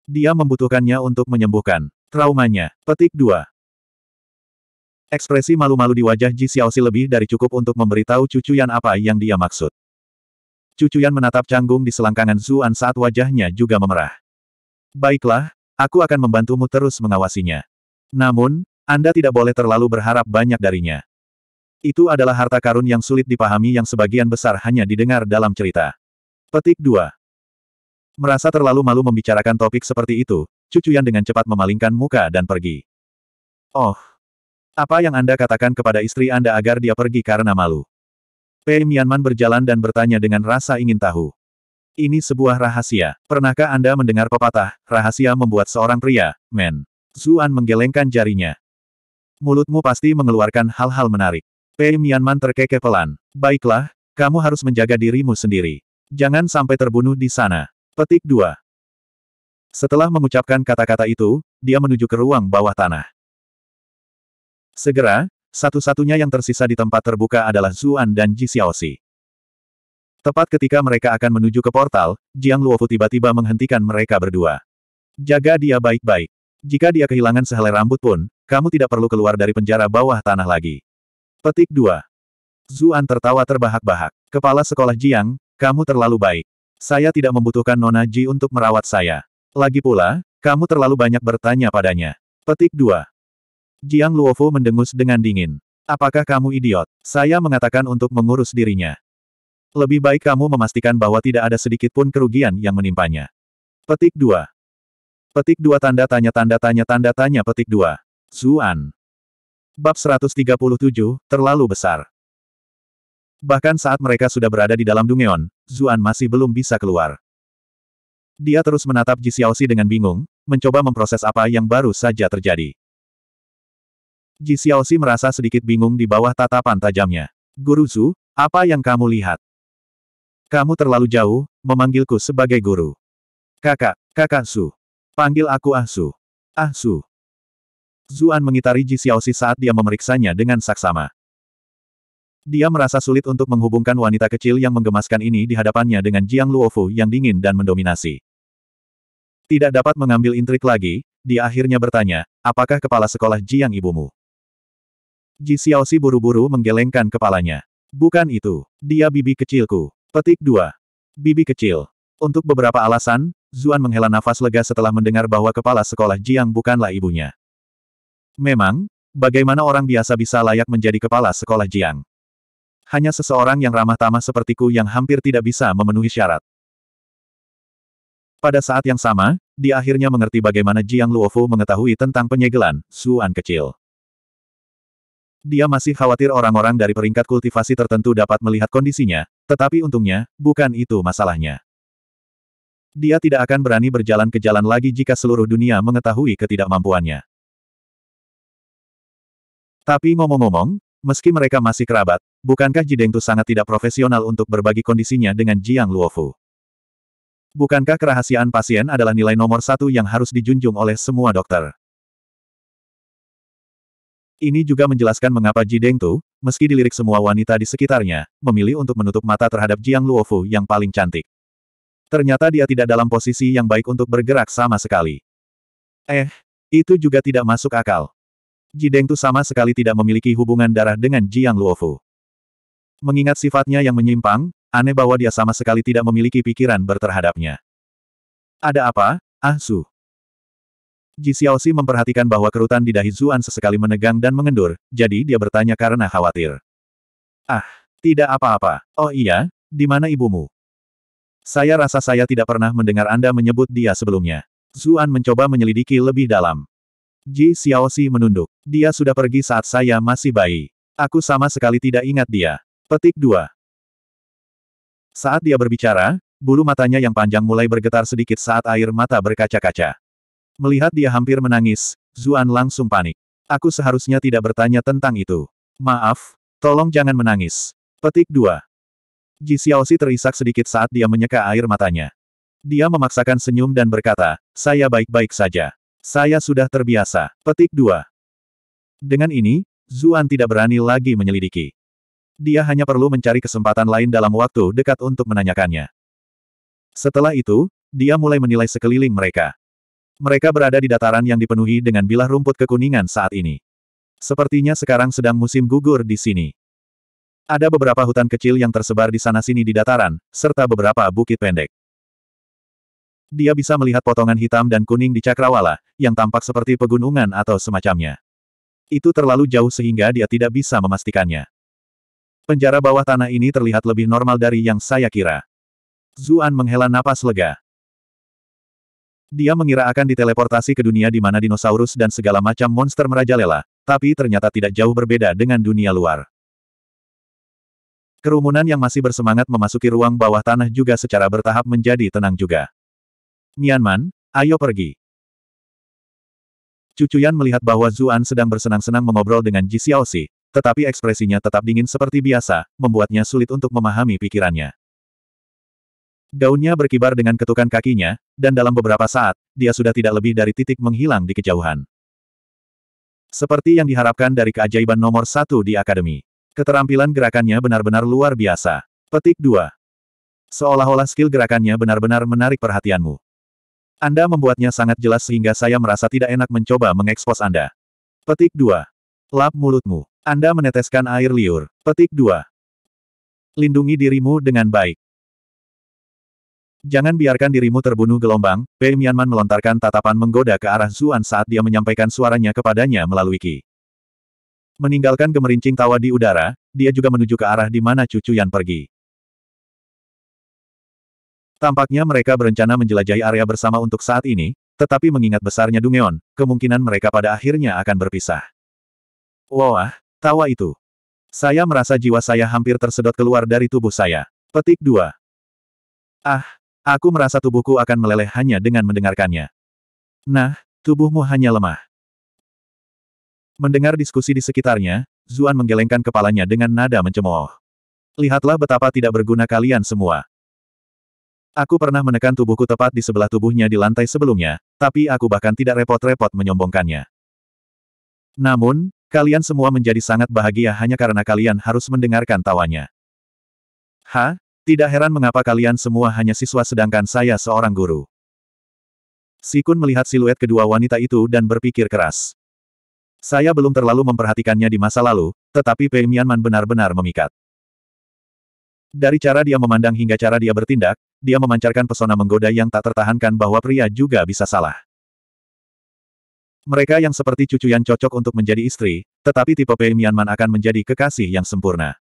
Dia membutuhkannya untuk menyembuhkan traumanya. Petik 2. Ekspresi malu-malu di wajah Ji Xiaoxi lebih dari cukup untuk memberitahu Cucu yang apa yang dia maksud. Cucu yang menatap canggung di selangkangan Zuan saat wajahnya juga memerah. Baiklah, aku akan membantumu terus mengawasinya. Namun, Anda tidak boleh terlalu berharap banyak darinya. Itu adalah harta karun yang sulit dipahami yang sebagian besar hanya didengar dalam cerita. Petik 2. Merasa terlalu malu membicarakan topik seperti itu, cucu yang dengan cepat memalingkan muka dan pergi. Oh. Apa yang Anda katakan kepada istri Anda agar dia pergi karena malu? Pei Mianman berjalan dan bertanya dengan rasa ingin tahu. Ini sebuah rahasia. Pernahkah Anda mendengar pepatah, rahasia membuat seorang pria, men? Zuan menggelengkan jarinya. Mulutmu pasti mengeluarkan hal-hal menarik. P. Mianman terkekeh pelan. Baiklah, kamu harus menjaga dirimu sendiri. Jangan sampai terbunuh di sana. Petik 2. Setelah mengucapkan kata-kata itu, dia menuju ke ruang bawah tanah. Segera, satu-satunya yang tersisa di tempat terbuka adalah Zuan dan Ji Xiaoxi. Tepat ketika mereka akan menuju ke portal, Jiang Luofu tiba-tiba menghentikan mereka berdua. Jaga dia baik-baik. Jika dia kehilangan sehelai rambut pun, kamu tidak perlu keluar dari penjara bawah tanah lagi. Petik 2. Zuan tertawa terbahak-bahak. Kepala sekolah Jiang, kamu terlalu baik. Saya tidak membutuhkan Nona Ji untuk merawat saya. Lagi pula, kamu terlalu banyak bertanya padanya. Petik 2. Jiang Luofu mendengus dengan dingin. Apakah kamu idiot? Saya mengatakan untuk mengurus dirinya. Lebih baik kamu memastikan bahwa tidak ada sedikit pun kerugian yang menimpanya. Petik 2. Petik 2 tanda tanya tanda tanya tanda tanya petik 2. Zuan. Bab 137, terlalu besar. Bahkan saat mereka sudah berada di dalam Dungeon, Zuan masih belum bisa keluar. Dia terus menatap Ji Xiaoxi dengan bingung, mencoba memproses apa yang baru saja terjadi. Ji Xiaoxi merasa sedikit bingung di bawah tatapan tajamnya. Guru Zu, apa yang kamu lihat? Kamu terlalu jauh, memanggilku sebagai guru. Kakak, kakak Su. Panggil aku Ah Su. Ah Su. Zuan mengitari Ji Xiaoxi saat dia memeriksanya dengan saksama. Dia merasa sulit untuk menghubungkan wanita kecil yang menggemaskan ini di hadapannya dengan Jiang Luofu yang dingin dan mendominasi. Tidak dapat mengambil intrik lagi, dia akhirnya bertanya, apakah kepala sekolah Jiang ibumu? Ji Xiaoxi buru-buru menggelengkan kepalanya. Bukan itu, dia bibi kecilku. Petik 2. Bibi kecil. Untuk beberapa alasan, Zuan menghela nafas lega setelah mendengar bahwa kepala sekolah Jiang bukanlah ibunya. Memang, bagaimana orang biasa bisa layak menjadi kepala sekolah Jiang? Hanya seseorang yang ramah tamah sepertiku yang hampir tidak bisa memenuhi syarat. Pada saat yang sama, dia akhirnya mengerti bagaimana Jiang Luofu mengetahui tentang penyegelan, Suan kecil. Dia masih khawatir orang-orang dari peringkat kultivasi tertentu dapat melihat kondisinya, tetapi untungnya, bukan itu masalahnya. Dia tidak akan berani berjalan ke jalan lagi jika seluruh dunia mengetahui ketidakmampuannya. Tapi ngomong-ngomong, meski mereka masih kerabat, bukankah Jideng Tu sangat tidak profesional untuk berbagi kondisinya dengan Jiang Luofu? Bukankah kerahasiaan pasien adalah nilai nomor satu yang harus dijunjung oleh semua dokter? Ini juga menjelaskan mengapa Ji Dengtu, meski dilirik semua wanita di sekitarnya, memilih untuk menutup mata terhadap Jiang Luofu yang paling cantik. Ternyata dia tidak dalam posisi yang baik untuk bergerak sama sekali. Eh, itu juga tidak masuk akal. Ji Dengtu sama sekali tidak memiliki hubungan darah dengan Jiang Luofu. Mengingat sifatnya yang menyimpang, aneh bahwa dia sama sekali tidak memiliki pikiran berterhadapnya. Ada apa, Ah Su? Ji Xiaoxi memperhatikan bahwa kerutan di dahi Zuan sesekali menegang dan mengendur, jadi dia bertanya karena khawatir. Ah, tidak apa-apa. Oh iya, di mana ibumu? Saya rasa saya tidak pernah mendengar Anda menyebut dia sebelumnya. Zuan mencoba menyelidiki lebih dalam. Ji Xiaoxi menunduk. Dia sudah pergi saat saya masih bayi. Aku sama sekali tidak ingat dia. Petik 2. Saat dia berbicara, bulu matanya yang panjang mulai bergetar sedikit saat air mata berkaca-kaca. Melihat dia hampir menangis, Zuan langsung panik. Aku seharusnya tidak bertanya tentang itu. Maaf, tolong jangan menangis. Petik 2. Ji Xiaoxi terisak sedikit saat dia menyeka air matanya. Dia memaksakan senyum dan berkata, saya baik-baik saja. Saya sudah terbiasa. Petik 2. Dengan ini, Zuan tidak berani lagi menyelidiki. Dia hanya perlu mencari kesempatan lain dalam waktu dekat untuk menanyakannya. Setelah itu, dia mulai menilai sekeliling mereka. Mereka berada di dataran yang dipenuhi dengan bilah rumput kekuningan saat ini. Sepertinya sekarang sedang musim gugur di sini. Ada beberapa hutan kecil yang tersebar di sana-sini di dataran, serta beberapa bukit pendek dia bisa melihat potongan hitam dan kuning di cakrawala, yang tampak seperti pegunungan atau semacamnya. Itu terlalu jauh sehingga dia tidak bisa memastikannya. Penjara bawah tanah ini terlihat lebih normal dari yang saya kira. Zuan menghela napas lega. Dia mengira akan diteleportasi ke dunia di mana dinosaurus dan segala macam monster merajalela, tapi ternyata tidak jauh berbeda dengan dunia luar. Kerumunan yang masih bersemangat memasuki ruang bawah tanah juga secara bertahap menjadi tenang juga. Nianman, ayo pergi. Cucuyan melihat bahwa Zuan sedang bersenang-senang mengobrol dengan Ji Xiaoxi, tetapi ekspresinya tetap dingin seperti biasa, membuatnya sulit untuk memahami pikirannya. Daunnya berkibar dengan ketukan kakinya, dan dalam beberapa saat, dia sudah tidak lebih dari titik menghilang di kejauhan. Seperti yang diharapkan dari keajaiban nomor satu di Akademi. Keterampilan gerakannya benar-benar luar biasa. Petik 2. Seolah-olah skill gerakannya benar-benar menarik perhatianmu. Anda membuatnya sangat jelas sehingga saya merasa tidak enak mencoba mengekspos Anda. Petik 2. Lap mulutmu. Anda meneteskan air liur. Petik 2. Lindungi dirimu dengan baik. Jangan biarkan dirimu terbunuh gelombang, Pei Mianman melontarkan tatapan menggoda ke arah Zuan saat dia menyampaikan suaranya kepadanya melalui Ki. Meninggalkan gemerincing tawa di udara, dia juga menuju ke arah di mana cucu Yan pergi. Tampaknya mereka berencana menjelajahi area bersama untuk saat ini, tetapi mengingat besarnya Dungeon, kemungkinan mereka pada akhirnya akan berpisah. Wah, tawa itu. Saya merasa jiwa saya hampir tersedot keluar dari tubuh saya. Petik 2. Ah, aku merasa tubuhku akan meleleh hanya dengan mendengarkannya. Nah, tubuhmu hanya lemah. Mendengar diskusi di sekitarnya, Zuan menggelengkan kepalanya dengan nada mencemooh. Lihatlah betapa tidak berguna kalian semua. Aku pernah menekan tubuhku tepat di sebelah tubuhnya di lantai sebelumnya, tapi aku bahkan tidak repot-repot menyombongkannya. Namun, kalian semua menjadi sangat bahagia hanya karena kalian harus mendengarkan tawanya. Ha? Tidak heran mengapa kalian semua hanya siswa sedangkan saya seorang guru. Sikun melihat siluet kedua wanita itu dan berpikir keras. Saya belum terlalu memperhatikannya di masa lalu, tetapi Pei Mianman benar-benar memikat. Dari cara dia memandang hingga cara dia bertindak, dia memancarkan pesona menggoda yang tak tertahankan bahwa pria juga bisa salah. Mereka yang seperti cucu yang cocok untuk menjadi istri, tetapi tipe Pei Mianman akan menjadi kekasih yang sempurna.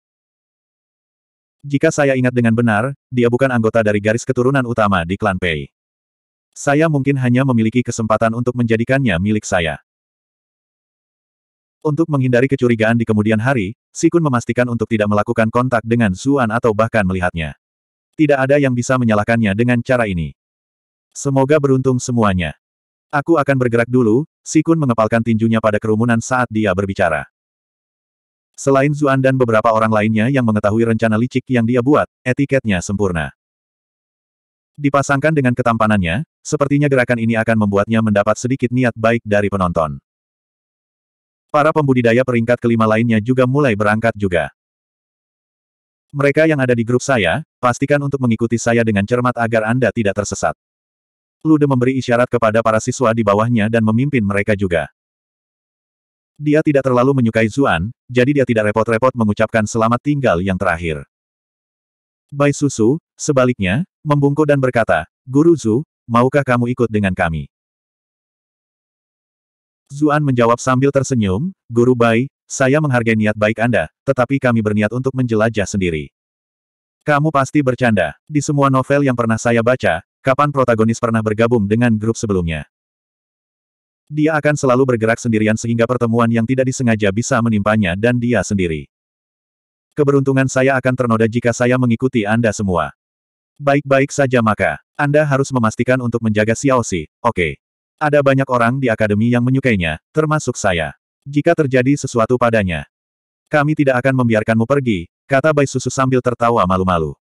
Jika saya ingat dengan benar, dia bukan anggota dari garis keturunan utama di klan Pei. Saya mungkin hanya memiliki kesempatan untuk menjadikannya milik saya. Untuk menghindari kecurigaan di kemudian hari, Sikun memastikan untuk tidak melakukan kontak dengan Suan atau bahkan melihatnya. Tidak ada yang bisa menyalahkannya dengan cara ini. Semoga beruntung semuanya. Aku akan bergerak dulu, Sikun mengepalkan tinjunya pada kerumunan saat dia berbicara. Selain Zuan dan beberapa orang lainnya yang mengetahui rencana licik yang dia buat, etiketnya sempurna. Dipasangkan dengan ketampanannya, sepertinya gerakan ini akan membuatnya mendapat sedikit niat baik dari penonton. Para pembudidaya peringkat kelima lainnya juga mulai berangkat juga. Mereka yang ada di grup saya, pastikan untuk mengikuti saya dengan cermat agar Anda tidak tersesat. Lude memberi isyarat kepada para siswa di bawahnya dan memimpin mereka juga. Dia tidak terlalu menyukai Zuan, jadi dia tidak repot-repot mengucapkan selamat tinggal yang terakhir. Bai Susu, sebaliknya, membungkuk dan berkata, Guru Zu, maukah kamu ikut dengan kami? Zuan menjawab sambil tersenyum, Guru Bai, saya menghargai niat baik Anda, tetapi kami berniat untuk menjelajah sendiri. Kamu pasti bercanda. Di semua novel yang pernah saya baca, kapan protagonis pernah bergabung dengan grup sebelumnya? Dia akan selalu bergerak sendirian sehingga pertemuan yang tidak disengaja bisa menimpanya dan dia sendiri. Keberuntungan saya akan ternoda jika saya mengikuti Anda semua. Baik-baik saja maka, Anda harus memastikan untuk menjaga Xiao Xi, oke. Okay. Ada banyak orang di akademi yang menyukainya, termasuk saya. Jika terjadi sesuatu padanya, kami tidak akan membiarkanmu pergi, kata Bai Susu sambil tertawa malu-malu.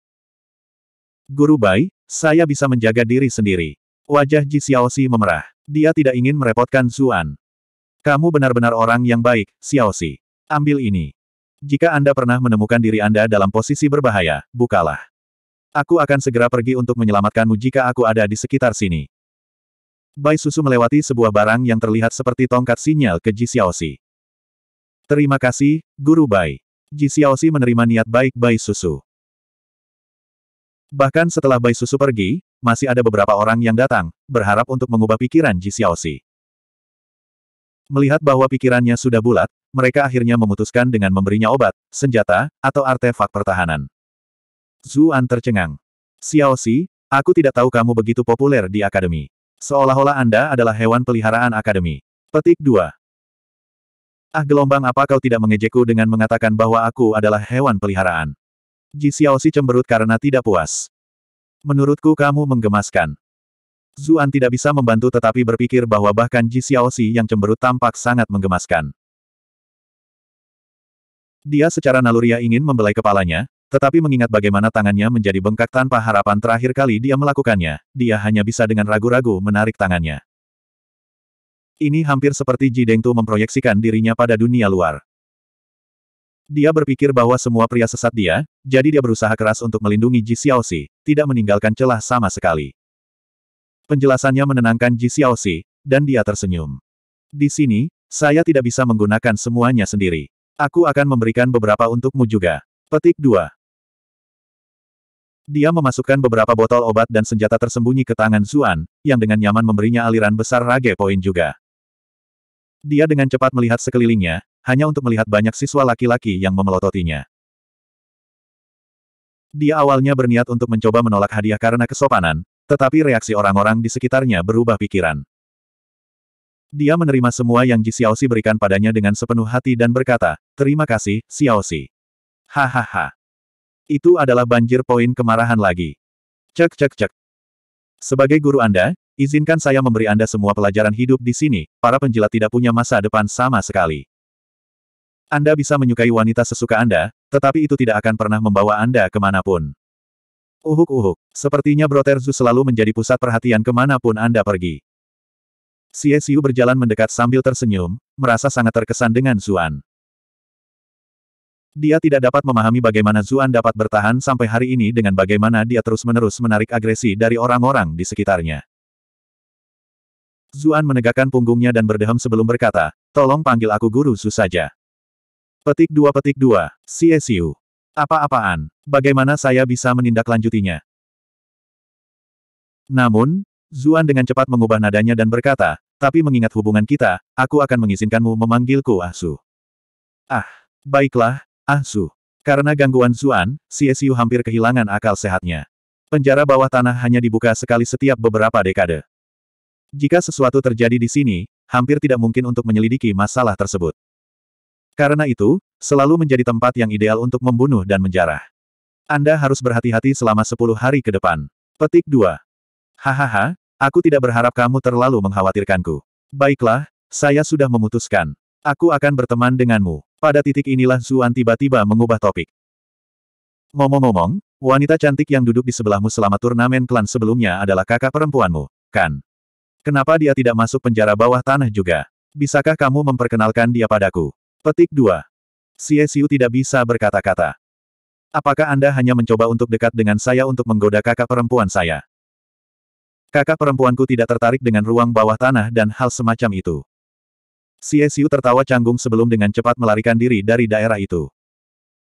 Guru Bai, saya bisa menjaga diri sendiri. Wajah Ji Xiaoxi memerah. Dia tidak ingin merepotkan Zuan. Kamu benar-benar orang yang baik, Xiaoxi. Ambil ini. Jika Anda pernah menemukan diri Anda dalam posisi berbahaya, bukalah. Aku akan segera pergi untuk menyelamatkanmu jika aku ada di sekitar sini. Bai Susu melewati sebuah barang yang terlihat seperti tongkat sinyal ke Ji Xiaoxi. Terima kasih, Guru Bai. Ji Xiaoxi menerima niat baik Bai Susu. Bahkan setelah Bai Susu pergi, masih ada beberapa orang yang datang, berharap untuk mengubah pikiran Ji Xiaoxi. Melihat bahwa pikirannya sudah bulat, mereka akhirnya memutuskan dengan memberinya obat, senjata, atau artefak pertahanan. Zuan tercengang. Xiaoxi, aku tidak tahu kamu begitu populer di akademi. Seolah-olah Anda adalah hewan peliharaan akademi. Petik 2. Ah gelombang apa kau tidak mengejekku dengan mengatakan bahwa aku adalah hewan peliharaan? Ji Xiaoxi cemberut karena tidak puas. Menurutku kamu menggemaskan. Zuan tidak bisa membantu tetapi berpikir bahwa bahkan Ji Xiaoxi yang cemberut tampak sangat menggemaskan. Dia secara naluriah ingin membelai kepalanya, tetapi mengingat bagaimana tangannya menjadi bengkak tanpa harapan terakhir kali dia melakukannya, dia hanya bisa dengan ragu-ragu menarik tangannya. Ini hampir seperti Ji Dengtu memproyeksikan dirinya pada dunia luar. Dia berpikir bahwa semua pria sesat dia, jadi dia berusaha keras untuk melindungi Ji Xiaoxi, tidak meninggalkan celah sama sekali. Penjelasannya menenangkan Ji Xiaoxi, dan dia tersenyum. Di sini, saya tidak bisa menggunakan semuanya sendiri. Aku akan memberikan beberapa untukmu juga. Petik 2. Dia memasukkan beberapa botol obat dan senjata tersembunyi ke tangan Zuan, yang dengan nyaman memberinya aliran besar rage poin juga. Dia dengan cepat melihat sekelilingnya, hanya untuk melihat banyak siswa laki-laki yang memelototinya. Dia awalnya berniat untuk mencoba menolak hadiah karena kesopanan, tetapi reaksi orang-orang di sekitarnya berubah pikiran. Dia menerima semua yang Ji Xiaoxi berikan padanya dengan sepenuh hati dan berkata, Terima kasih, Xiaoxi. Hahaha. Itu adalah banjir poin kemarahan lagi. Cek cek cek. Sebagai guru Anda, izinkan saya memberi Anda semua pelajaran hidup di sini, para penjilat tidak punya masa depan sama sekali. Anda bisa menyukai wanita sesuka Anda, tetapi itu tidak akan pernah membawa Anda kemanapun. Uhuk-uhuk, sepertinya Broterzu selalu menjadi pusat perhatian kemanapun Anda pergi. Siesiu berjalan mendekat sambil tersenyum, merasa sangat terkesan dengan Zuan. Dia tidak dapat memahami bagaimana Zuan dapat bertahan sampai hari ini dengan bagaimana dia terus-menerus menarik agresi dari orang-orang di sekitarnya. Zuan menegakkan punggungnya dan berdehem sebelum berkata, tolong panggil aku guru Su saja. Petik dua petik dua, CSU. Apa-apaan, bagaimana saya bisa menindaklanjutinya? Namun, Zuan dengan cepat mengubah nadanya dan berkata, tapi mengingat hubungan kita, aku akan mengizinkanmu memanggilku Asu. Ah, ah, baiklah, Ah Su. Karena gangguan Zuan, Xie Xiu hampir kehilangan akal sehatnya. Penjara bawah tanah hanya dibuka sekali setiap beberapa dekade. Jika sesuatu terjadi di sini, hampir tidak mungkin untuk menyelidiki masalah tersebut. Karena itu, selalu menjadi tempat yang ideal untuk membunuh dan menjarah. Anda harus berhati-hati selama 10 hari ke depan. Petik 2. Hahaha, aku tidak berharap kamu terlalu mengkhawatirkanku. Baiklah, saya sudah memutuskan. Aku akan berteman denganmu. Pada titik inilah Zuan tiba-tiba mengubah topik. Ngomong-ngomong, wanita cantik yang duduk di sebelahmu selama turnamen klan sebelumnya adalah kakak perempuanmu, kan? Kenapa dia tidak masuk penjara bawah tanah juga? Bisakah kamu memperkenalkan dia padaku? Petik 2. Xie Xiu tidak bisa berkata-kata. Apakah Anda hanya mencoba untuk dekat dengan saya untuk menggoda kakak perempuan saya? Kakak perempuanku tidak tertarik dengan ruang bawah tanah dan hal semacam itu. Xie Xiu tertawa canggung sebelum dengan cepat melarikan diri dari daerah itu.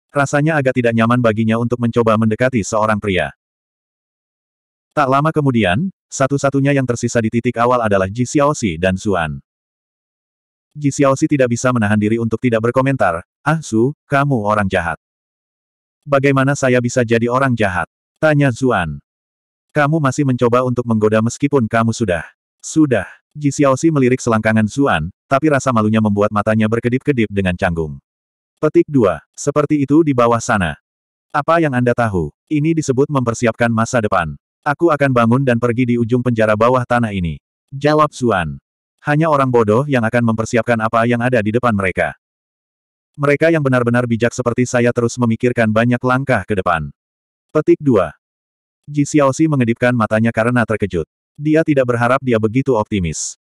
Rasanya agak tidak nyaman baginya untuk mencoba mendekati seorang pria. Tak lama kemudian, satu-satunya yang tersisa di titik awal adalah Ji Xiaoxi dan Zuan. Ji Xiaoxi tidak bisa menahan diri untuk tidak berkomentar, Ah Su, kamu orang jahat. Bagaimana saya bisa jadi orang jahat? Tanya Zuan. Kamu masih mencoba untuk menggoda meskipun kamu sudah. Sudah. Ji Xiaoxi melirik selangkangan Zuan, tapi rasa malunya membuat matanya berkedip-kedip dengan canggung. Petik 2. Seperti itu di bawah sana. Apa yang Anda tahu? Ini disebut mempersiapkan masa depan. Aku akan bangun dan pergi di ujung penjara bawah tanah ini. Jawab Suan. Hanya orang bodoh yang akan mempersiapkan apa yang ada di depan mereka. Mereka yang benar-benar bijak seperti saya terus memikirkan banyak langkah ke depan. Petik 2. Ji Xiaoxi mengedipkan matanya karena terkejut. Dia tidak berharap dia begitu optimis.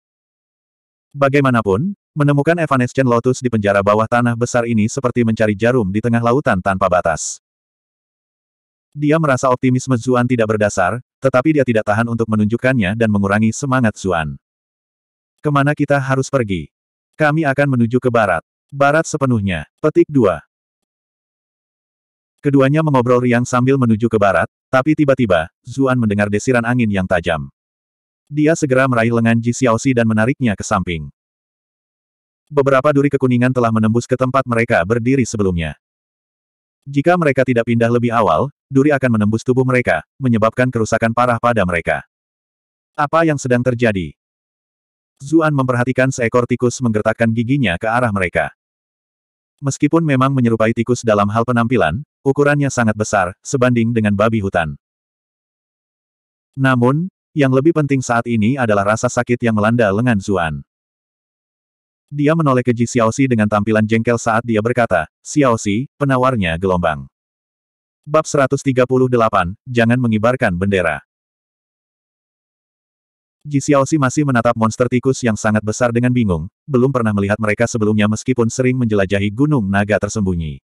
Bagaimanapun, menemukan Evanescent Lotus di penjara bawah tanah besar ini seperti mencari jarum di tengah lautan tanpa batas. Dia merasa optimisme Zuan tidak berdasar, tetapi dia tidak tahan untuk menunjukkannya dan mengurangi semangat Zuan. Kemana kita harus pergi? Kami akan menuju ke barat. Barat sepenuhnya. Petik 2. Keduanya mengobrol riang sambil menuju ke barat, tapi tiba-tiba, Zuan mendengar desiran angin yang tajam. Dia segera meraih lengan Ji Xiaoxi dan menariknya ke samping. Beberapa duri kekuningan telah menembus ke tempat mereka berdiri sebelumnya. Jika mereka tidak pindah lebih awal, duri akan menembus tubuh mereka, menyebabkan kerusakan parah pada mereka. Apa yang sedang terjadi? Zuan memperhatikan seekor tikus menggertakkan giginya ke arah mereka. Meskipun memang menyerupai tikus dalam hal penampilan, ukurannya sangat besar, sebanding dengan babi hutan. Namun, yang lebih penting saat ini adalah rasa sakit yang melanda lengan Zuan. Dia menoleh ke Ji Xiaoxi dengan tampilan jengkel saat dia berkata, Xiaoxi, penawarnya gelombang. Bab 138, Jangan Mengibarkan Bendera Ji Xiaoxi masih menatap monster tikus yang sangat besar dengan bingung, belum pernah melihat mereka sebelumnya meskipun sering menjelajahi gunung naga tersembunyi.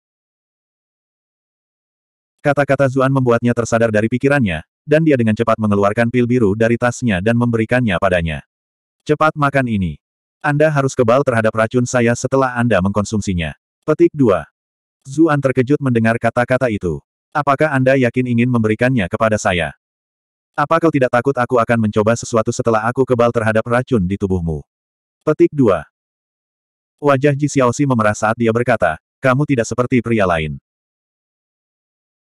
Kata-kata Zuan membuatnya tersadar dari pikirannya, dan dia dengan cepat mengeluarkan pil biru dari tasnya dan memberikannya padanya. Cepat makan ini. Anda harus kebal terhadap racun saya setelah Anda mengkonsumsinya. Petik 2. Zuan terkejut mendengar kata-kata itu. Apakah Anda yakin ingin memberikannya kepada saya? Apa kau tidak takut aku akan mencoba sesuatu setelah aku kebal terhadap racun di tubuhmu? Petik 2. Wajah Ji Xiaoxi memerah saat dia berkata, kamu tidak seperti pria lain.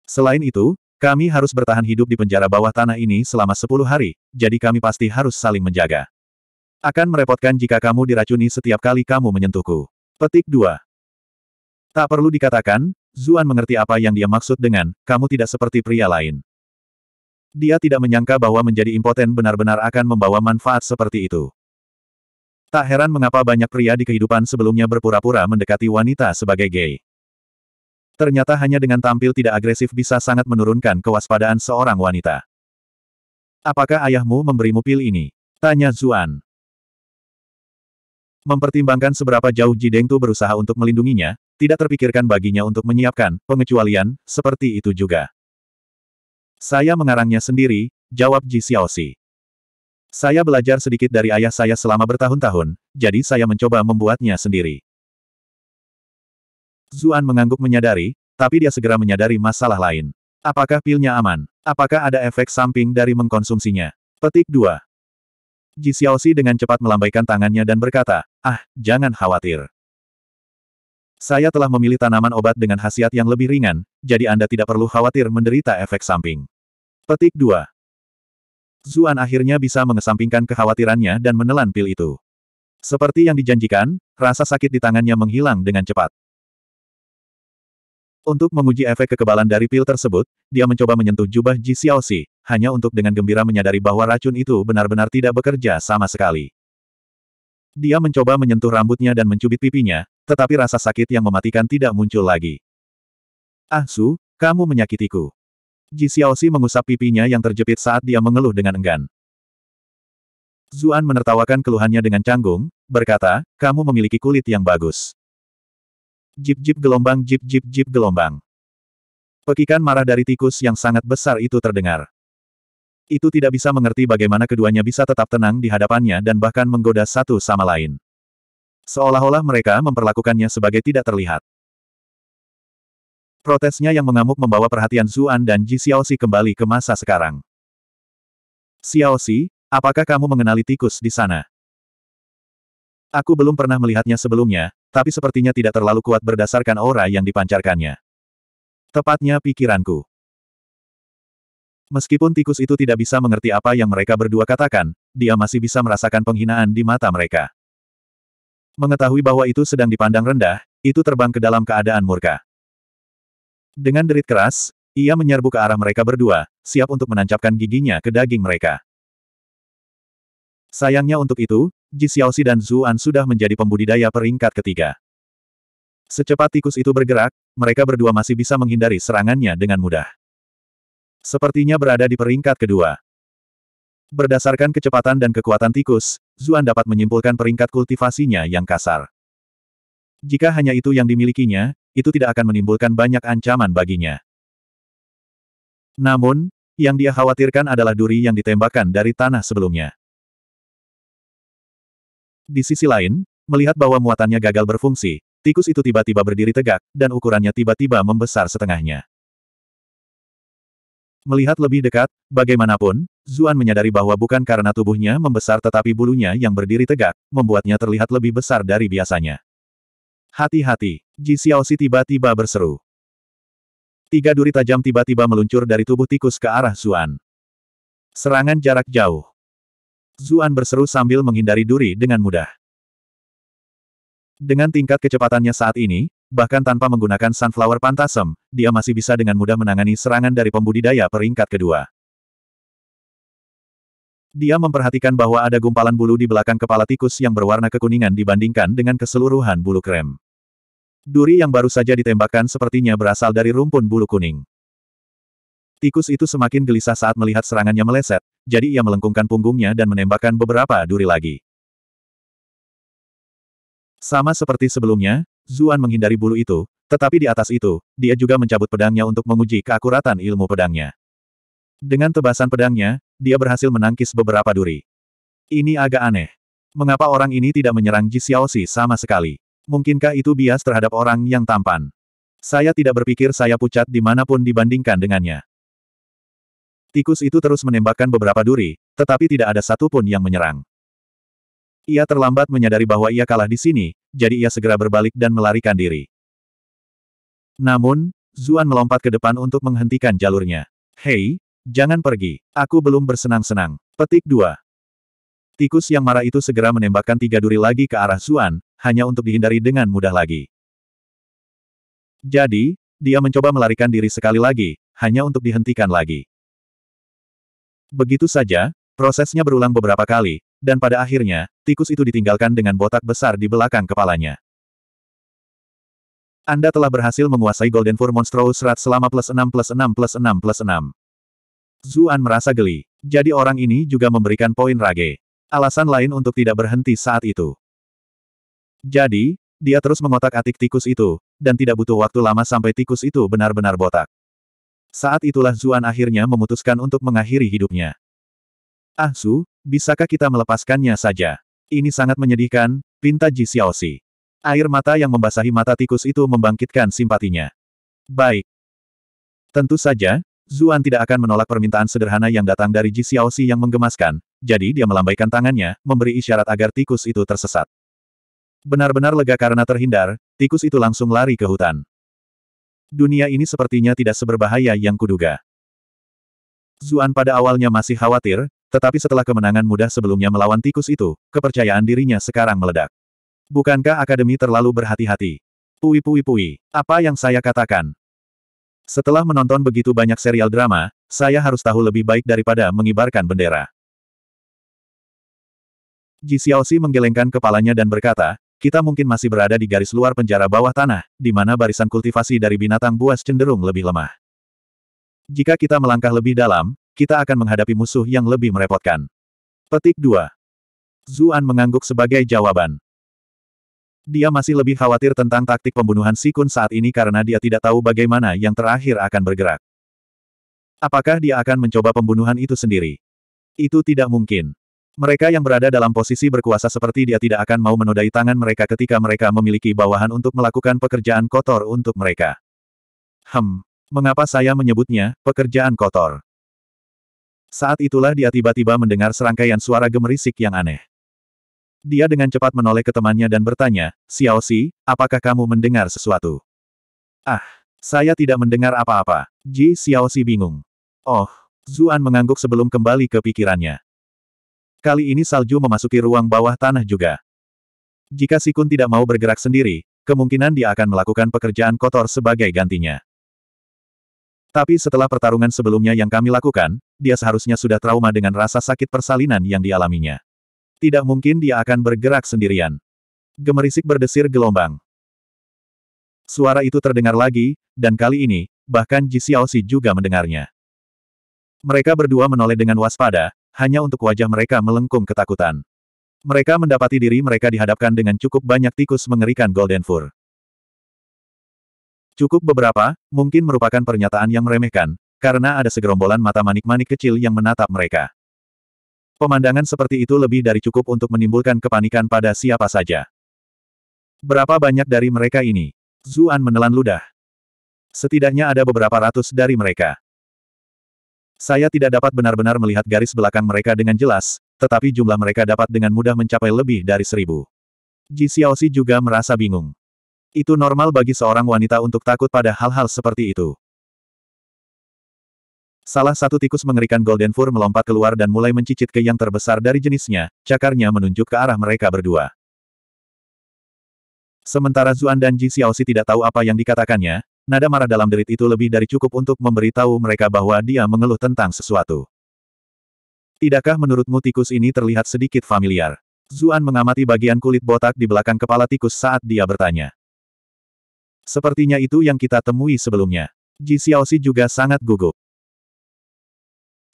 Selain itu, kami harus bertahan hidup di penjara bawah tanah ini selama sepuluh hari, jadi kami pasti harus saling menjaga. Akan merepotkan jika kamu diracuni setiap kali kamu menyentuhku. Petik 2. Tak perlu dikatakan, Zuan mengerti apa yang dia maksud dengan, kamu tidak seperti pria lain. Dia tidak menyangka bahwa menjadi impoten benar-benar akan membawa manfaat seperti itu. Tak heran mengapa banyak pria di kehidupan sebelumnya berpura-pura mendekati wanita sebagai gay. Ternyata hanya dengan tampil tidak agresif bisa sangat menurunkan kewaspadaan seorang wanita. Apakah ayahmu memberimu pil ini? Tanya Zuan. Mempertimbangkan seberapa jauh Jideng Tu berusaha untuk melindunginya, tidak terpikirkan baginya untuk menyiapkan pengecualian, seperti itu juga. Saya mengarangnya sendiri, jawab Ji Xiaoxi. Saya belajar sedikit dari ayah saya selama bertahun-tahun, jadi saya mencoba membuatnya sendiri. Zuan mengangguk menyadari, tapi dia segera menyadari masalah lain. Apakah pilnya aman? Apakah ada efek samping dari mengkonsumsinya? Petik 2. Ji Xiaoxi dengan cepat melambaikan tangannya dan berkata, Ah, jangan khawatir. Saya telah memilih tanaman obat dengan khasiat yang lebih ringan, jadi Anda tidak perlu khawatir menderita efek samping. Petik 2. Zuan akhirnya bisa mengesampingkan kekhawatirannya dan menelan pil itu. Seperti yang dijanjikan, rasa sakit di tangannya menghilang dengan cepat. Untuk menguji efek kekebalan dari pil tersebut, dia mencoba menyentuh jubah Ji Xiaoxi, hanya untuk dengan gembira menyadari bahwa racun itu benar-benar tidak bekerja sama sekali. Dia mencoba menyentuh rambutnya dan mencubit pipinya, tetapi rasa sakit yang mematikan tidak muncul lagi. Ah Su, kamu menyakitiku. Ji Xiaoxi mengusap pipinya yang terjepit saat dia mengeluh dengan enggan. Zuan menertawakan keluhannya dengan canggung, berkata, kamu memiliki kulit yang bagus. Jip-jip gelombang jip-jip-jip gelombang. Pekikan marah dari tikus yang sangat besar itu terdengar. Itu tidak bisa mengerti bagaimana keduanya bisa tetap tenang di hadapannya dan bahkan menggoda satu sama lain. Seolah-olah mereka memperlakukannya sebagai tidak terlihat. Protesnya yang mengamuk membawa perhatian Zuan dan Ji Xiaoxi kembali ke masa sekarang. Xiaoxi, apakah kamu mengenali tikus di sana? Aku belum pernah melihatnya sebelumnya, tapi sepertinya tidak terlalu kuat berdasarkan aura yang dipancarkannya. Tepatnya pikiranku. Meskipun tikus itu tidak bisa mengerti apa yang mereka berdua katakan, dia masih bisa merasakan penghinaan di mata mereka. Mengetahui bahwa itu sedang dipandang rendah, itu terbang ke dalam keadaan murka. Dengan derit keras, ia menyerbu ke arah mereka berdua, siap untuk menancapkan giginya ke daging mereka. Sayangnya untuk itu, Ji Xiaoxi dan Zuan sudah menjadi pembudidaya peringkat ketiga. Secepat tikus itu bergerak, mereka berdua masih bisa menghindari serangannya dengan mudah. Sepertinya berada di peringkat kedua. Berdasarkan kecepatan dan kekuatan tikus, Zuan dapat menyimpulkan peringkat kultivasinya yang kasar. Jika hanya itu yang dimilikinya, itu tidak akan menimbulkan banyak ancaman baginya. Namun, yang dia khawatirkan adalah duri yang ditembakkan dari tanah sebelumnya. Di sisi lain, melihat bahwa muatannya gagal berfungsi, tikus itu tiba-tiba berdiri tegak, dan ukurannya tiba-tiba membesar setengahnya. Melihat lebih dekat, bagaimanapun, Zuan menyadari bahwa bukan karena tubuhnya membesar tetapi bulunya yang berdiri tegak, membuatnya terlihat lebih besar dari biasanya. Hati-hati, Ji Xiaoxi tiba-tiba berseru. Tiga duri tajam tiba-tiba meluncur dari tubuh tikus ke arah Zuan. Serangan jarak jauh. Zuan berseru sambil menghindari Duri dengan mudah. Dengan tingkat kecepatannya saat ini, bahkan tanpa menggunakan Sunflower Pantasem, dia masih bisa dengan mudah menangani serangan dari pembudidaya peringkat kedua. Dia memperhatikan bahwa ada gumpalan bulu di belakang kepala tikus yang berwarna kekuningan dibandingkan dengan keseluruhan bulu krem. Duri yang baru saja ditembakkan sepertinya berasal dari rumpun bulu kuning. Tikus itu semakin gelisah saat melihat serangannya meleset, jadi ia melengkungkan punggungnya dan menembakkan beberapa duri lagi. Sama seperti sebelumnya, Zuan menghindari bulu itu, tetapi di atas itu, dia juga mencabut pedangnya untuk menguji keakuratan ilmu pedangnya. Dengan tebasan pedangnya, dia berhasil menangkis beberapa duri. Ini agak aneh. Mengapa orang ini tidak menyerang Ji Xiaoxi sama sekali? Mungkinkah itu bias terhadap orang yang tampan? Saya tidak berpikir saya pucat dimanapun dibandingkan dengannya. Tikus itu terus menembakkan beberapa duri, tetapi tidak ada satupun yang menyerang. Ia terlambat menyadari bahwa ia kalah di sini, jadi ia segera berbalik dan melarikan diri. Namun, Zuan melompat ke depan untuk menghentikan jalurnya. Hei, jangan pergi. Aku belum bersenang-senang. Petik 2. Tikus yang marah itu segera menembakkan tiga duri lagi ke arah Zuan, hanya untuk dihindari dengan mudah lagi. Jadi, dia mencoba melarikan diri sekali lagi, hanya untuk dihentikan lagi. Begitu saja, prosesnya berulang beberapa kali, dan pada akhirnya, tikus itu ditinggalkan dengan botak besar di belakang kepalanya. Anda telah berhasil menguasai Golden Four Monstrous Rat selama plus 6 plus 6 plus 6 plus 6. Zuan merasa geli. Jadi orang ini juga memberikan poin rage. Alasan lain untuk tidak berhenti saat itu. Jadi, dia terus mengotak-atik tikus itu, dan tidak butuh waktu lama sampai tikus itu benar-benar botak. Saat itulah Zuan akhirnya memutuskan untuk mengakhiri hidupnya. Ah Su, bisakah kita melepaskannya saja? Ini sangat menyedihkan, pinta Ji Xiaoxi. Air mata yang membasahi mata tikus itu membangkitkan simpatinya. Baik. Tentu saja, Zuan tidak akan menolak permintaan sederhana yang datang dari Ji Xiaoxi yang menggemaskan, jadi dia melambaikan tangannya, memberi isyarat agar tikus itu tersesat. Benar-benar lega karena terhindar, tikus itu langsung lari ke hutan. Dunia ini sepertinya tidak seberbahaya yang kuduga. Zuan pada awalnya masih khawatir, tetapi setelah kemenangan mudah sebelumnya melawan tikus itu, kepercayaan dirinya sekarang meledak. Bukankah akademi terlalu berhati-hati? Pui pui pui, apa yang saya katakan? Setelah menonton begitu banyak serial drama, saya harus tahu lebih baik daripada mengibarkan bendera. Ji Xiaoxi menggelengkan kepalanya dan berkata, kita mungkin masih berada di garis luar penjara bawah tanah, di mana barisan kultivasi dari binatang buas cenderung lebih lemah. Jika kita melangkah lebih dalam, kita akan menghadapi musuh yang lebih merepotkan. Petik 2. Zuan mengangguk sebagai jawaban. Dia masih lebih khawatir tentang taktik pembunuhan Sikun saat ini karena dia tidak tahu bagaimana yang terakhir akan bergerak. Apakah dia akan mencoba pembunuhan itu sendiri? Itu tidak mungkin. Mereka yang berada dalam posisi berkuasa seperti dia tidak akan mau menodai tangan mereka ketika mereka memiliki bawahan untuk melakukan pekerjaan kotor untuk mereka. Hem, mengapa saya menyebutnya pekerjaan kotor? Saat itulah dia tiba-tiba mendengar serangkaian suara gemerisik yang aneh. Dia dengan cepat menoleh ke temannya dan bertanya, Xiao Si, apakah kamu mendengar sesuatu? Ah, saya tidak mendengar apa-apa. Ji Xiao Si bingung. Oh, Zuan mengangguk sebelum kembali ke pikirannya. Kali ini salju memasuki ruang bawah tanah juga. Jika Sikun tidak mau bergerak sendiri, kemungkinan dia akan melakukan pekerjaan kotor sebagai gantinya. Tapi setelah pertarungan sebelumnya yang kami lakukan, dia seharusnya sudah trauma dengan rasa sakit persalinan yang dialaminya. Tidak mungkin dia akan bergerak sendirian. Gemerisik berdesir gelombang. Suara itu terdengar lagi, dan kali ini, bahkan Ji Xiaoxi juga mendengarnya. Mereka berdua menoleh dengan waspada, hanya untuk wajah mereka melengkung ketakutan. Mereka mendapati diri mereka dihadapkan dengan cukup banyak tikus mengerikan Golden Fur. Cukup beberapa, mungkin merupakan pernyataan yang meremehkan, karena ada segerombolan mata manik-manik kecil yang menatap mereka. Pemandangan seperti itu lebih dari cukup untuk menimbulkan kepanikan pada siapa saja. Berapa banyak dari mereka ini? Zuan menelan ludah. Setidaknya ada beberapa ratus dari mereka. Saya tidak dapat benar-benar melihat garis belakang mereka dengan jelas, tetapi jumlah mereka dapat dengan mudah mencapai lebih dari seribu. Ji Xiaoxi juga merasa bingung. Itu normal bagi seorang wanita untuk takut pada hal-hal seperti itu. Salah satu tikus mengerikan Golden Fur melompat keluar dan mulai mencicit ke yang terbesar dari jenisnya, cakarnya menunjuk ke arah mereka berdua. Sementara Zuan dan Ji Xiaoxi tidak tahu apa yang dikatakannya, nada marah dalam derit itu lebih dari cukup untuk memberitahu mereka bahwa dia mengeluh tentang sesuatu. Tidakkah menurutmu tikus ini terlihat sedikit familiar? Zuan mengamati bagian kulit botak di belakang kepala tikus saat dia bertanya. Sepertinya itu yang kita temui sebelumnya. Ji Xiaoxi juga sangat gugup.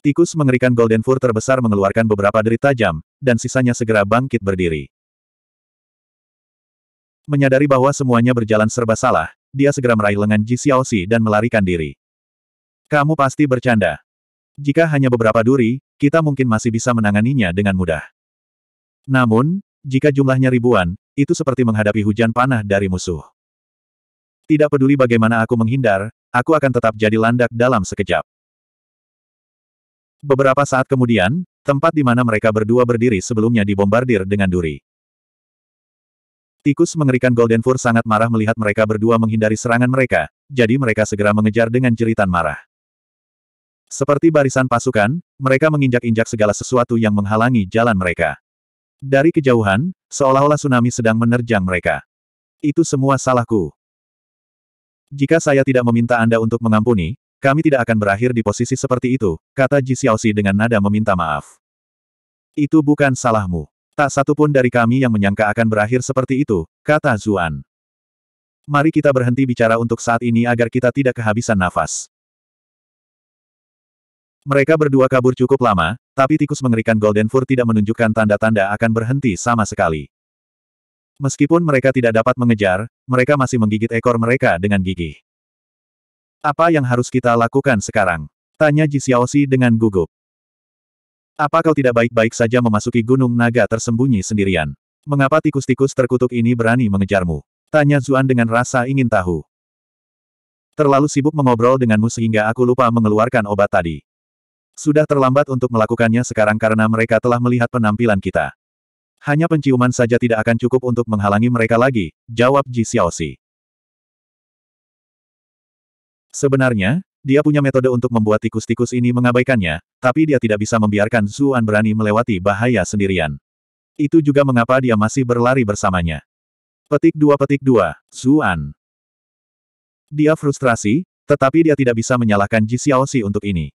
Tikus mengerikan Golden Fur terbesar mengeluarkan beberapa derit tajam, dan sisanya segera bangkit berdiri. Menyadari bahwa semuanya berjalan serba salah, dia segera meraih lengan Ji Xiaoxi dan melarikan diri. Kamu pasti bercanda. Jika hanya beberapa duri, kita mungkin masih bisa menanganinya dengan mudah. Namun, jika jumlahnya ribuan, itu seperti menghadapi hujan panah dari musuh. Tidak peduli bagaimana aku menghindar, aku akan tetap jadi landak dalam sekejap. Beberapa saat kemudian, tempat di mana mereka berdua berdiri sebelumnya dibombardir dengan duri. Tikus mengerikan Golden Four sangat marah melihat mereka berdua menghindari serangan mereka, jadi mereka segera mengejar dengan jeritan marah. Seperti barisan pasukan, mereka menginjak-injak segala sesuatu yang menghalangi jalan mereka. Dari kejauhan, seolah-olah tsunami sedang menerjang mereka. Itu semua salahku. Jika saya tidak meminta Anda untuk mengampuni, kami tidak akan berakhir di posisi seperti itu, kata Ji Xiaoxi dengan nada meminta maaf. Itu bukan salahmu. Tak satu pun dari kami yang menyangka akan berakhir seperti itu, kata Zuan. Mari kita berhenti bicara untuk saat ini agar kita tidak kehabisan nafas. Mereka berdua kabur cukup lama, tapi tikus mengerikan Golden Fur tidak menunjukkan tanda-tanda akan berhenti sama sekali. Meskipun mereka tidak dapat mengejar, mereka masih menggigit ekor mereka dengan gigi. Apa yang harus kita lakukan sekarang? Tanya Ji Xiaoxi dengan gugup. Apa kau tidak baik-baik saja memasuki gunung naga tersembunyi sendirian? Mengapa tikus-tikus terkutuk ini berani mengejarmu? Tanya Zuan dengan rasa ingin tahu. Terlalu sibuk mengobrol denganmu sehingga aku lupa mengeluarkan obat tadi. Sudah terlambat untuk melakukannya sekarang karena mereka telah melihat penampilan kita. Hanya penciuman saja tidak akan cukup untuk menghalangi mereka lagi, jawab Ji Xiaoxi. Sebenarnya, dia punya metode untuk membuat tikus-tikus ini mengabaikannya, tapi dia tidak bisa membiarkan Zuan berani melewati bahaya sendirian. Itu juga mengapa dia masih berlari bersamanya. Petik dua petik dua, Zuan. Dia frustrasi, tetapi dia tidak bisa menyalahkan Ji Xiaoxi untuk ini.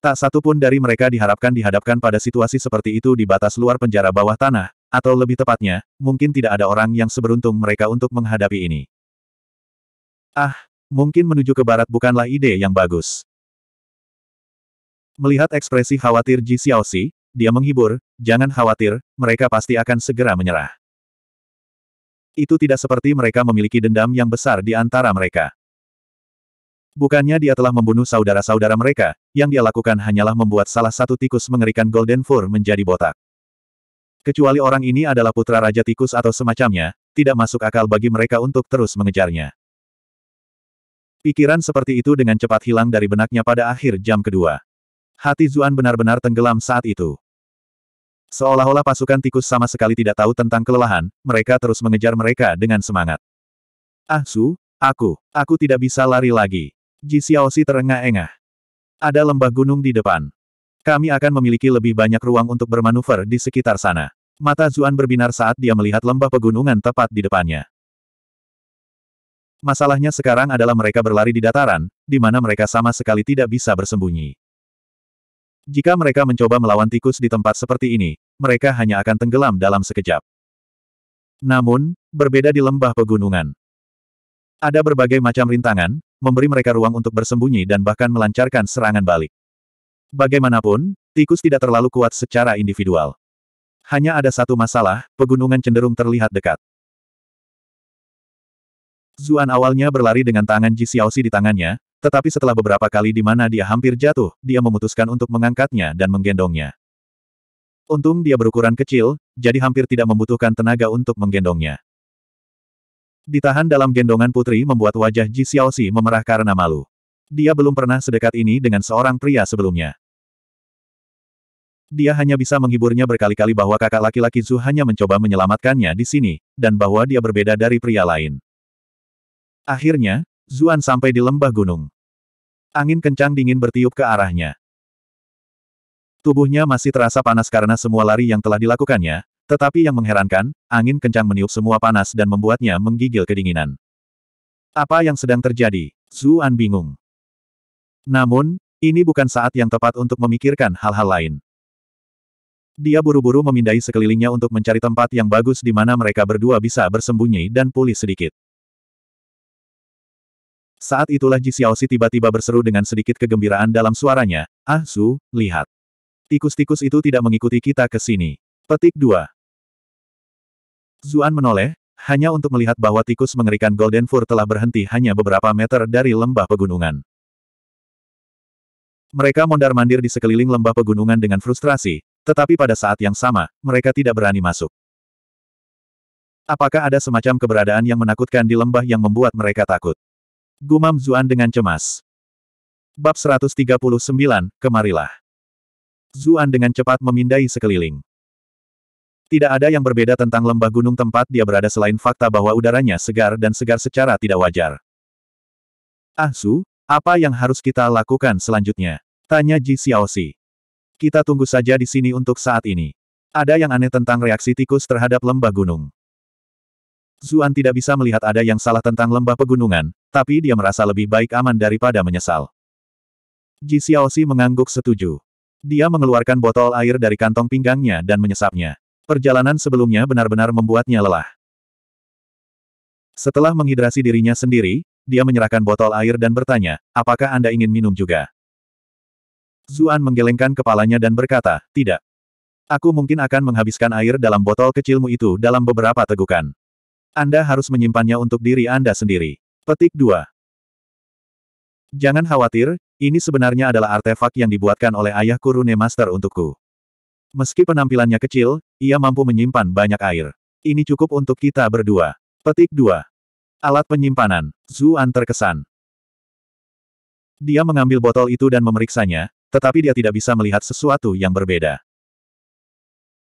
Tak satu pun dari mereka diharapkan dihadapkan pada situasi seperti itu di batas luar penjara bawah tanah, atau lebih tepatnya, mungkin tidak ada orang yang seberuntung mereka untuk menghadapi ini. Ah, Mungkin menuju ke barat bukanlah ide yang bagus. Melihat ekspresi khawatir Ji Xiaoxi, dia menghibur, jangan khawatir, mereka pasti akan segera menyerah. Itu tidak seperti mereka memiliki dendam yang besar di antara mereka. Bukannya dia telah membunuh saudara-saudara mereka, yang dia lakukan hanyalah membuat salah satu tikus mengerikan Golden Four menjadi botak. Kecuali orang ini adalah putra Raja Tikus atau semacamnya, tidak masuk akal bagi mereka untuk terus mengejarnya. Pikiran seperti itu dengan cepat hilang dari benaknya pada akhir jam kedua. Hati Zuan benar-benar tenggelam saat itu. Seolah-olah pasukan tikus sama sekali tidak tahu tentang kelelahan, mereka terus mengejar mereka dengan semangat. Ah Su, aku, aku tidak bisa lari lagi. Ji Xiaoxi terengah-engah. Ada lembah gunung di depan. Kami akan memiliki lebih banyak ruang untuk bermanuver di sekitar sana. Mata Zuan berbinar saat dia melihat lembah pegunungan tepat di depannya. Masalahnya sekarang adalah mereka berlari di dataran, di mana mereka sama sekali tidak bisa bersembunyi. Jika mereka mencoba melawan tikus di tempat seperti ini, mereka hanya akan tenggelam dalam sekejap. Namun, berbeda di lembah pegunungan. Ada berbagai macam rintangan, memberi mereka ruang untuk bersembunyi dan bahkan melancarkan serangan balik. Bagaimanapun, tikus tidak terlalu kuat secara individual. Hanya ada satu masalah, pegunungan cenderung terlihat dekat. Zuan awalnya berlari dengan tangan Ji Xiaoxi di tangannya, tetapi setelah beberapa kali di mana dia hampir jatuh, dia memutuskan untuk mengangkatnya dan menggendongnya. Untung dia berukuran kecil, jadi hampir tidak membutuhkan tenaga untuk menggendongnya. Ditahan dalam gendongan putri membuat wajah Ji Xiaoxi memerah karena malu. Dia belum pernah sedekat ini dengan seorang pria sebelumnya. Dia hanya bisa menghiburnya berkali-kali bahwa kakak laki-laki Zhu hanya mencoba menyelamatkannya di sini, dan bahwa dia berbeda dari pria lain. Akhirnya, Zuan sampai di lembah gunung. Angin kencang dingin bertiup ke arahnya. Tubuhnya masih terasa panas karena semua lari yang telah dilakukannya, tetapi yang mengherankan, angin kencang meniup semua panas dan membuatnya menggigil kedinginan. Apa yang sedang terjadi? Zuan bingung. Namun, ini bukan saat yang tepat untuk memikirkan hal-hal lain. Dia buru-buru memindai sekelilingnya untuk mencari tempat yang bagus di mana mereka berdua bisa bersembunyi dan pulih sedikit. Saat itulah Ji Xiaoxi tiba-tiba berseru dengan sedikit kegembiraan dalam suaranya, Ah Su, lihat. Tikus-tikus itu tidak mengikuti kita ke sini. Petik 2. Zuan menoleh, hanya untuk melihat bahwa tikus mengerikan Golden Fur telah berhenti hanya beberapa meter dari lembah pegunungan. Mereka mondar-mandir di sekeliling lembah pegunungan dengan frustrasi, tetapi pada saat yang sama, mereka tidak berani masuk. Apakah ada semacam keberadaan yang menakutkan di lembah yang membuat mereka takut? Gumam Zuan dengan cemas. Bab 139, kemarilah. Zuan dengan cepat memindai sekeliling. Tidak ada yang berbeda tentang lembah gunung tempat dia berada selain fakta bahwa udaranya segar dan segar secara tidak wajar. Ah Su, apa yang harus kita lakukan selanjutnya? Tanya Ji Xiaoxi. Kita tunggu saja di sini untuk saat ini. Ada yang aneh tentang reaksi tikus terhadap lembah gunung. Zuan tidak bisa melihat ada yang salah tentang lembah pegunungan, tapi dia merasa lebih baik aman daripada menyesal. Ji Xiaoxi mengangguk setuju. Dia mengeluarkan botol air dari kantong pinggangnya dan menyesapnya. Perjalanan sebelumnya benar-benar membuatnya lelah. Setelah menghidrasi dirinya sendiri, dia menyerahkan botol air dan bertanya, apakah Anda ingin minum juga? Zuan menggelengkan kepalanya dan berkata, tidak. Aku mungkin akan menghabiskan air dalam botol kecilmu itu dalam beberapa tegukan. Anda harus menyimpannya untuk diri Anda sendiri. Petik 2. Jangan khawatir, ini sebenarnya adalah artefak yang dibuatkan oleh ayahku Rune Master untukku. Meski penampilannya kecil, ia mampu menyimpan banyak air. Ini cukup untuk kita berdua. Petik 2. Alat penyimpanan. Zuan terkesan. Dia mengambil botol itu dan memeriksanya, tetapi dia tidak bisa melihat sesuatu yang berbeda.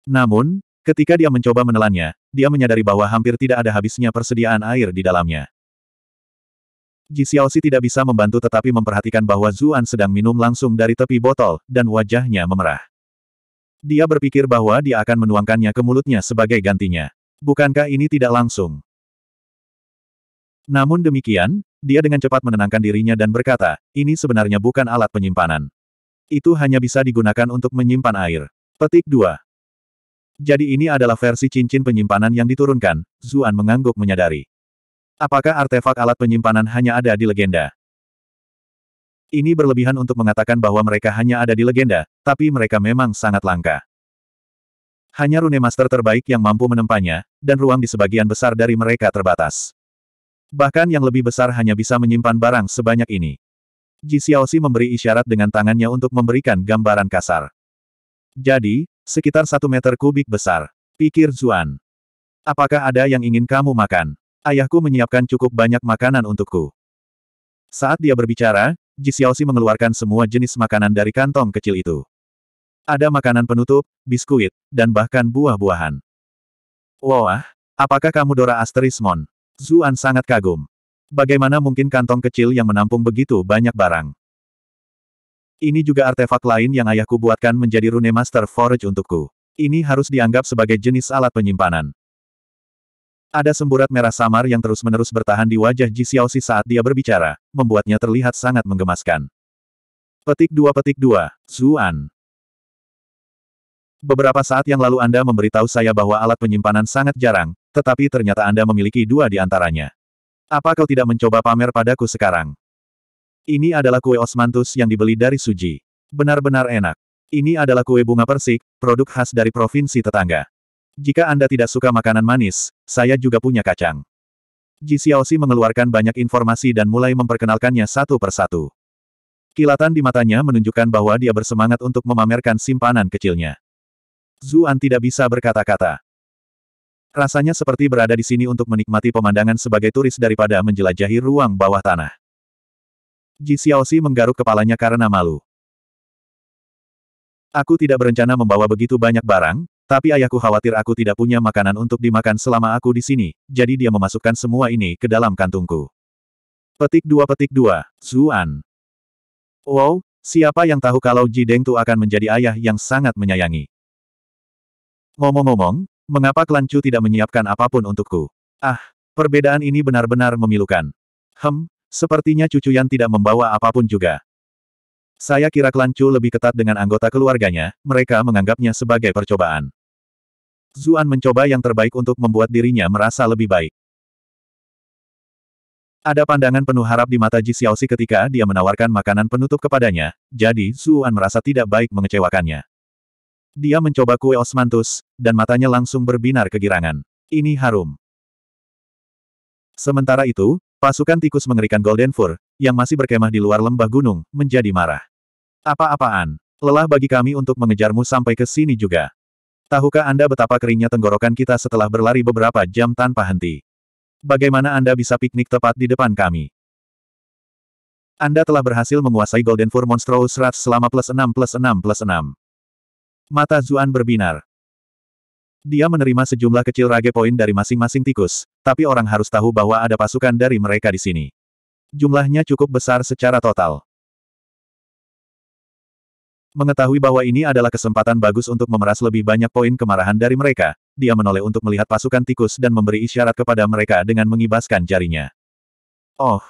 Namun, Ketika dia mencoba menelannya, dia menyadari bahwa hampir tidak ada habisnya persediaan air di dalamnya. Ji Xiaoxi tidak bisa membantu tetapi memperhatikan bahwa Zuan sedang minum langsung dari tepi botol, dan wajahnya memerah. Dia berpikir bahwa dia akan menuangkannya ke mulutnya sebagai gantinya. Bukankah ini tidak langsung? Namun demikian, dia dengan cepat menenangkan dirinya dan berkata, ini sebenarnya bukan alat penyimpanan. Itu hanya bisa digunakan untuk menyimpan air. Petik 2. Jadi ini adalah versi cincin penyimpanan yang diturunkan, Zuan mengangguk menyadari. Apakah artefak alat penyimpanan hanya ada di legenda? Ini berlebihan untuk mengatakan bahwa mereka hanya ada di legenda, tapi mereka memang sangat langka. Hanya rune master terbaik yang mampu menempanya, dan ruang di sebagian besar dari mereka terbatas. Bahkan yang lebih besar hanya bisa menyimpan barang sebanyak ini. Ji Xiaoxi memberi isyarat dengan tangannya untuk memberikan gambaran kasar. Jadi, Sekitar satu meter kubik besar. Pikir Zuan. Apakah ada yang ingin kamu makan? Ayahku menyiapkan cukup banyak makanan untukku. Saat dia berbicara, Ji Xiaoxi mengeluarkan semua jenis makanan dari kantong kecil itu. Ada makanan penutup, biskuit, dan bahkan buah-buahan. Wah, apakah kamu Dora Asterismon? Zuan sangat kagum. Bagaimana mungkin kantong kecil yang menampung begitu banyak barang? Ini juga artefak lain yang ayahku buatkan menjadi rune master forge untukku. Ini harus dianggap sebagai jenis alat penyimpanan. Ada semburat merah samar yang terus-menerus bertahan di wajah Ji Xiaoxi saat dia berbicara, membuatnya terlihat sangat menggemaskan. Petik 2 Petik 2, Zuan. Beberapa saat yang lalu Anda memberitahu saya bahwa alat penyimpanan sangat jarang, tetapi ternyata Anda memiliki dua di antaranya. Apa kau tidak mencoba pamer padaku sekarang? Ini adalah kue osmantus yang dibeli dari Suji. Benar-benar enak. Ini adalah kue bunga persik, produk khas dari provinsi tetangga. Jika Anda tidak suka makanan manis, saya juga punya kacang. Ji Xiaoxi mengeluarkan banyak informasi dan mulai memperkenalkannya satu persatu. Kilatan di matanya menunjukkan bahwa dia bersemangat untuk memamerkan simpanan kecilnya. Zuan tidak bisa berkata-kata. Rasanya seperti berada di sini untuk menikmati pemandangan sebagai turis daripada menjelajahi ruang bawah tanah. Ji Xiaoxi menggaruk kepalanya karena malu. Aku tidak berencana membawa begitu banyak barang, tapi ayahku khawatir aku tidak punya makanan untuk dimakan selama aku di sini, jadi dia memasukkan semua ini ke dalam kantungku. Petik dua Petik 2, Zuan. Wow, siapa yang tahu kalau Ji Deng tu akan menjadi ayah yang sangat menyayangi. Ngomong-ngomong, mengapa Klan Chu tidak menyiapkan apapun untukku? Ah, perbedaan ini benar-benar memilukan. Hem, Sepertinya cucu Yan tidak membawa apapun juga. Saya kira klan Chu lebih ketat dengan anggota keluarganya, mereka menganggapnya sebagai percobaan. Zuan mencoba yang terbaik untuk membuat dirinya merasa lebih baik. Ada pandangan penuh harap di mata Ji Xiaoxi ketika dia menawarkan makanan penutup kepadanya, jadi Zuan merasa tidak baik mengecewakannya. Dia mencoba kue osmantus, dan matanya langsung berbinar kegirangan. Ini harum. Sementara itu, Pasukan tikus mengerikan Golden Fur, yang masih berkemah di luar lembah gunung, menjadi marah. Apa-apaan? Lelah bagi kami untuk mengejarmu sampai ke sini juga. Tahukah Anda betapa keringnya tenggorokan kita setelah berlari beberapa jam tanpa henti? Bagaimana Anda bisa piknik tepat di depan kami? Anda telah berhasil menguasai Golden Fur Monstrous Rats selama plus 6 plus 6 plus 6. Mata Zuan berbinar. Dia menerima sejumlah kecil rage poin dari masing-masing tikus, tapi orang harus tahu bahwa ada pasukan dari mereka di sini. Jumlahnya cukup besar secara total. Mengetahui bahwa ini adalah kesempatan bagus untuk memeras lebih banyak poin kemarahan dari mereka, dia menoleh untuk melihat pasukan tikus dan memberi isyarat kepada mereka dengan mengibaskan jarinya. Oh,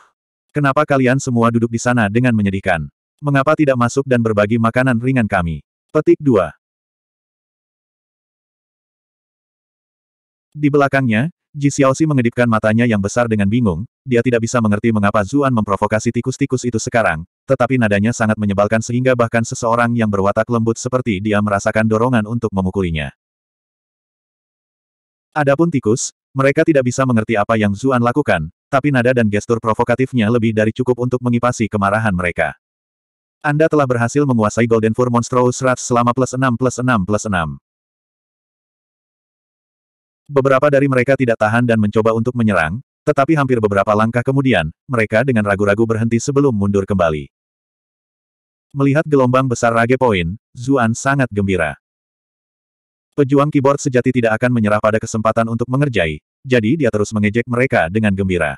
kenapa kalian semua duduk di sana dengan menyedihkan? Mengapa tidak masuk dan berbagi makanan ringan kami? Petik 2. Di belakangnya, Ji Xiaoxi mengedipkan matanya yang besar dengan bingung, dia tidak bisa mengerti mengapa Zuan memprovokasi tikus-tikus itu sekarang, tetapi nadanya sangat menyebalkan sehingga bahkan seseorang yang berwatak lembut seperti dia merasakan dorongan untuk memukulinya. Adapun tikus, mereka tidak bisa mengerti apa yang Zuan lakukan, tapi nada dan gestur provokatifnya lebih dari cukup untuk mengipasi kemarahan mereka. Anda telah berhasil menguasai Golden Four Monstrous Rats selama plus 6 plus 6 plus 6. Beberapa dari mereka tidak tahan dan mencoba untuk menyerang, tetapi hampir beberapa langkah kemudian, mereka dengan ragu-ragu berhenti sebelum mundur kembali. Melihat gelombang besar Rage Point, Zuan sangat gembira. Pejuang keyboard sejati tidak akan menyerah pada kesempatan untuk mengerjai, jadi dia terus mengejek mereka dengan gembira.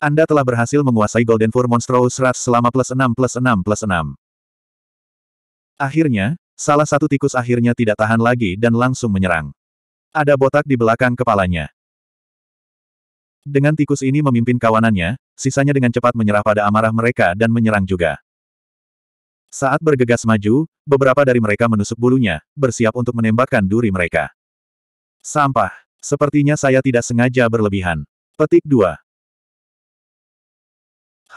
Anda telah berhasil menguasai Golden Four Monstrous Rats selama plus 6 plus 6 plus 6. Akhirnya, salah satu tikus akhirnya tidak tahan lagi dan langsung menyerang. Ada botak di belakang kepalanya. Dengan tikus ini memimpin kawanannya, sisanya dengan cepat menyerah pada amarah mereka dan menyerang juga. Saat bergegas maju, beberapa dari mereka menusuk bulunya, bersiap untuk menembakkan duri mereka. Sampah. Sepertinya saya tidak sengaja berlebihan. Petik 2.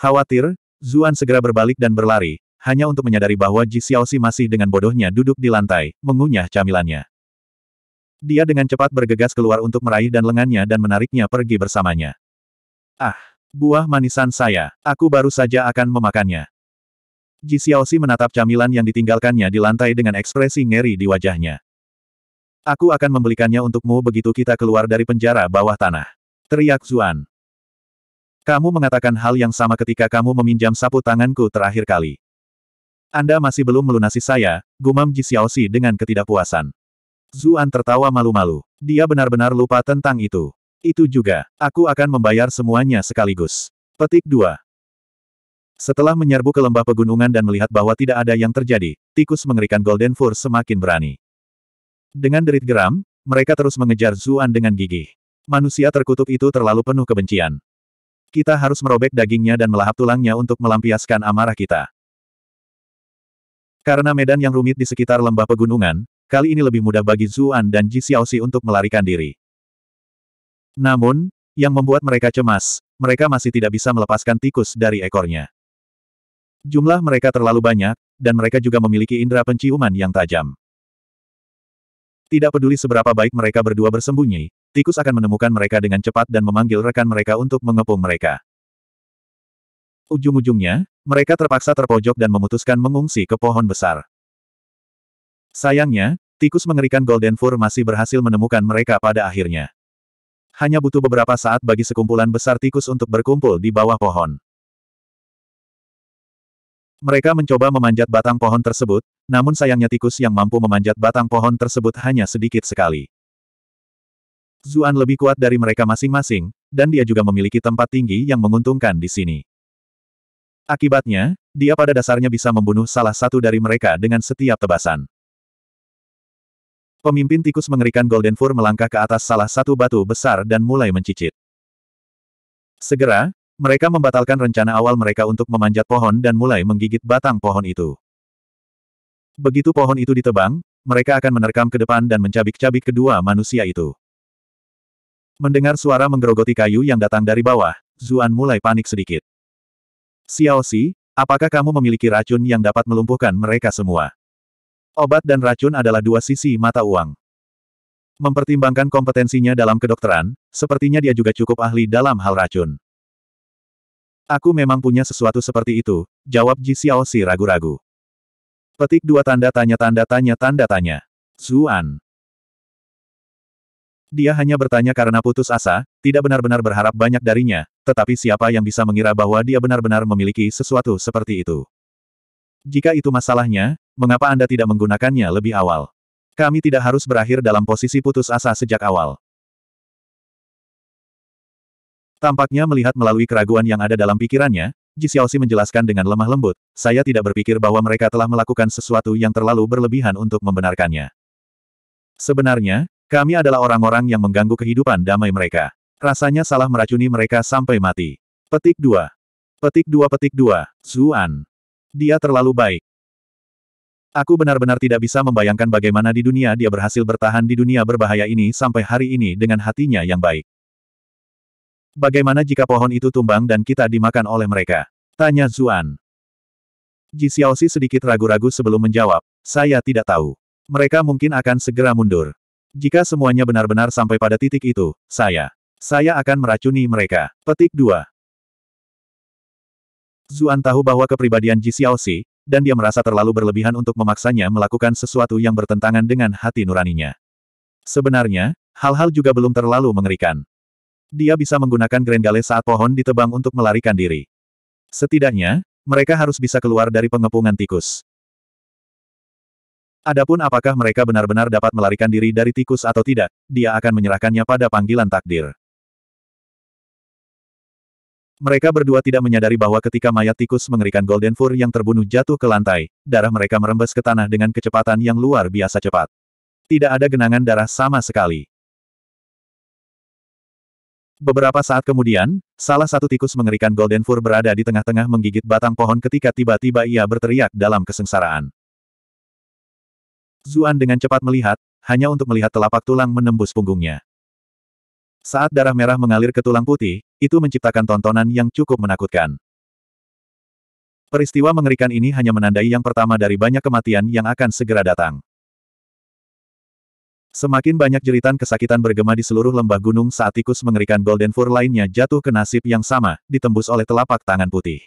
Khawatir, Zuan segera berbalik dan berlari, hanya untuk menyadari bahwa Ji Xiaoxi masih dengan bodohnya duduk di lantai, mengunyah camilannya. Dia dengan cepat bergegas keluar untuk meraih dan lengannya dan menariknya pergi bersamanya. Ah, buah manisan saya, aku baru saja akan memakannya. Ji Xiaoxi menatap camilan yang ditinggalkannya di lantai dengan ekspresi ngeri di wajahnya. Aku akan membelikannya untukmu begitu kita keluar dari penjara bawah tanah. Teriak Zuan. Kamu mengatakan hal yang sama ketika kamu meminjam sapu tanganku terakhir kali. Anda masih belum melunasi saya, gumam Ji Xiaoxi dengan ketidakpuasan. Zuan tertawa malu-malu. Dia benar-benar lupa tentang itu. Itu juga, aku akan membayar semuanya sekaligus. Petik 2. Setelah menyerbu ke lembah pegunungan dan melihat bahwa tidak ada yang terjadi, tikus mengerikan Golden Fur semakin berani. Dengan derit geram, mereka terus mengejar Zuan dengan gigih. Manusia terkutuk itu terlalu penuh kebencian. Kita harus merobek dagingnya dan melahap tulangnya untuk melampiaskan amarah kita. Karena medan yang rumit di sekitar lembah pegunungan, Kali ini lebih mudah bagi Zuan dan Ji Xiaoxi untuk melarikan diri. Namun, yang membuat mereka cemas, mereka masih tidak bisa melepaskan tikus dari ekornya. Jumlah mereka terlalu banyak, dan mereka juga memiliki indera penciuman yang tajam. Tidak peduli seberapa baik mereka berdua bersembunyi, tikus akan menemukan mereka dengan cepat dan memanggil rekan mereka untuk mengepung mereka. Ujung-ujungnya, mereka terpaksa terpojok dan memutuskan mengungsi ke pohon besar. Sayangnya, tikus mengerikan Golden Fur masih berhasil menemukan mereka pada akhirnya. Hanya butuh beberapa saat bagi sekumpulan besar tikus untuk berkumpul di bawah pohon. Mereka mencoba memanjat batang pohon tersebut, namun sayangnya tikus yang mampu memanjat batang pohon tersebut hanya sedikit sekali. Zuan lebih kuat dari mereka masing-masing, dan dia juga memiliki tempat tinggi yang menguntungkan di sini. Akibatnya, dia pada dasarnya bisa membunuh salah satu dari mereka dengan setiap tebasan. Pemimpin tikus mengerikan Golden Fur melangkah ke atas salah satu batu besar dan mulai mencicit. Segera, mereka membatalkan rencana awal mereka untuk memanjat pohon dan mulai menggigit batang pohon itu. Begitu pohon itu ditebang, mereka akan menerkam ke depan dan mencabik-cabik kedua manusia itu. Mendengar suara menggerogoti kayu yang datang dari bawah, Zuan mulai panik sedikit. Xiao Si, apakah kamu memiliki racun yang dapat melumpuhkan mereka semua? Obat dan racun adalah dua sisi mata uang. Mempertimbangkan kompetensinya dalam kedokteran, sepertinya dia juga cukup ahli dalam hal racun. Aku memang punya sesuatu seperti itu, jawab Ji Xiaoxi ragu-ragu. Petik dua tanda tanya tanda tanya tanda tanya. Zuan. Dia hanya bertanya karena putus asa, tidak benar-benar berharap banyak darinya, tetapi siapa yang bisa mengira bahwa dia benar-benar memiliki sesuatu seperti itu. Jika itu masalahnya, mengapa Anda tidak menggunakannya lebih awal? Kami tidak harus berakhir dalam posisi putus asa sejak awal. Tampaknya melihat melalui keraguan yang ada dalam pikirannya, Ji Xiaoxi menjelaskan dengan lemah lembut, saya tidak berpikir bahwa mereka telah melakukan sesuatu yang terlalu berlebihan untuk membenarkannya. Sebenarnya, kami adalah orang-orang yang mengganggu kehidupan damai mereka. Rasanya salah meracuni mereka sampai mati. Petik 2. Petik 2 Petik 2. Zuan. Dia terlalu baik. Aku benar-benar tidak bisa membayangkan bagaimana di dunia dia berhasil bertahan di dunia berbahaya ini sampai hari ini dengan hatinya yang baik. Bagaimana jika pohon itu tumbang dan kita dimakan oleh mereka? Tanya Zuan. Ji Xiaoxi sedikit ragu-ragu sebelum menjawab, saya tidak tahu. Mereka mungkin akan segera mundur. Jika semuanya benar-benar sampai pada titik itu, saya. Saya akan meracuni mereka. Petik 2. Zuan tahu bahwa kepribadian Ji Xiaoxi, dan dia merasa terlalu berlebihan untuk memaksanya melakukan sesuatu yang bertentangan dengan hati nuraninya. Sebenarnya, hal-hal juga belum terlalu mengerikan. Dia bisa menggunakan Grengale saat pohon ditebang untuk melarikan diri. Setidaknya, mereka harus bisa keluar dari pengepungan tikus. Adapun apakah mereka benar-benar dapat melarikan diri dari tikus atau tidak, dia akan menyerahkannya pada panggilan takdir. Mereka berdua tidak menyadari bahwa ketika mayat tikus mengerikan Golden Fur yang terbunuh jatuh ke lantai, darah mereka merembes ke tanah dengan kecepatan yang luar biasa cepat. Tidak ada genangan darah sama sekali. Beberapa saat kemudian, salah satu tikus mengerikan Golden Fur berada di tengah-tengah menggigit batang pohon ketika tiba-tiba ia berteriak dalam kesengsaraan. Zuan dengan cepat melihat, hanya untuk melihat telapak tulang menembus punggungnya. Saat darah merah mengalir ke tulang putih, itu menciptakan tontonan yang cukup menakutkan. Peristiwa mengerikan ini hanya menandai yang pertama dari banyak kematian yang akan segera datang. Semakin banyak jeritan kesakitan bergema di seluruh lembah gunung saat tikus mengerikan Golden Fur lainnya jatuh ke nasib yang sama, ditembus oleh telapak tangan putih.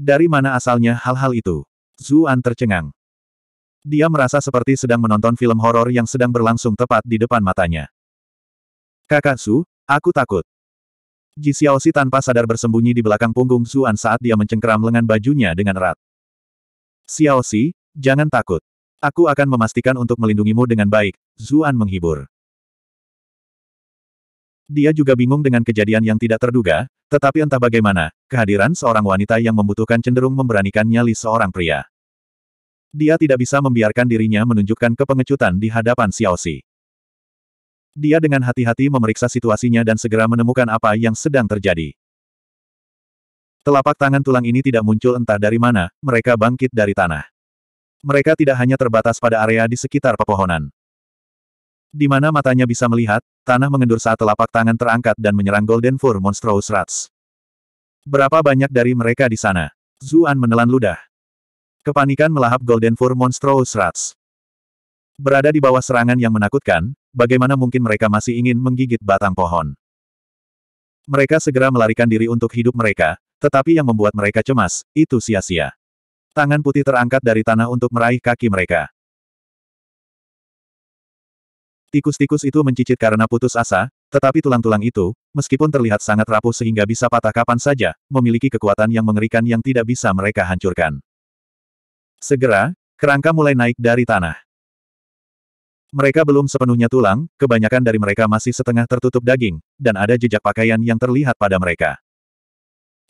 Dari mana asalnya hal-hal itu? Zuan tercengang. Dia merasa seperti sedang menonton film horor yang sedang berlangsung tepat di depan matanya. Kakak Su, aku takut. Ji Xiao Xiaoxi tanpa sadar bersembunyi di belakang punggung Zuan saat dia mencengkeram lengan bajunya dengan erat. Xiao Xiaoxi, jangan takut. Aku akan memastikan untuk melindungimu dengan baik, Zuan menghibur. Dia juga bingung dengan kejadian yang tidak terduga, tetapi entah bagaimana, kehadiran seorang wanita yang membutuhkan cenderung memberanikan nyali seorang pria. Dia tidak bisa membiarkan dirinya menunjukkan kepengecutan di hadapan Xiao Xiaoxi. Dia dengan hati-hati memeriksa situasinya dan segera menemukan apa yang sedang terjadi. Telapak tangan tulang ini tidak muncul entah dari mana, mereka bangkit dari tanah. Mereka tidak hanya terbatas pada area di sekitar pepohonan. Di mana matanya bisa melihat, tanah mengendur saat telapak tangan terangkat dan menyerang Golden Four Monstrous Rats. Berapa banyak dari mereka di sana? Zuan menelan ludah. Kepanikan melahap Golden Four Monstrous Rats. Berada di bawah serangan yang menakutkan, bagaimana mungkin mereka masih ingin menggigit batang pohon? Mereka segera melarikan diri untuk hidup mereka, tetapi yang membuat mereka cemas, itu sia-sia. Tangan putih terangkat dari tanah untuk meraih kaki mereka. Tikus-tikus itu mencicit karena putus asa, tetapi tulang-tulang itu, meskipun terlihat sangat rapuh sehingga bisa patah kapan saja, memiliki kekuatan yang mengerikan yang tidak bisa mereka hancurkan. Segera, kerangka mulai naik dari tanah. Mereka belum sepenuhnya tulang, kebanyakan dari mereka masih setengah tertutup daging, dan ada jejak pakaian yang terlihat pada mereka.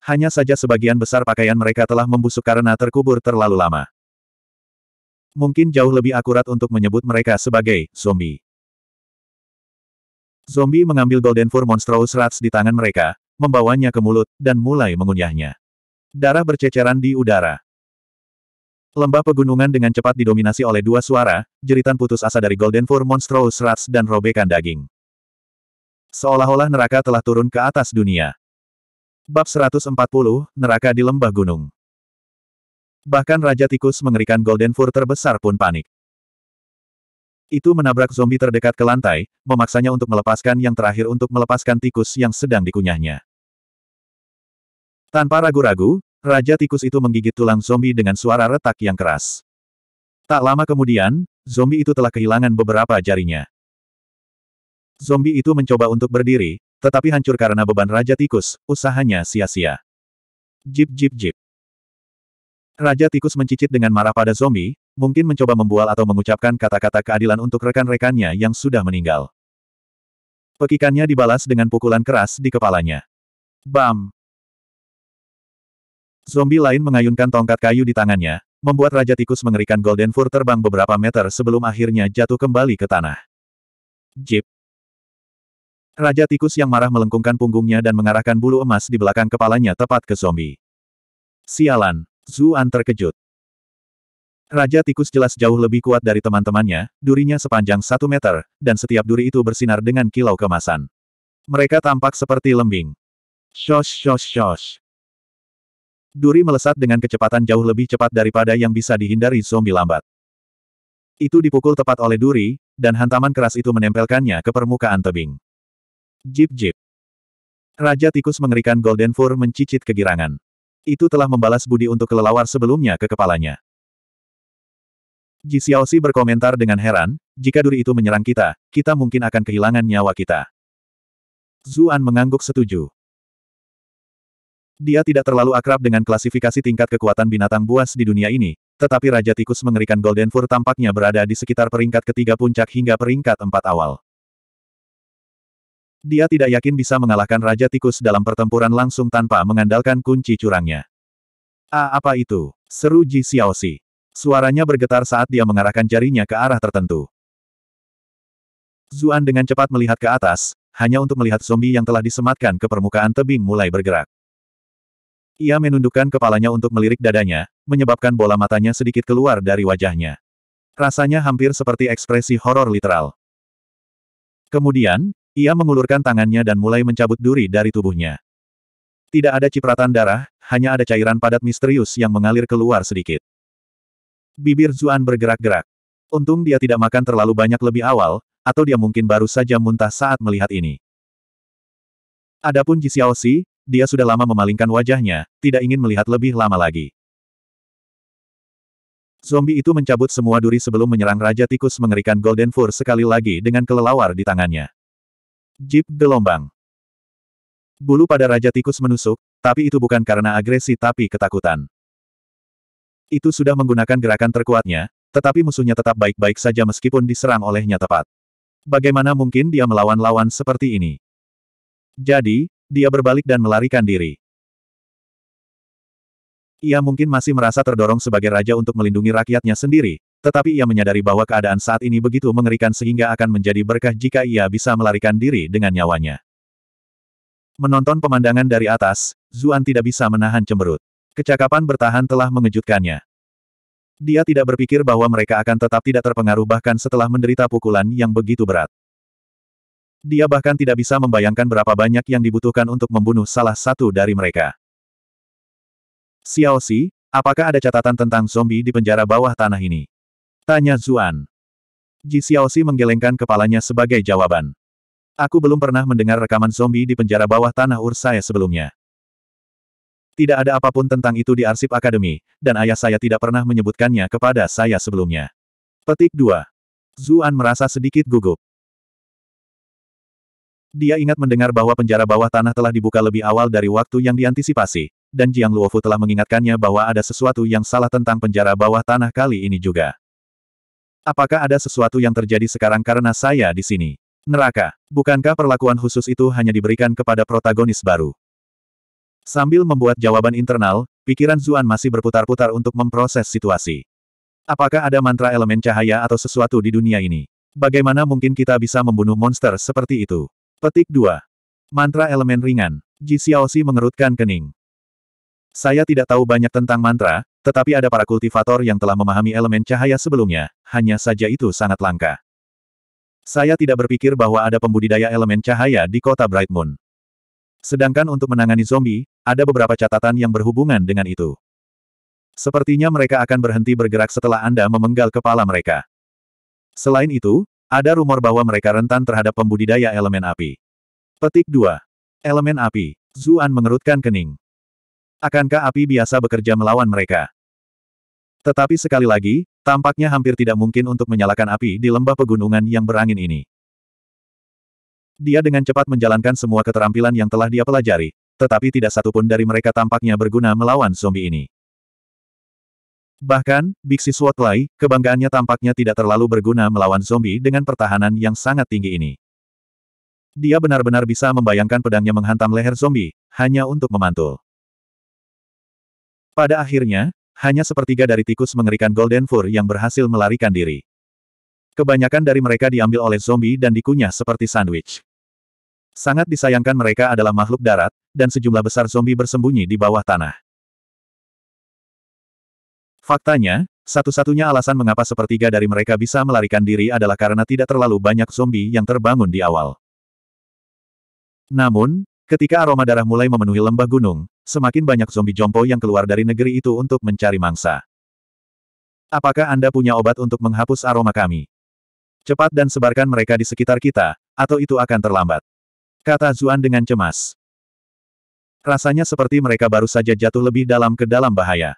Hanya saja sebagian besar pakaian mereka telah membusuk karena terkubur terlalu lama. Mungkin jauh lebih akurat untuk menyebut mereka sebagai zombie. Zombie mengambil Golden Four Monstrous Rats di tangan mereka, membawanya ke mulut, dan mulai mengunyahnya. Darah berceceran di udara. Lembah pegunungan dengan cepat didominasi oleh dua suara, jeritan putus asa dari Golden Four Monstrous Rats dan robekan daging. Seolah-olah neraka telah turun ke atas dunia. Bab 140, Neraka di Lembah Gunung. Bahkan Raja Tikus mengerikan Golden Four terbesar pun panik. Itu menabrak zombie terdekat ke lantai, memaksanya untuk melepaskan yang terakhir untuk melepaskan tikus yang sedang dikunyahnya. Tanpa ragu-ragu, Raja tikus itu menggigit tulang zombie dengan suara retak yang keras. Tak lama kemudian, zombie itu telah kehilangan beberapa jarinya. Zombie itu mencoba untuk berdiri, tetapi hancur karena beban Raja tikus, usahanya sia-sia. Jip jip jip. Raja tikus mencicit dengan marah pada zombie, mungkin mencoba membual atau mengucapkan kata-kata keadilan untuk rekan-rekannya yang sudah meninggal. Pekikannya dibalas dengan pukulan keras di kepalanya. Bam! Zombie lain mengayunkan tongkat kayu di tangannya, membuat Raja Tikus mengerikan Golden Fur terbang beberapa meter sebelum akhirnya jatuh kembali ke tanah. Jeep. Raja Tikus yang marah melengkungkan punggungnya dan mengarahkan bulu emas di belakang kepalanya tepat ke zombie. Sialan, Zuan terkejut. Raja Tikus jelas jauh lebih kuat dari teman-temannya, durinya sepanjang satu meter, dan setiap duri itu bersinar dengan kilau kemasan. Mereka tampak seperti lembing. Shosh shosh shosh. Duri melesat dengan kecepatan jauh lebih cepat daripada yang bisa dihindari zombie lambat. Itu dipukul tepat oleh Duri, dan hantaman keras itu menempelkannya ke permukaan tebing. Jip-jip. Raja tikus mengerikan Golden Four mencicit kegirangan. Itu telah membalas budi untuk kelelawar sebelumnya ke kepalanya. Ji Xiaoxi berkomentar dengan heran, jika Duri itu menyerang kita, kita mungkin akan kehilangan nyawa kita. Zuan mengangguk setuju. Dia tidak terlalu akrab dengan klasifikasi tingkat kekuatan binatang buas di dunia ini, tetapi Raja Tikus mengerikan Golden Fur tampaknya berada di sekitar peringkat ketiga puncak hingga peringkat empat awal. Dia tidak yakin bisa mengalahkan Raja Tikus dalam pertempuran langsung tanpa mengandalkan kunci curangnya. Ah, apa itu? Seru Ji Xiaoxi. Suaranya bergetar saat dia mengarahkan jarinya ke arah tertentu. Zuan dengan cepat melihat ke atas, hanya untuk melihat zombie yang telah disematkan ke permukaan tebing mulai bergerak. Ia menundukkan kepalanya untuk melirik dadanya, menyebabkan bola matanya sedikit keluar dari wajahnya. Rasanya hampir seperti ekspresi horor literal. Kemudian, ia mengulurkan tangannya dan mulai mencabut duri dari tubuhnya. Tidak ada cipratan darah, hanya ada cairan padat misterius yang mengalir keluar sedikit. Bibir Zuan bergerak-gerak. Untung dia tidak makan terlalu banyak lebih awal, atau dia mungkin baru saja muntah saat melihat ini. Adapun Ji Xiaoxi, dia sudah lama memalingkan wajahnya, tidak ingin melihat lebih lama lagi. Zombie itu mencabut semua duri sebelum menyerang Raja Tikus mengerikan Golden Fur sekali lagi dengan kelelawar di tangannya. Jeep gelombang. Bulu pada Raja Tikus menusuk, tapi itu bukan karena agresi tapi ketakutan. Itu sudah menggunakan gerakan terkuatnya, tetapi musuhnya tetap baik-baik saja meskipun diserang olehnya tepat. Bagaimana mungkin dia melawan lawan seperti ini? Jadi, dia berbalik dan melarikan diri. Ia mungkin masih merasa terdorong sebagai raja untuk melindungi rakyatnya sendiri, tetapi ia menyadari bahwa keadaan saat ini begitu mengerikan sehingga akan menjadi berkah jika ia bisa melarikan diri dengan nyawanya. Menonton pemandangan dari atas, Zuan tidak bisa menahan cemberut. Kecakapan bertahan telah mengejutkannya. Dia tidak berpikir bahwa mereka akan tetap tidak terpengaruh bahkan setelah menderita pukulan yang begitu berat. Dia bahkan tidak bisa membayangkan berapa banyak yang dibutuhkan untuk membunuh salah satu dari mereka. Xiao Xi, apakah ada catatan tentang zombie di penjara bawah tanah ini? Tanya Zuan. Ji Xiao Xi menggelengkan kepalanya sebagai jawaban. Aku belum pernah mendengar rekaman zombie di penjara bawah tanah Ursae saya sebelumnya. Tidak ada apapun tentang itu di arsip akademi, dan ayah saya tidak pernah menyebutkannya kepada saya sebelumnya. Petik 2. Zuan merasa sedikit gugup. Dia ingat mendengar bahwa penjara bawah tanah telah dibuka lebih awal dari waktu yang diantisipasi, dan Jiang Luofu telah mengingatkannya bahwa ada sesuatu yang salah tentang penjara bawah tanah kali ini juga. Apakah ada sesuatu yang terjadi sekarang karena saya di sini? Neraka, bukankah perlakuan khusus itu hanya diberikan kepada protagonis baru? Sambil membuat jawaban internal, pikiran Zuan masih berputar-putar untuk memproses situasi. Apakah ada mantra elemen cahaya atau sesuatu di dunia ini? Bagaimana mungkin kita bisa membunuh monster seperti itu? Petik 2. Mantra elemen ringan. Ji Xiaoxi mengerutkan kening. Saya tidak tahu banyak tentang mantra, tetapi ada para kultivator yang telah memahami elemen cahaya sebelumnya, hanya saja itu sangat langka. Saya tidak berpikir bahwa ada pembudidaya elemen cahaya di kota Bright Moon. Sedangkan untuk menangani zombie, ada beberapa catatan yang berhubungan dengan itu. Sepertinya mereka akan berhenti bergerak setelah Anda memenggal kepala mereka. Selain itu, ada rumor bahwa mereka rentan terhadap pembudidaya elemen api. Petik 2. Elemen api. Zuan mengerutkan kening. Akankah api biasa bekerja melawan mereka? Tetapi sekali lagi, tampaknya hampir tidak mungkin untuk menyalakan api di lembah pegunungan yang berangin ini. Dia dengan cepat menjalankan semua keterampilan yang telah dia pelajari, tetapi tidak satupun dari mereka tampaknya berguna melawan zombie ini. Bahkan, Biksi Suotlai, kebanggaannya tampaknya tidak terlalu berguna melawan zombie dengan pertahanan yang sangat tinggi ini. Dia benar-benar bisa membayangkan pedangnya menghantam leher zombie, hanya untuk memantul. Pada akhirnya, hanya sepertiga dari tikus mengerikan Golden Fur yang berhasil melarikan diri. Kebanyakan dari mereka diambil oleh zombie dan dikunyah seperti sandwich. Sangat disayangkan mereka adalah makhluk darat, dan sejumlah besar zombie bersembunyi di bawah tanah. Faktanya, satu-satunya alasan mengapa sepertiga dari mereka bisa melarikan diri adalah karena tidak terlalu banyak zombie yang terbangun di awal. Namun, ketika aroma darah mulai memenuhi lembah gunung, semakin banyak zombie jompo yang keluar dari negeri itu untuk mencari mangsa. Apakah Anda punya obat untuk menghapus aroma kami? Cepat dan sebarkan mereka di sekitar kita, atau itu akan terlambat. Kata Zuan dengan cemas. Rasanya seperti mereka baru saja jatuh lebih dalam ke dalam bahaya.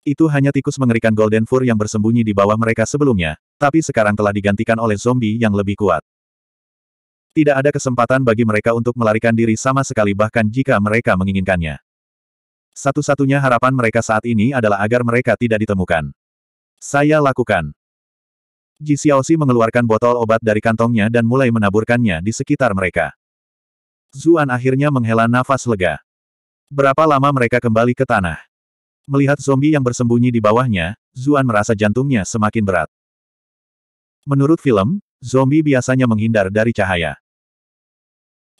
Itu hanya tikus mengerikan Golden Fur yang bersembunyi di bawah mereka sebelumnya, tapi sekarang telah digantikan oleh zombie yang lebih kuat. Tidak ada kesempatan bagi mereka untuk melarikan diri sama sekali bahkan jika mereka menginginkannya. Satu-satunya harapan mereka saat ini adalah agar mereka tidak ditemukan. Saya lakukan. Ji Xiaoxi mengeluarkan botol obat dari kantongnya dan mulai menaburkannya di sekitar mereka. Zuan akhirnya menghela nafas lega. Berapa lama mereka kembali ke tanah? Melihat zombie yang bersembunyi di bawahnya, Zuan merasa jantungnya semakin berat. Menurut film, zombie biasanya menghindar dari cahaya.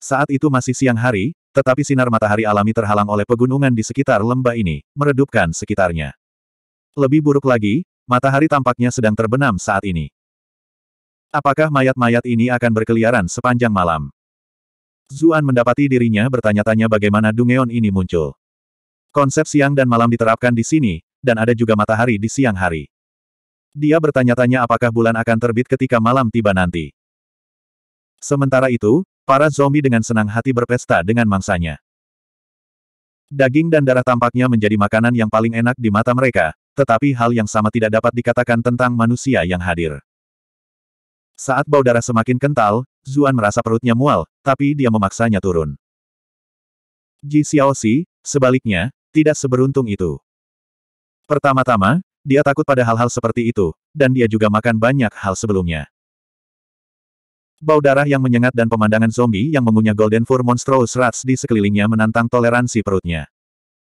Saat itu masih siang hari, tetapi sinar matahari alami terhalang oleh pegunungan di sekitar lembah ini, meredupkan sekitarnya. Lebih buruk lagi, matahari tampaknya sedang terbenam saat ini. Apakah mayat-mayat ini akan berkeliaran sepanjang malam? Zuan mendapati dirinya bertanya-tanya bagaimana Dungeon ini muncul. Konsep siang dan malam diterapkan di sini, dan ada juga matahari di siang hari. Dia bertanya-tanya apakah bulan akan terbit ketika malam tiba nanti. Sementara itu, para zombie dengan senang hati berpesta dengan mangsanya. Daging dan darah tampaknya menjadi makanan yang paling enak di mata mereka, tetapi hal yang sama tidak dapat dikatakan tentang manusia yang hadir. Saat bau darah semakin kental, Zuan merasa perutnya mual, tapi dia memaksanya turun. Ji Xiaoxi, sebaliknya, tidak seberuntung itu. Pertama-tama, dia takut pada hal-hal seperti itu, dan dia juga makan banyak hal sebelumnya. Bau darah yang menyengat dan pemandangan zombie yang mengunyah Golden Four Monstrous Rats di sekelilingnya menantang toleransi perutnya.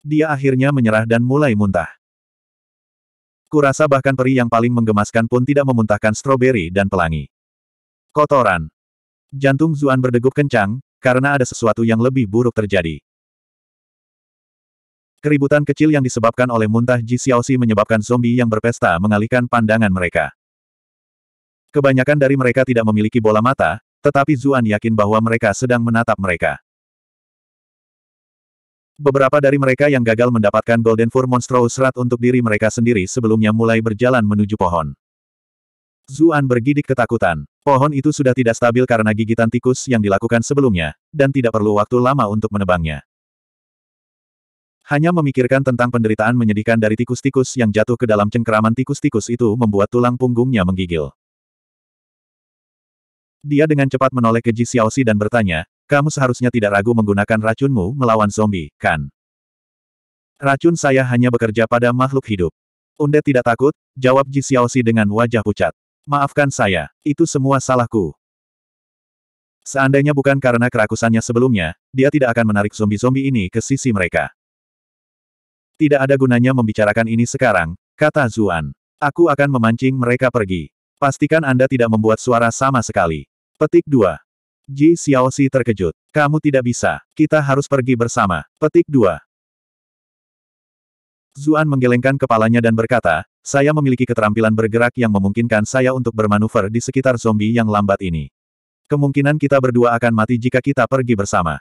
Dia akhirnya menyerah dan mulai muntah. Kurasa bahkan peri yang paling menggemaskan pun tidak memuntahkan stroberi dan pelangi. Kotoran. Jantung Zuan berdegup kencang, karena ada sesuatu yang lebih buruk terjadi. Keributan kecil yang disebabkan oleh muntah Ji Xiaoxi menyebabkan zombie yang berpesta mengalihkan pandangan mereka. Kebanyakan dari mereka tidak memiliki bola mata, tetapi Zuan yakin bahwa mereka sedang menatap mereka. Beberapa dari mereka yang gagal mendapatkan Golden Four Monstro Serat untuk diri mereka sendiri sebelumnya mulai berjalan menuju pohon. Zuan bergidik ketakutan. Pohon itu sudah tidak stabil karena gigitan tikus yang dilakukan sebelumnya, dan tidak perlu waktu lama untuk menebangnya. Hanya memikirkan tentang penderitaan menyedihkan dari tikus-tikus yang jatuh ke dalam cengkeraman tikus-tikus itu membuat tulang punggungnya menggigil. Dia dengan cepat menoleh ke Ji Xiaoxi dan bertanya, kamu seharusnya tidak ragu menggunakan racunmu melawan zombie, kan? Racun saya hanya bekerja pada makhluk hidup. Unde tidak takut, jawab Ji Xiaoxi dengan wajah pucat. Maafkan saya, itu semua salahku. Seandainya bukan karena kerakusannya sebelumnya, dia tidak akan menarik zombie-zombie ini ke sisi mereka. Tidak ada gunanya membicarakan ini sekarang, kata Zuan. Aku akan memancing mereka pergi. Pastikan Anda tidak membuat suara sama sekali. Petik 2. Ji Xiaoxi terkejut. Kamu tidak bisa. Kita harus pergi bersama. Petik 2. Zuan menggelengkan kepalanya dan berkata, saya memiliki keterampilan bergerak yang memungkinkan saya untuk bermanuver di sekitar zombie yang lambat ini. Kemungkinan kita berdua akan mati jika kita pergi bersama.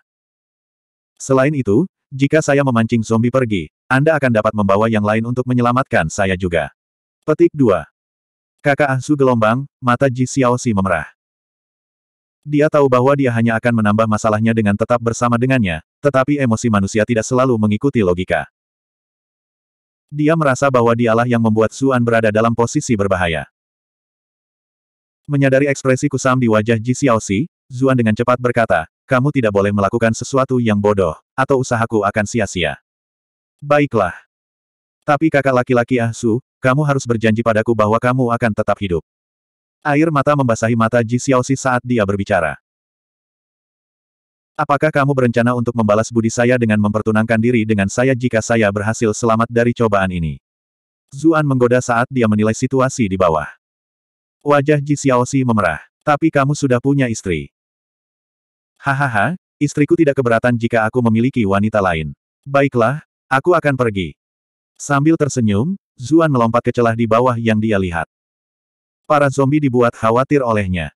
Selain itu, jika saya memancing zombie pergi, anda akan dapat membawa yang lain untuk menyelamatkan saya juga. Petik 2. Kakak Ahsu gelombang, mata Ji Xiaoxi memerah. Dia tahu bahwa dia hanya akan menambah masalahnya dengan tetap bersama dengannya, tetapi emosi manusia tidak selalu mengikuti logika. Dia merasa bahwa dialah yang membuat Suan berada dalam posisi berbahaya. Menyadari ekspresi kusam di wajah Ji Xiaoxi, Zuan dengan cepat berkata, kamu tidak boleh melakukan sesuatu yang bodoh, atau usahaku akan sia-sia. Baiklah. Tapi kakak laki-laki Ah Su, kamu harus berjanji padaku bahwa kamu akan tetap hidup. Air mata membasahi mata Ji Xiaoxi saat dia berbicara. Apakah kamu berencana untuk membalas budi saya dengan mempertunangkan diri dengan saya jika saya berhasil selamat dari cobaan ini? Zuan menggoda saat dia menilai situasi di bawah. Wajah Ji Xiaoxi memerah. Tapi kamu sudah punya istri. Hahaha, istriku tidak keberatan jika aku memiliki wanita lain. Baiklah, Aku akan pergi. Sambil tersenyum, Zuan melompat ke celah di bawah yang dia lihat. Para zombie dibuat khawatir olehnya.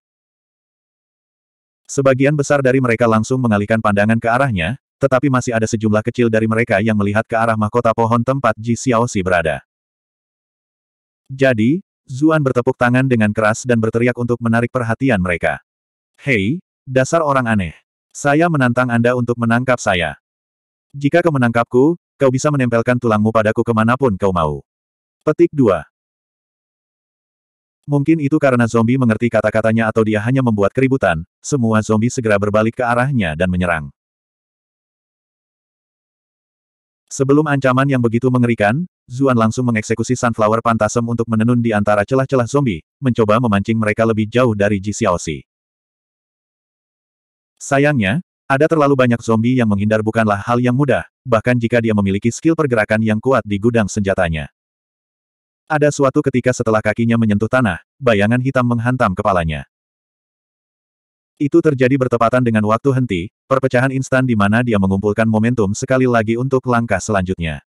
Sebagian besar dari mereka langsung mengalihkan pandangan ke arahnya, tetapi masih ada sejumlah kecil dari mereka yang melihat ke arah mahkota pohon tempat Ji Xiaoxi berada. Jadi, Zuan bertepuk tangan dengan keras dan berteriak untuk menarik perhatian mereka. Hei, dasar orang aneh. Saya menantang Anda untuk menangkap saya. Jika kau menangkapku, kau bisa menempelkan tulangmu padaku kemanapun kau mau. Petik 2. Mungkin itu karena zombie mengerti kata-katanya atau dia hanya membuat keributan, semua zombie segera berbalik ke arahnya dan menyerang. Sebelum ancaman yang begitu mengerikan, Zuan langsung mengeksekusi Sunflower Pantasem untuk menenun di antara celah-celah zombie, mencoba memancing mereka lebih jauh dari Ji Xiaoxi. Sayangnya, ada terlalu banyak zombie yang menghindar bukanlah hal yang mudah, bahkan jika dia memiliki skill pergerakan yang kuat di gudang senjatanya. Ada suatu ketika setelah kakinya menyentuh tanah, bayangan hitam menghantam kepalanya. Itu terjadi bertepatan dengan waktu henti, perpecahan instan di mana dia mengumpulkan momentum sekali lagi untuk langkah selanjutnya.